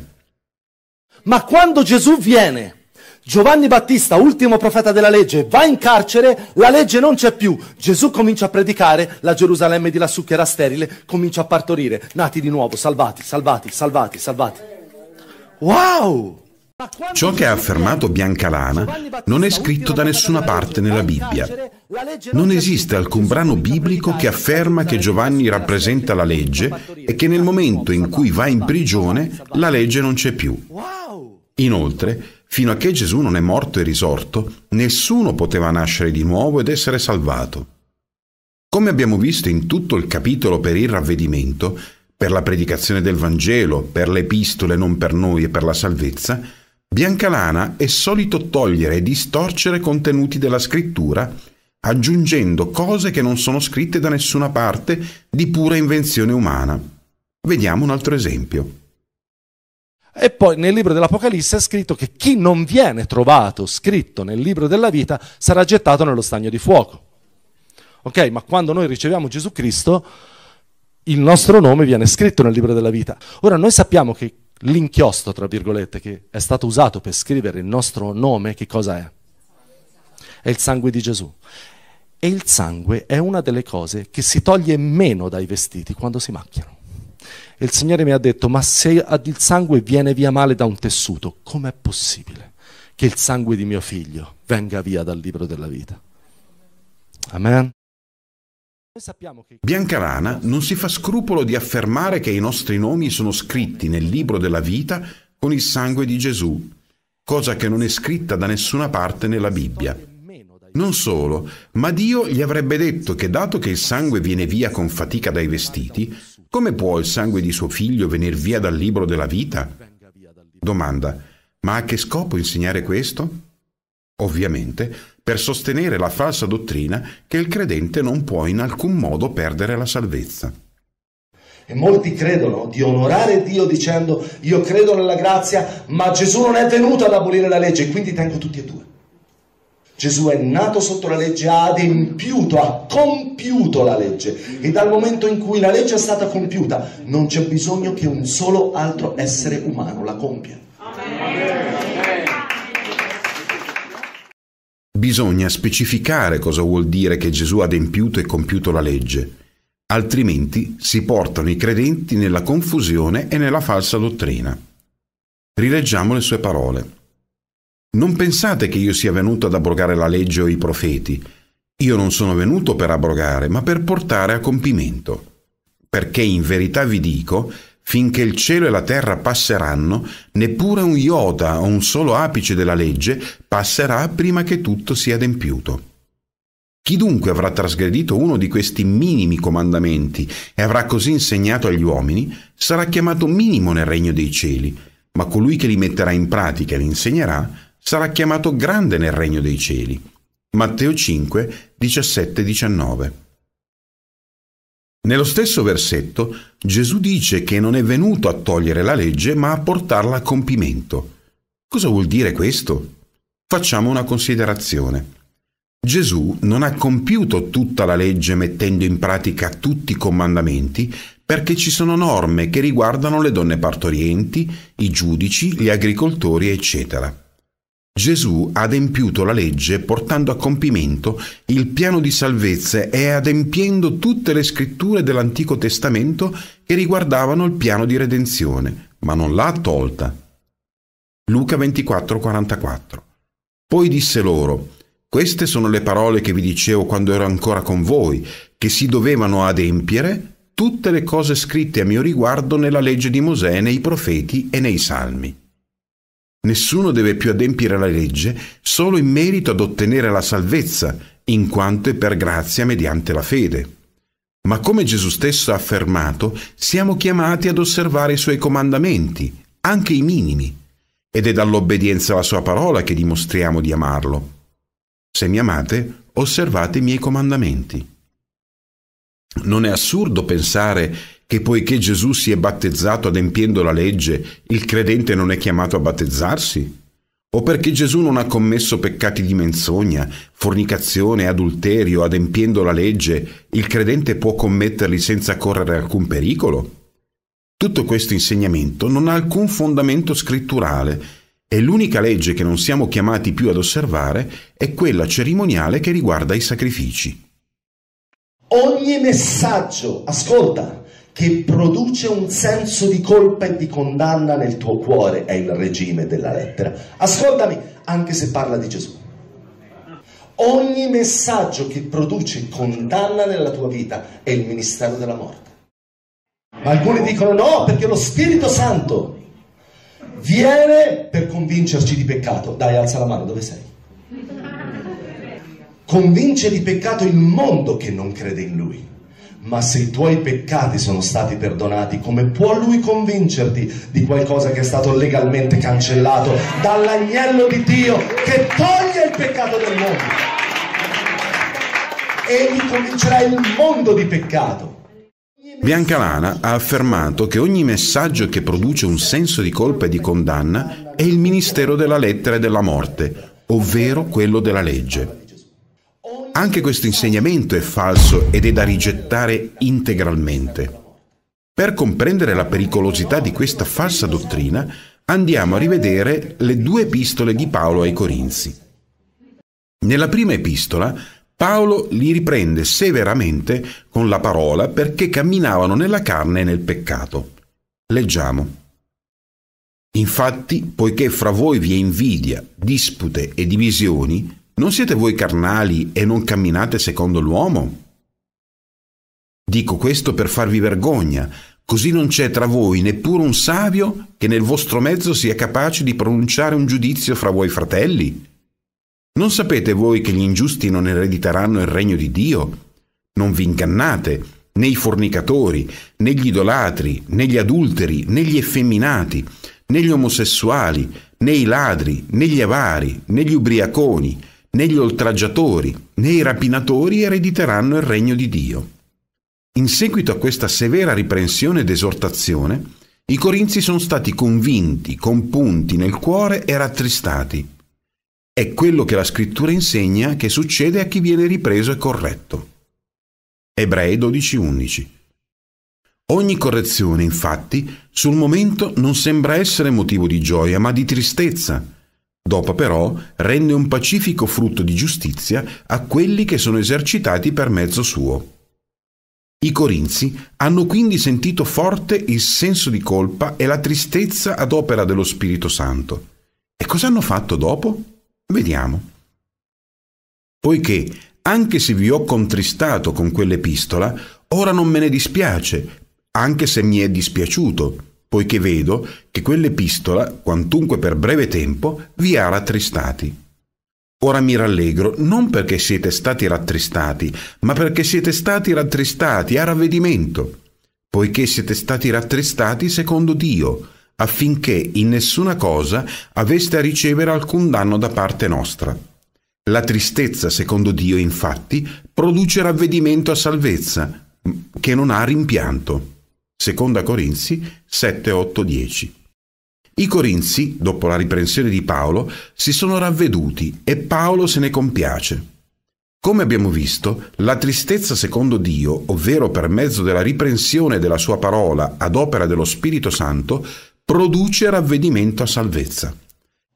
Ma quando Gesù viene, Giovanni Battista, ultimo profeta della legge, va in carcere, la legge non c'è più. Gesù comincia a predicare, la Gerusalemme di lassù che era sterile comincia a partorire, nati di nuovo, salvati, salvati, salvati, salvati. Wow! Ciò che ha affermato Biancalana non è scritto da nessuna parte nella Bibbia. Non esiste alcun brano biblico che afferma che Giovanni rappresenta la legge e che nel momento in cui va in prigione la legge non c'è più. Inoltre, fino a che Gesù non è morto e risorto, nessuno poteva nascere di nuovo ed essere salvato. Come abbiamo visto in tutto il capitolo per il ravvedimento, per la predicazione del Vangelo, per le epistole non per noi e per la salvezza, Biancalana è solito togliere e distorcere contenuti della scrittura aggiungendo cose che non sono scritte da nessuna parte di pura invenzione umana. Vediamo un altro esempio. E poi nel libro dell'Apocalisse è scritto che chi non viene trovato scritto nel libro della vita sarà gettato nello stagno di fuoco. Ok, ma quando noi riceviamo Gesù Cristo, il nostro nome viene scritto nel libro della vita. Ora noi sappiamo che l'inchiostro, tra virgolette, che è stato usato per scrivere il nostro nome, che cosa è? È il sangue di Gesù. E il sangue è una delle cose che si toglie meno dai vestiti quando si macchiano. E il Signore mi ha detto, ma se il sangue viene via male da un tessuto, com'è possibile che il sangue di mio figlio venga via dal libro della vita? Amen. Bianca Rana non si fa scrupolo di affermare che i nostri nomi sono scritti nel libro della vita con il sangue di Gesù, cosa che non è scritta da nessuna parte nella Bibbia. Non solo, ma Dio gli avrebbe detto che dato che il sangue viene via con fatica dai vestiti, come può il sangue di suo figlio venire via dal libro della vita? Domanda, ma a che scopo insegnare questo? Ovviamente, per sostenere la falsa dottrina che il credente non può in alcun modo perdere la salvezza. E molti credono di onorare Dio dicendo io credo nella grazia, ma Gesù non è venuto ad abolire la legge, quindi tengo tutti e due. Gesù è nato sotto la legge, ha adempiuto, ha compiuto la legge e dal momento in cui la legge è stata compiuta non c'è bisogno che un solo altro essere umano la compia. bisogna specificare cosa vuol dire che Gesù ha adempiuto e compiuto la legge, altrimenti si portano i credenti nella confusione e nella falsa dottrina. Rileggiamo le sue parole. Non pensate che io sia venuto ad abrogare la legge o i profeti. Io non sono venuto per abrogare, ma per portare a compimento. Perché in verità vi dico finché il cielo e la terra passeranno, neppure un iota o un solo apice della legge passerà prima che tutto sia adempiuto. Chi dunque avrà trasgredito uno di questi minimi comandamenti e avrà così insegnato agli uomini, sarà chiamato minimo nel regno dei cieli, ma colui che li metterà in pratica e li insegnerà, sarà chiamato grande nel regno dei cieli. Matteo 5, 17-19 nello stesso versetto Gesù dice che non è venuto a togliere la legge ma a portarla a compimento. Cosa vuol dire questo? Facciamo una considerazione. Gesù non ha compiuto tutta la legge mettendo in pratica tutti i comandamenti perché ci sono norme che riguardano le donne partorienti, i giudici, gli agricoltori, eccetera. Gesù ha adempiuto la legge portando a compimento il piano di salvezza e adempiendo tutte le scritture dell'Antico Testamento che riguardavano il piano di redenzione, ma non l'ha tolta. Luca 24:44 Poi disse loro, queste sono le parole che vi dicevo quando ero ancora con voi, che si dovevano adempiere tutte le cose scritte a mio riguardo nella legge di Mosè, nei profeti e nei salmi. Nessuno deve più adempiere la legge solo in merito ad ottenere la salvezza, in quanto è per grazia mediante la fede. Ma come Gesù stesso ha affermato, siamo chiamati ad osservare i suoi comandamenti, anche i minimi, ed è dall'obbedienza alla sua parola che dimostriamo di amarlo. Se mi amate, osservate i miei comandamenti. Non è assurdo pensare che poiché Gesù si è battezzato adempiendo la legge, il credente non è chiamato a battezzarsi? O perché Gesù non ha commesso peccati di menzogna, fornicazione, adulterio, adempiendo la legge, il credente può commetterli senza correre alcun pericolo? Tutto questo insegnamento non ha alcun fondamento scritturale e l'unica legge che non siamo chiamati più ad osservare è quella cerimoniale che riguarda i sacrifici. Ogni messaggio, ascolta, che produce un senso di colpa e di condanna nel tuo cuore, è il regime della lettera. Ascoltami, anche se parla di Gesù. Ogni messaggio che produce condanna nella tua vita è il ministero della morte. Ma alcuni dicono no, perché lo Spirito Santo viene per convincerci di peccato. Dai, alza la mano, dove sei? Convince di peccato il mondo che non crede in lui ma se i tuoi peccati sono stati perdonati, come può lui convincerti di qualcosa che è stato legalmente cancellato dall'agnello di Dio che toglie il peccato del mondo? Egli convincerà il mondo di peccato. Biancalana ha affermato che ogni messaggio che produce un senso di colpa e di condanna è il ministero della lettera e della morte, ovvero quello della legge. Anche questo insegnamento è falso ed è da rigettare integralmente. Per comprendere la pericolosità di questa falsa dottrina, andiamo a rivedere le due epistole di Paolo ai Corinzi. Nella prima epistola, Paolo li riprende severamente con la parola perché camminavano nella carne e nel peccato. Leggiamo. Infatti, poiché fra voi vi è invidia, dispute e divisioni, non siete voi carnali e non camminate secondo l'uomo? Dico questo per farvi vergogna, così non c'è tra voi neppure un savio che nel vostro mezzo sia capace di pronunciare un giudizio fra voi fratelli. Non sapete voi che gli ingiusti non erediteranno il regno di Dio? Non vi ingannate, né i fornicatori, né gli idolatri, né gli adulteri, né gli effeminati, né gli omosessuali, né i ladri, né gli avari, né gli ubriaconi, né gli oltraggiatori, né i rapinatori erediteranno il regno di Dio. In seguito a questa severa riprensione ed esortazione, i corinzi sono stati convinti, compunti nel cuore e rattristati. È quello che la scrittura insegna che succede a chi viene ripreso e corretto. Ebrei 12:11 Ogni correzione, infatti, sul momento non sembra essere motivo di gioia, ma di tristezza, Dopo però rende un pacifico frutto di giustizia a quelli che sono esercitati per mezzo suo. I corinzi hanno quindi sentito forte il senso di colpa e la tristezza ad opera dello Spirito Santo. E cosa hanno fatto dopo? Vediamo. Poiché, anche se vi ho contristato con quell'epistola, ora non me ne dispiace, anche se mi è dispiaciuto poiché vedo che quell'epistola, quantunque per breve tempo, vi ha rattristati. Ora mi rallegro non perché siete stati rattristati, ma perché siete stati rattristati a ravvedimento, poiché siete stati rattristati secondo Dio, affinché in nessuna cosa aveste a ricevere alcun danno da parte nostra. La tristezza, secondo Dio, infatti, produce ravvedimento a salvezza, che non ha rimpianto. Seconda Corinzi 7, 8, 10. I Corinzi, dopo la riprensione di Paolo, si sono ravveduti e Paolo se ne compiace. Come abbiamo visto, la tristezza secondo Dio, ovvero per mezzo della riprensione della sua parola ad opera dello Spirito Santo, produce ravvedimento a salvezza.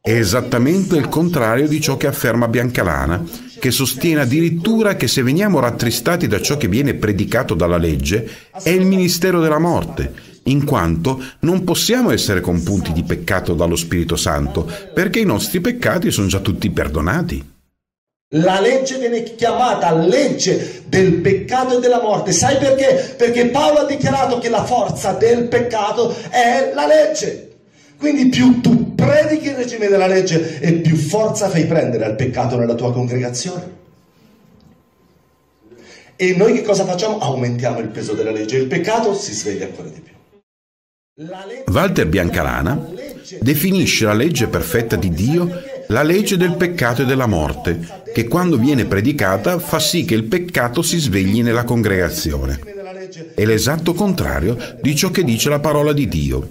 È esattamente il contrario di ciò che afferma Biancalana, che sostiene addirittura che se veniamo rattristati da ciò che viene predicato dalla legge, è il ministero della morte, in quanto non possiamo essere compunti di peccato dallo Spirito Santo, perché i nostri peccati sono già tutti perdonati. La legge viene chiamata legge del peccato e della morte. Sai perché? Perché Paolo ha dichiarato che la forza del peccato è la legge. Quindi più tu predichi il regime della legge e più forza fai prendere al peccato nella tua congregazione. E noi che cosa facciamo? Aumentiamo il peso della legge. e Il peccato si sveglia ancora di più. Walter Biancalana definisce la legge perfetta di Dio la legge del peccato e della morte, che quando viene predicata fa sì che il peccato si svegli nella congregazione. È l'esatto contrario di ciò che dice la parola di Dio.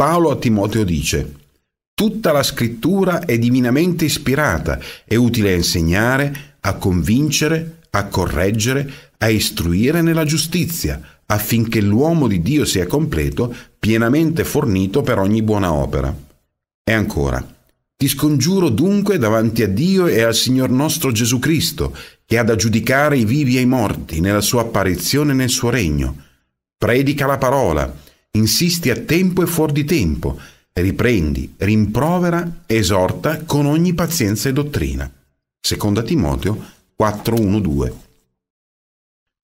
Paolo a Timoteo dice, Tutta la scrittura è divinamente ispirata, è utile a insegnare, a convincere, a correggere, a istruire nella giustizia, affinché l'uomo di Dio sia completo, pienamente fornito per ogni buona opera. E ancora, ti scongiuro dunque davanti a Dio e al Signor nostro Gesù Cristo, che ha da giudicare i vivi e i morti nella sua apparizione e nel suo regno. Predica la parola, Insisti a tempo e fuori di tempo, riprendi, rimprovera, esorta con ogni pazienza e dottrina. Seconda Timoteo 4.1.2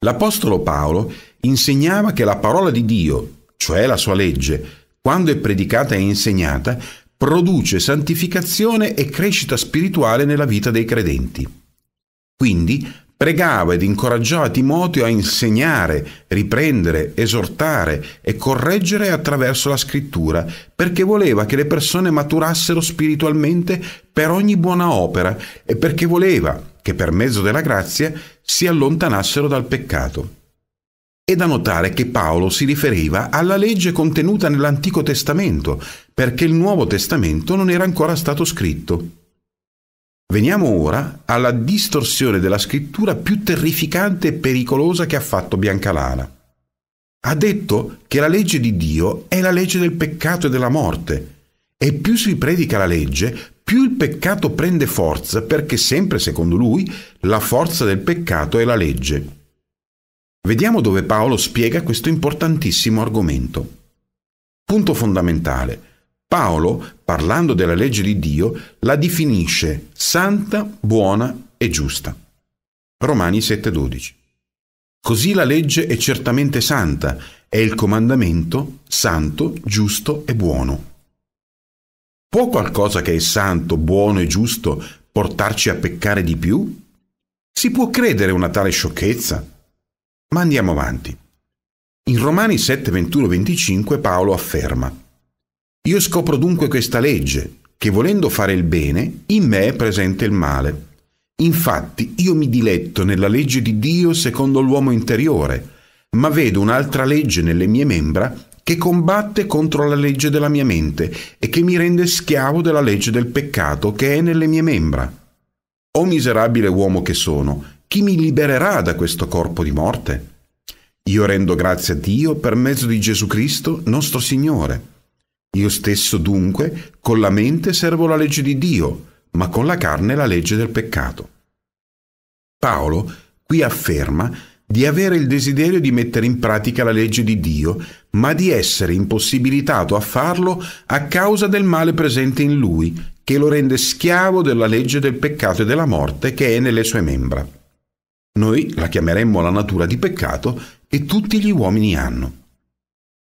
L'apostolo Paolo insegnava che la parola di Dio, cioè la sua legge, quando è predicata e insegnata, produce santificazione e crescita spirituale nella vita dei credenti. Quindi pregava ed incoraggiava Timoteo a insegnare, riprendere, esortare e correggere attraverso la scrittura, perché voleva che le persone maturassero spiritualmente per ogni buona opera e perché voleva che per mezzo della grazia si allontanassero dal peccato. È da notare che Paolo si riferiva alla legge contenuta nell'Antico Testamento, perché il Nuovo Testamento non era ancora stato scritto. Veniamo ora alla distorsione della scrittura più terrificante e pericolosa che ha fatto Biancalana. Ha detto che la legge di Dio è la legge del peccato e della morte, e più si predica la legge, più il peccato prende forza, perché sempre, secondo lui, la forza del peccato è la legge. Vediamo dove Paolo spiega questo importantissimo argomento. Punto fondamentale. Paolo, parlando della legge di Dio, la definisce santa, buona e giusta. Romani 7:12. Così la legge è certamente santa, è il comandamento santo, giusto e buono. Può qualcosa che è santo, buono e giusto portarci a peccare di più? Si può credere una tale sciocchezza? Ma andiamo avanti. In Romani 7, 21, 25 Paolo afferma io scopro dunque questa legge, che volendo fare il bene, in me è presente il male. Infatti io mi diletto nella legge di Dio secondo l'uomo interiore, ma vedo un'altra legge nelle mie membra che combatte contro la legge della mia mente e che mi rende schiavo della legge del peccato che è nelle mie membra. O miserabile uomo che sono, chi mi libererà da questo corpo di morte? Io rendo grazie a Dio per mezzo di Gesù Cristo, nostro Signore. Io stesso dunque con la mente servo la legge di Dio, ma con la carne la legge del peccato. Paolo qui afferma di avere il desiderio di mettere in pratica la legge di Dio, ma di essere impossibilitato a farlo a causa del male presente in lui, che lo rende schiavo della legge del peccato e della morte che è nelle sue membra. Noi la chiameremmo la natura di peccato che tutti gli uomini hanno.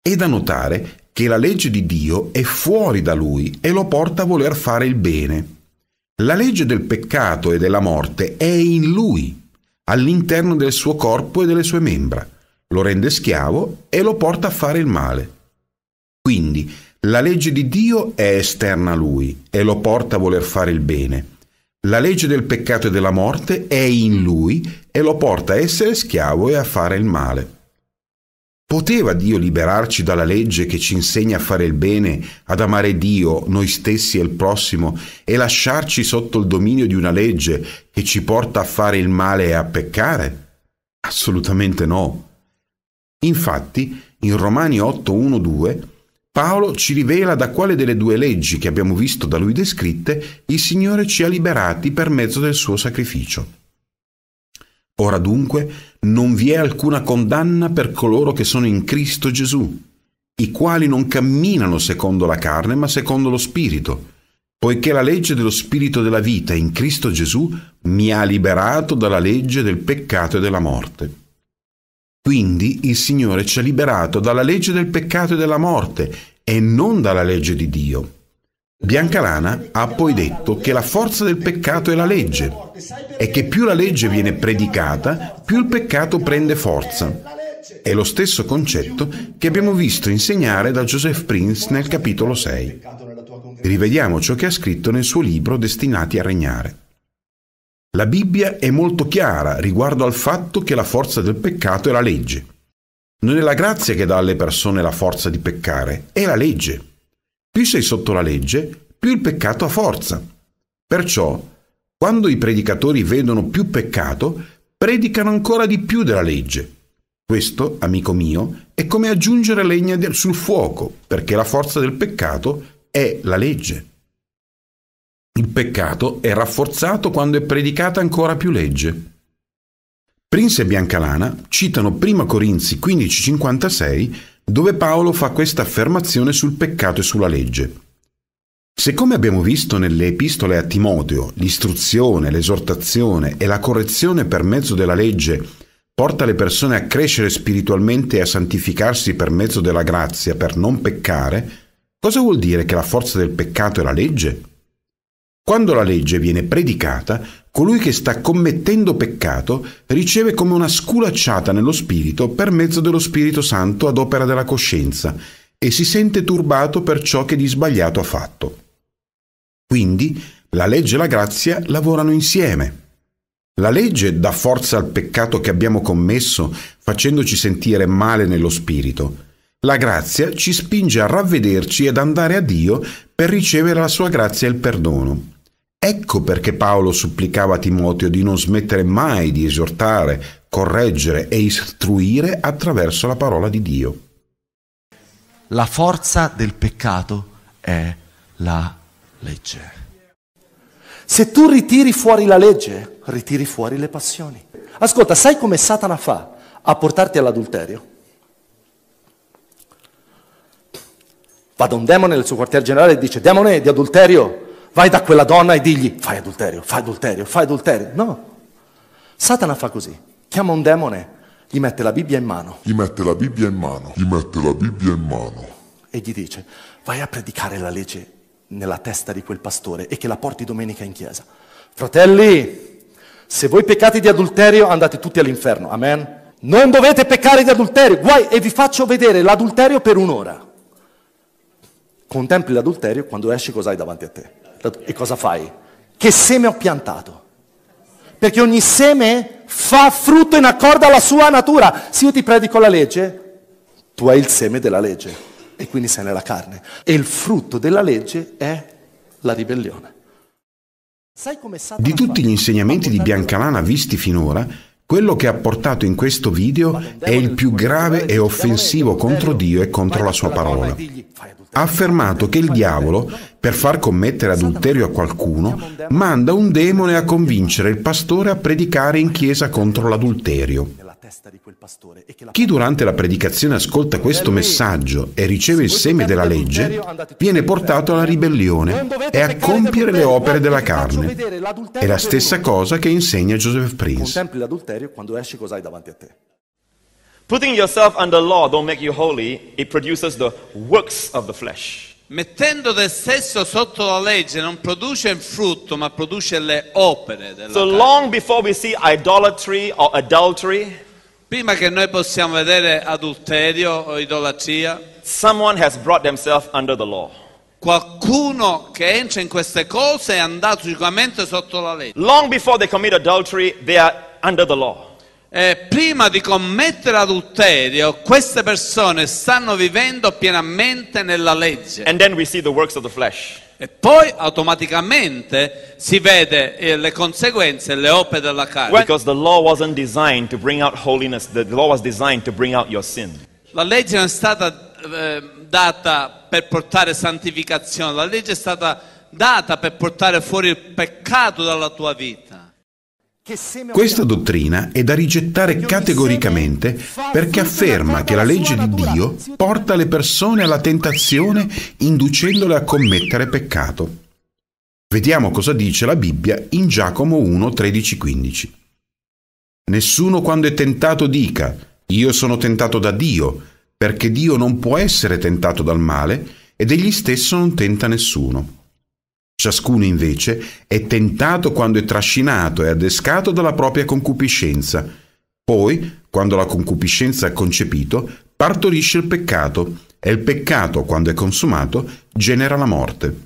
È da notare che la legge di Dio è fuori da lui e lo porta a voler fare il bene. La legge del peccato e della morte è in lui, all'interno del suo corpo e delle sue membra, lo rende schiavo e lo porta a fare il male. Quindi la legge di Dio è esterna a lui e lo porta a voler fare il bene. La legge del peccato e della morte è in lui e lo porta a essere schiavo e a fare il male. Poteva Dio liberarci dalla legge che ci insegna a fare il bene, ad amare Dio, noi stessi e il prossimo, e lasciarci sotto il dominio di una legge che ci porta a fare il male e a peccare? Assolutamente no. Infatti, in Romani 8.1.2, Paolo ci rivela da quale delle due leggi che abbiamo visto da lui descritte il Signore ci ha liberati per mezzo del suo sacrificio. Ora dunque, non vi è alcuna condanna per coloro che sono in Cristo Gesù, i quali non camminano secondo la carne, ma secondo lo Spirito, poiché la legge dello Spirito della vita in Cristo Gesù mi ha liberato dalla legge del peccato e della morte. Quindi il Signore ci ha liberato dalla legge del peccato e della morte e non dalla legge di Dio. Biancalana ha poi detto che la forza del peccato è la legge e che più la legge viene predicata, più il peccato prende forza. È lo stesso concetto che abbiamo visto insegnare da Joseph Prince nel capitolo 6. Rivediamo ciò che ha scritto nel suo libro Destinati a regnare. La Bibbia è molto chiara riguardo al fatto che la forza del peccato è la legge. Non è la grazia che dà alle persone la forza di peccare, è la legge. Più sei sotto la legge, più il peccato ha forza. Perciò, quando i predicatori vedono più peccato, predicano ancora di più della legge. Questo, amico mio, è come aggiungere legna sul fuoco, perché la forza del peccato è la legge. Il peccato è rafforzato quando è predicata ancora più legge. Prince e Biancalana citano 1 Corinzi 15:56 dove Paolo fa questa affermazione sul peccato e sulla legge. Se come abbiamo visto nelle epistole a Timoteo, l'istruzione, l'esortazione e la correzione per mezzo della legge porta le persone a crescere spiritualmente e a santificarsi per mezzo della grazia per non peccare, cosa vuol dire che la forza del peccato è la legge? Quando la legge viene predicata, colui che sta commettendo peccato riceve come una sculacciata nello spirito per mezzo dello Spirito Santo ad opera della coscienza e si sente turbato per ciò che di sbagliato ha fatto. Quindi la legge e la grazia lavorano insieme. La legge dà forza al peccato che abbiamo commesso facendoci sentire male nello spirito. La grazia ci spinge a ravvederci ed andare a Dio per ricevere la sua grazia e il perdono. Ecco perché Paolo supplicava a Timoteo di non smettere mai di esortare, correggere e istruire attraverso la parola di Dio. La forza del peccato è la legge. Se tu ritiri fuori la legge, ritiri fuori le passioni. Ascolta, sai come Satana fa a portarti all'adulterio? Va da un demone nel suo quartier generale e dice, demone di adulterio, vai da quella donna e digli, fai adulterio, fai adulterio, fai adulterio. No. Satana fa così, chiama un demone, gli mette la Bibbia in mano. Gli mette la Bibbia in mano. Gli mette la Bibbia in mano. E gli dice, vai a predicare la legge nella testa di quel pastore e che la porti domenica in chiesa. Fratelli, se voi peccate di adulterio andate tutti all'inferno. Amen. Non dovete peccare di adulterio. Guai, e vi faccio vedere l'adulterio per un'ora contempli l'adulterio quando esci cosa hai davanti a te e cosa fai? Che seme ho piantato? Perché ogni seme fa frutto in accordo alla sua natura. Se io ti predico la legge, tu hai il seme della legge e quindi sei nella carne. E il frutto della legge è la ribellione. Di tutti gli insegnamenti di Biancalana visti finora, quello che ha portato in questo video è il più grave e offensivo contro Dio e contro la sua parola. Ha affermato che il diavolo, per far commettere adulterio a qualcuno, manda un demone a convincere il pastore a predicare in chiesa contro l'adulterio. Chi durante la predicazione ascolta questo messaggio e riceve il seme della legge viene portato alla ribellione e a compiere le opere della carne. È la stessa cosa che insegna Joseph Prince. Contempli l'adulterio quando esci cosa hai davanti a te. Putting yourself under law don't make you holy, it produces the works of the flesh. Mettendo te stesso sotto la legge non produce il frutto, ma produce le opere della so long before we see idolatry or adultery, Prima che noi possiamo vedere adulterio o idolatria, someone has brought themselves under the law. Qualcuno che entra in queste cose è andato sicuramente sotto la legge. Long before they commit adultery, they are under the law. e prima di commettere adulterio, queste persone stanno vivendo pienamente nella legge. And then we see the works of the flesh e poi automaticamente si vede eh, le conseguenze e le opere della carne. Because the law wasn't designed to bring out holiness, the law was designed to bring out your sin. La legge non è stata eh, data per portare santificazione, la legge è stata data per portare fuori il peccato dalla tua vita. Questa dottrina è da rigettare categoricamente perché afferma che la legge di Dio porta le persone alla tentazione inducendole a commettere peccato. Vediamo cosa dice la Bibbia in Giacomo 1, 13, 15. Nessuno quando è tentato dica io sono tentato da Dio, perché Dio non può essere tentato dal male ed egli stesso non tenta nessuno. Ciascuno invece è tentato quando è trascinato e adescato dalla propria concupiscenza. Poi, quando la concupiscenza ha concepito, partorisce il peccato e il peccato, quando è consumato, genera la morte.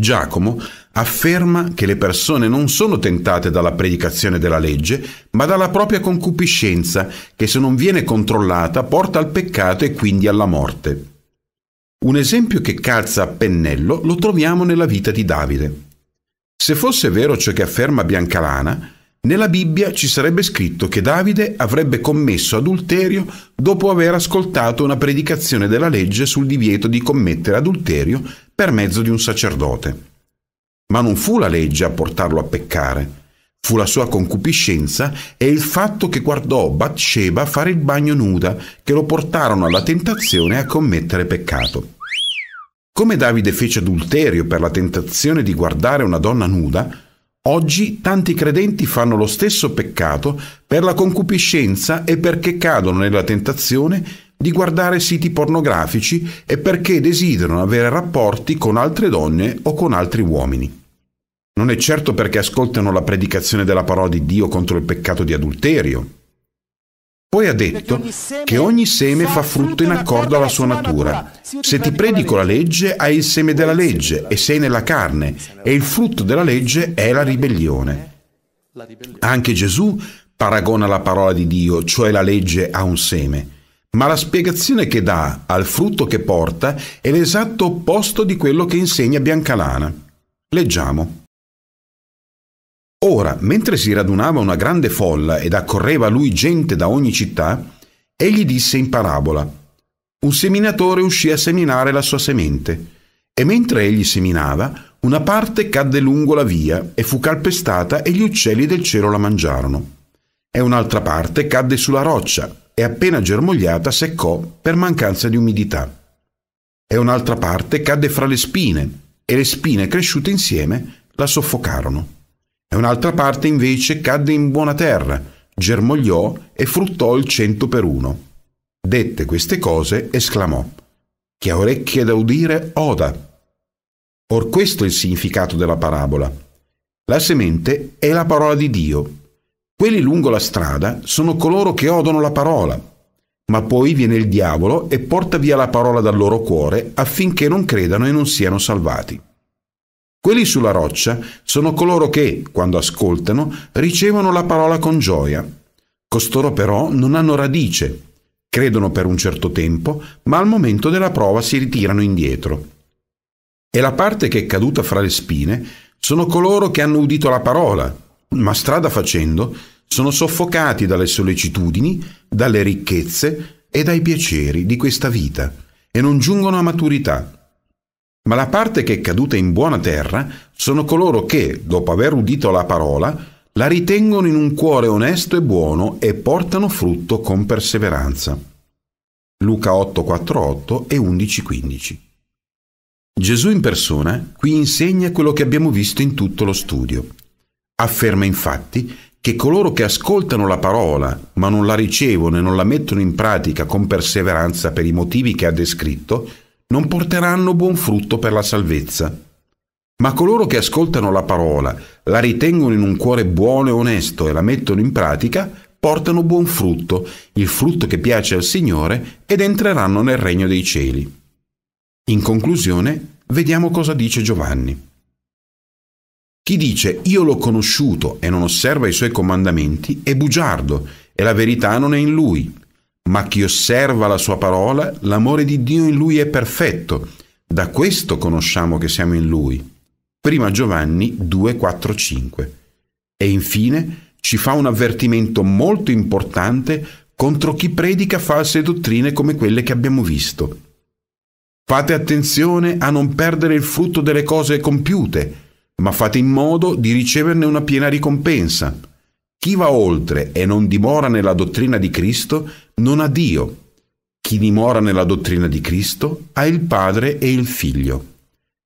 Giacomo afferma che le persone non sono tentate dalla predicazione della legge, ma dalla propria concupiscenza, che se non viene controllata porta al peccato e quindi alla morte. Un esempio che calza a pennello lo troviamo nella vita di Davide. Se fosse vero ciò che afferma Biancalana, nella Bibbia ci sarebbe scritto che Davide avrebbe commesso adulterio dopo aver ascoltato una predicazione della legge sul divieto di commettere adulterio per mezzo di un sacerdote. Ma non fu la legge a portarlo a peccare, fu la sua concupiscenza e il fatto che guardò Bathsheba fare il bagno nuda che lo portarono alla tentazione a commettere peccato. Come Davide fece adulterio per la tentazione di guardare una donna nuda, oggi tanti credenti fanno lo stesso peccato per la concupiscenza e perché cadono nella tentazione di guardare siti pornografici e perché desiderano avere rapporti con altre donne o con altri uomini. Non è certo perché ascoltano la predicazione della parola di Dio contro il peccato di adulterio. Poi ha detto che ogni seme fa frutto in accordo alla sua natura. Se ti predico la legge, hai il seme della legge e sei nella carne, e il frutto della legge è la ribellione. Anche Gesù paragona la parola di Dio, cioè la legge, a un seme, ma la spiegazione che dà al frutto che porta è l'esatto opposto di quello che insegna Biancalana. Leggiamo. Ora, mentre si radunava una grande folla ed accorreva a lui gente da ogni città, egli disse in parabola, Un seminatore uscì a seminare la sua semente, e mentre egli seminava, una parte cadde lungo la via e fu calpestata e gli uccelli del cielo la mangiarono. E un'altra parte cadde sulla roccia e appena germogliata seccò per mancanza di umidità. E un'altra parte cadde fra le spine e le spine cresciute insieme la soffocarono e un'altra parte invece cadde in buona terra, germogliò e fruttò il cento per uno. Dette queste cose, esclamò: Chi ha orecchie da udire, oda. Or questo è il significato della parabola. La semente è la parola di Dio. Quelli lungo la strada sono coloro che odono la parola, ma poi viene il diavolo e porta via la parola dal loro cuore affinché non credano e non siano salvati. Quelli sulla roccia sono coloro che, quando ascoltano, ricevono la parola con gioia. Costoro però non hanno radice, credono per un certo tempo, ma al momento della prova si ritirano indietro. E la parte che è caduta fra le spine sono coloro che hanno udito la parola, ma strada facendo sono soffocati dalle sollecitudini, dalle ricchezze e dai piaceri di questa vita e non giungono a maturità ma la parte che è caduta in buona terra sono coloro che, dopo aver udito la parola, la ritengono in un cuore onesto e buono e portano frutto con perseveranza. Luca 8:48 e 11:15. Gesù in persona qui insegna quello che abbiamo visto in tutto lo studio. Afferma infatti che coloro che ascoltano la parola ma non la ricevono e non la mettono in pratica con perseveranza per i motivi che ha descritto, non porteranno buon frutto per la salvezza. Ma coloro che ascoltano la parola, la ritengono in un cuore buono e onesto e la mettono in pratica, portano buon frutto, il frutto che piace al Signore, ed entreranno nel regno dei cieli. In conclusione, vediamo cosa dice Giovanni. Chi dice io l'ho conosciuto e non osserva i suoi comandamenti è bugiardo e la verità non è in lui ma chi osserva la sua parola, l'amore di Dio in lui è perfetto. Da questo conosciamo che siamo in lui. Prima Giovanni 2, 4, 5. E infine ci fa un avvertimento molto importante contro chi predica false dottrine come quelle che abbiamo visto. Fate attenzione a non perdere il frutto delle cose compiute, ma fate in modo di riceverne una piena ricompensa. Chi va oltre e non dimora nella dottrina di Cristo non ha Dio. Chi dimora nella dottrina di Cristo ha il Padre e il Figlio.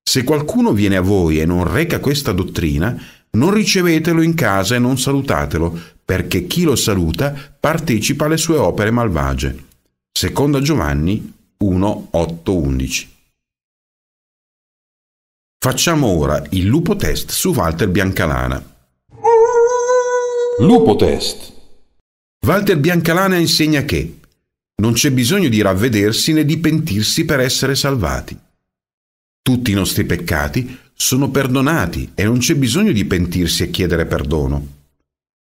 Se qualcuno viene a voi e non reca questa dottrina, non ricevetelo in casa e non salutatelo, perché chi lo saluta partecipa alle sue opere malvagie. Seconda Giovanni 1, 8, 11. Facciamo ora il lupo test su Walter Biancalana. Lupo test. Walter Biancalana insegna che non c'è bisogno di ravvedersi né di pentirsi per essere salvati. Tutti i nostri peccati sono perdonati e non c'è bisogno di pentirsi e chiedere perdono.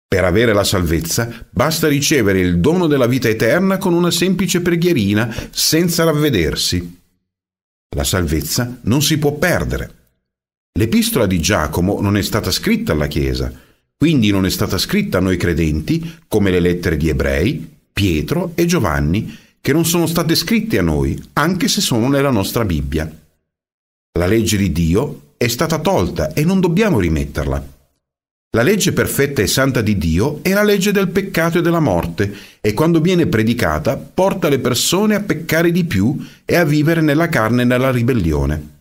Per avere la salvezza basta ricevere il dono della vita eterna con una semplice preghierina, senza ravvedersi. La salvezza non si può perdere. L'epistola di Giacomo non è stata scritta alla Chiesa, quindi non è stata scritta a noi credenti, come le lettere di Ebrei, Pietro e Giovanni, che non sono state scritte a noi, anche se sono nella nostra Bibbia. La legge di Dio è stata tolta e non dobbiamo rimetterla. La legge perfetta e santa di Dio è la legge del peccato e della morte e quando viene predicata porta le persone a peccare di più e a vivere nella carne e nella ribellione.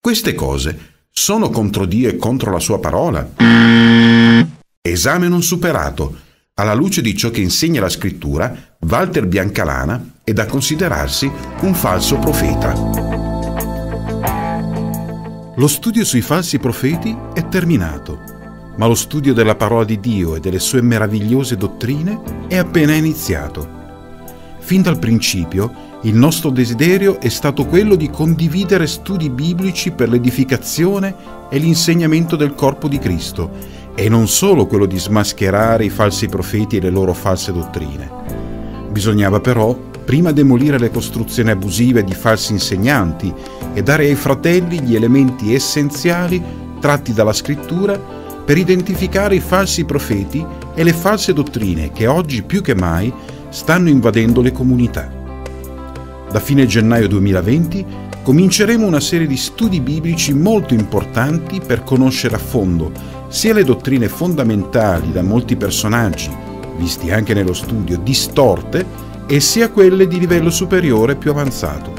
Queste cose sono contro Dio e contro la sua parola? Esame non superato. Alla luce di ciò che insegna la scrittura, Walter Biancalana è da considerarsi un falso profeta. Lo studio sui falsi profeti è terminato, ma lo studio della parola di Dio e delle sue meravigliose dottrine è appena iniziato. Fin dal principio, il nostro desiderio è stato quello di condividere studi biblici per l'edificazione e l'insegnamento del corpo di Cristo e non solo quello di smascherare i falsi profeti e le loro false dottrine. Bisognava però prima demolire le costruzioni abusive di falsi insegnanti e dare ai fratelli gli elementi essenziali tratti dalla scrittura per identificare i falsi profeti e le false dottrine che oggi più che mai stanno invadendo le comunità. Da fine gennaio 2020 cominceremo una serie di studi biblici molto importanti per conoscere a fondo sia le dottrine fondamentali da molti personaggi, visti anche nello studio, distorte, e sia quelle di livello superiore più avanzato.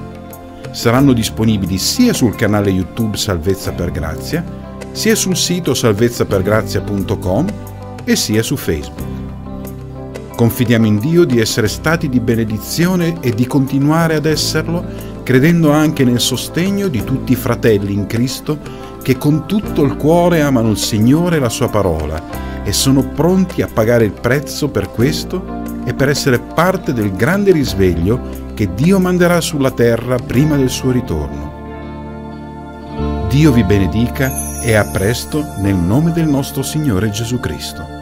Saranno disponibili sia sul canale YouTube Salvezza per Grazia, sia sul sito salvezzapergrazia.com e sia su Facebook. Confidiamo in Dio di essere stati di benedizione e di continuare ad esserlo, credendo anche nel sostegno di tutti i fratelli in Cristo che con tutto il cuore amano il Signore e la sua parola e sono pronti a pagare il prezzo per questo e per essere parte del grande risveglio che Dio manderà sulla terra prima del suo ritorno. Dio vi benedica e a presto nel nome del nostro Signore Gesù Cristo.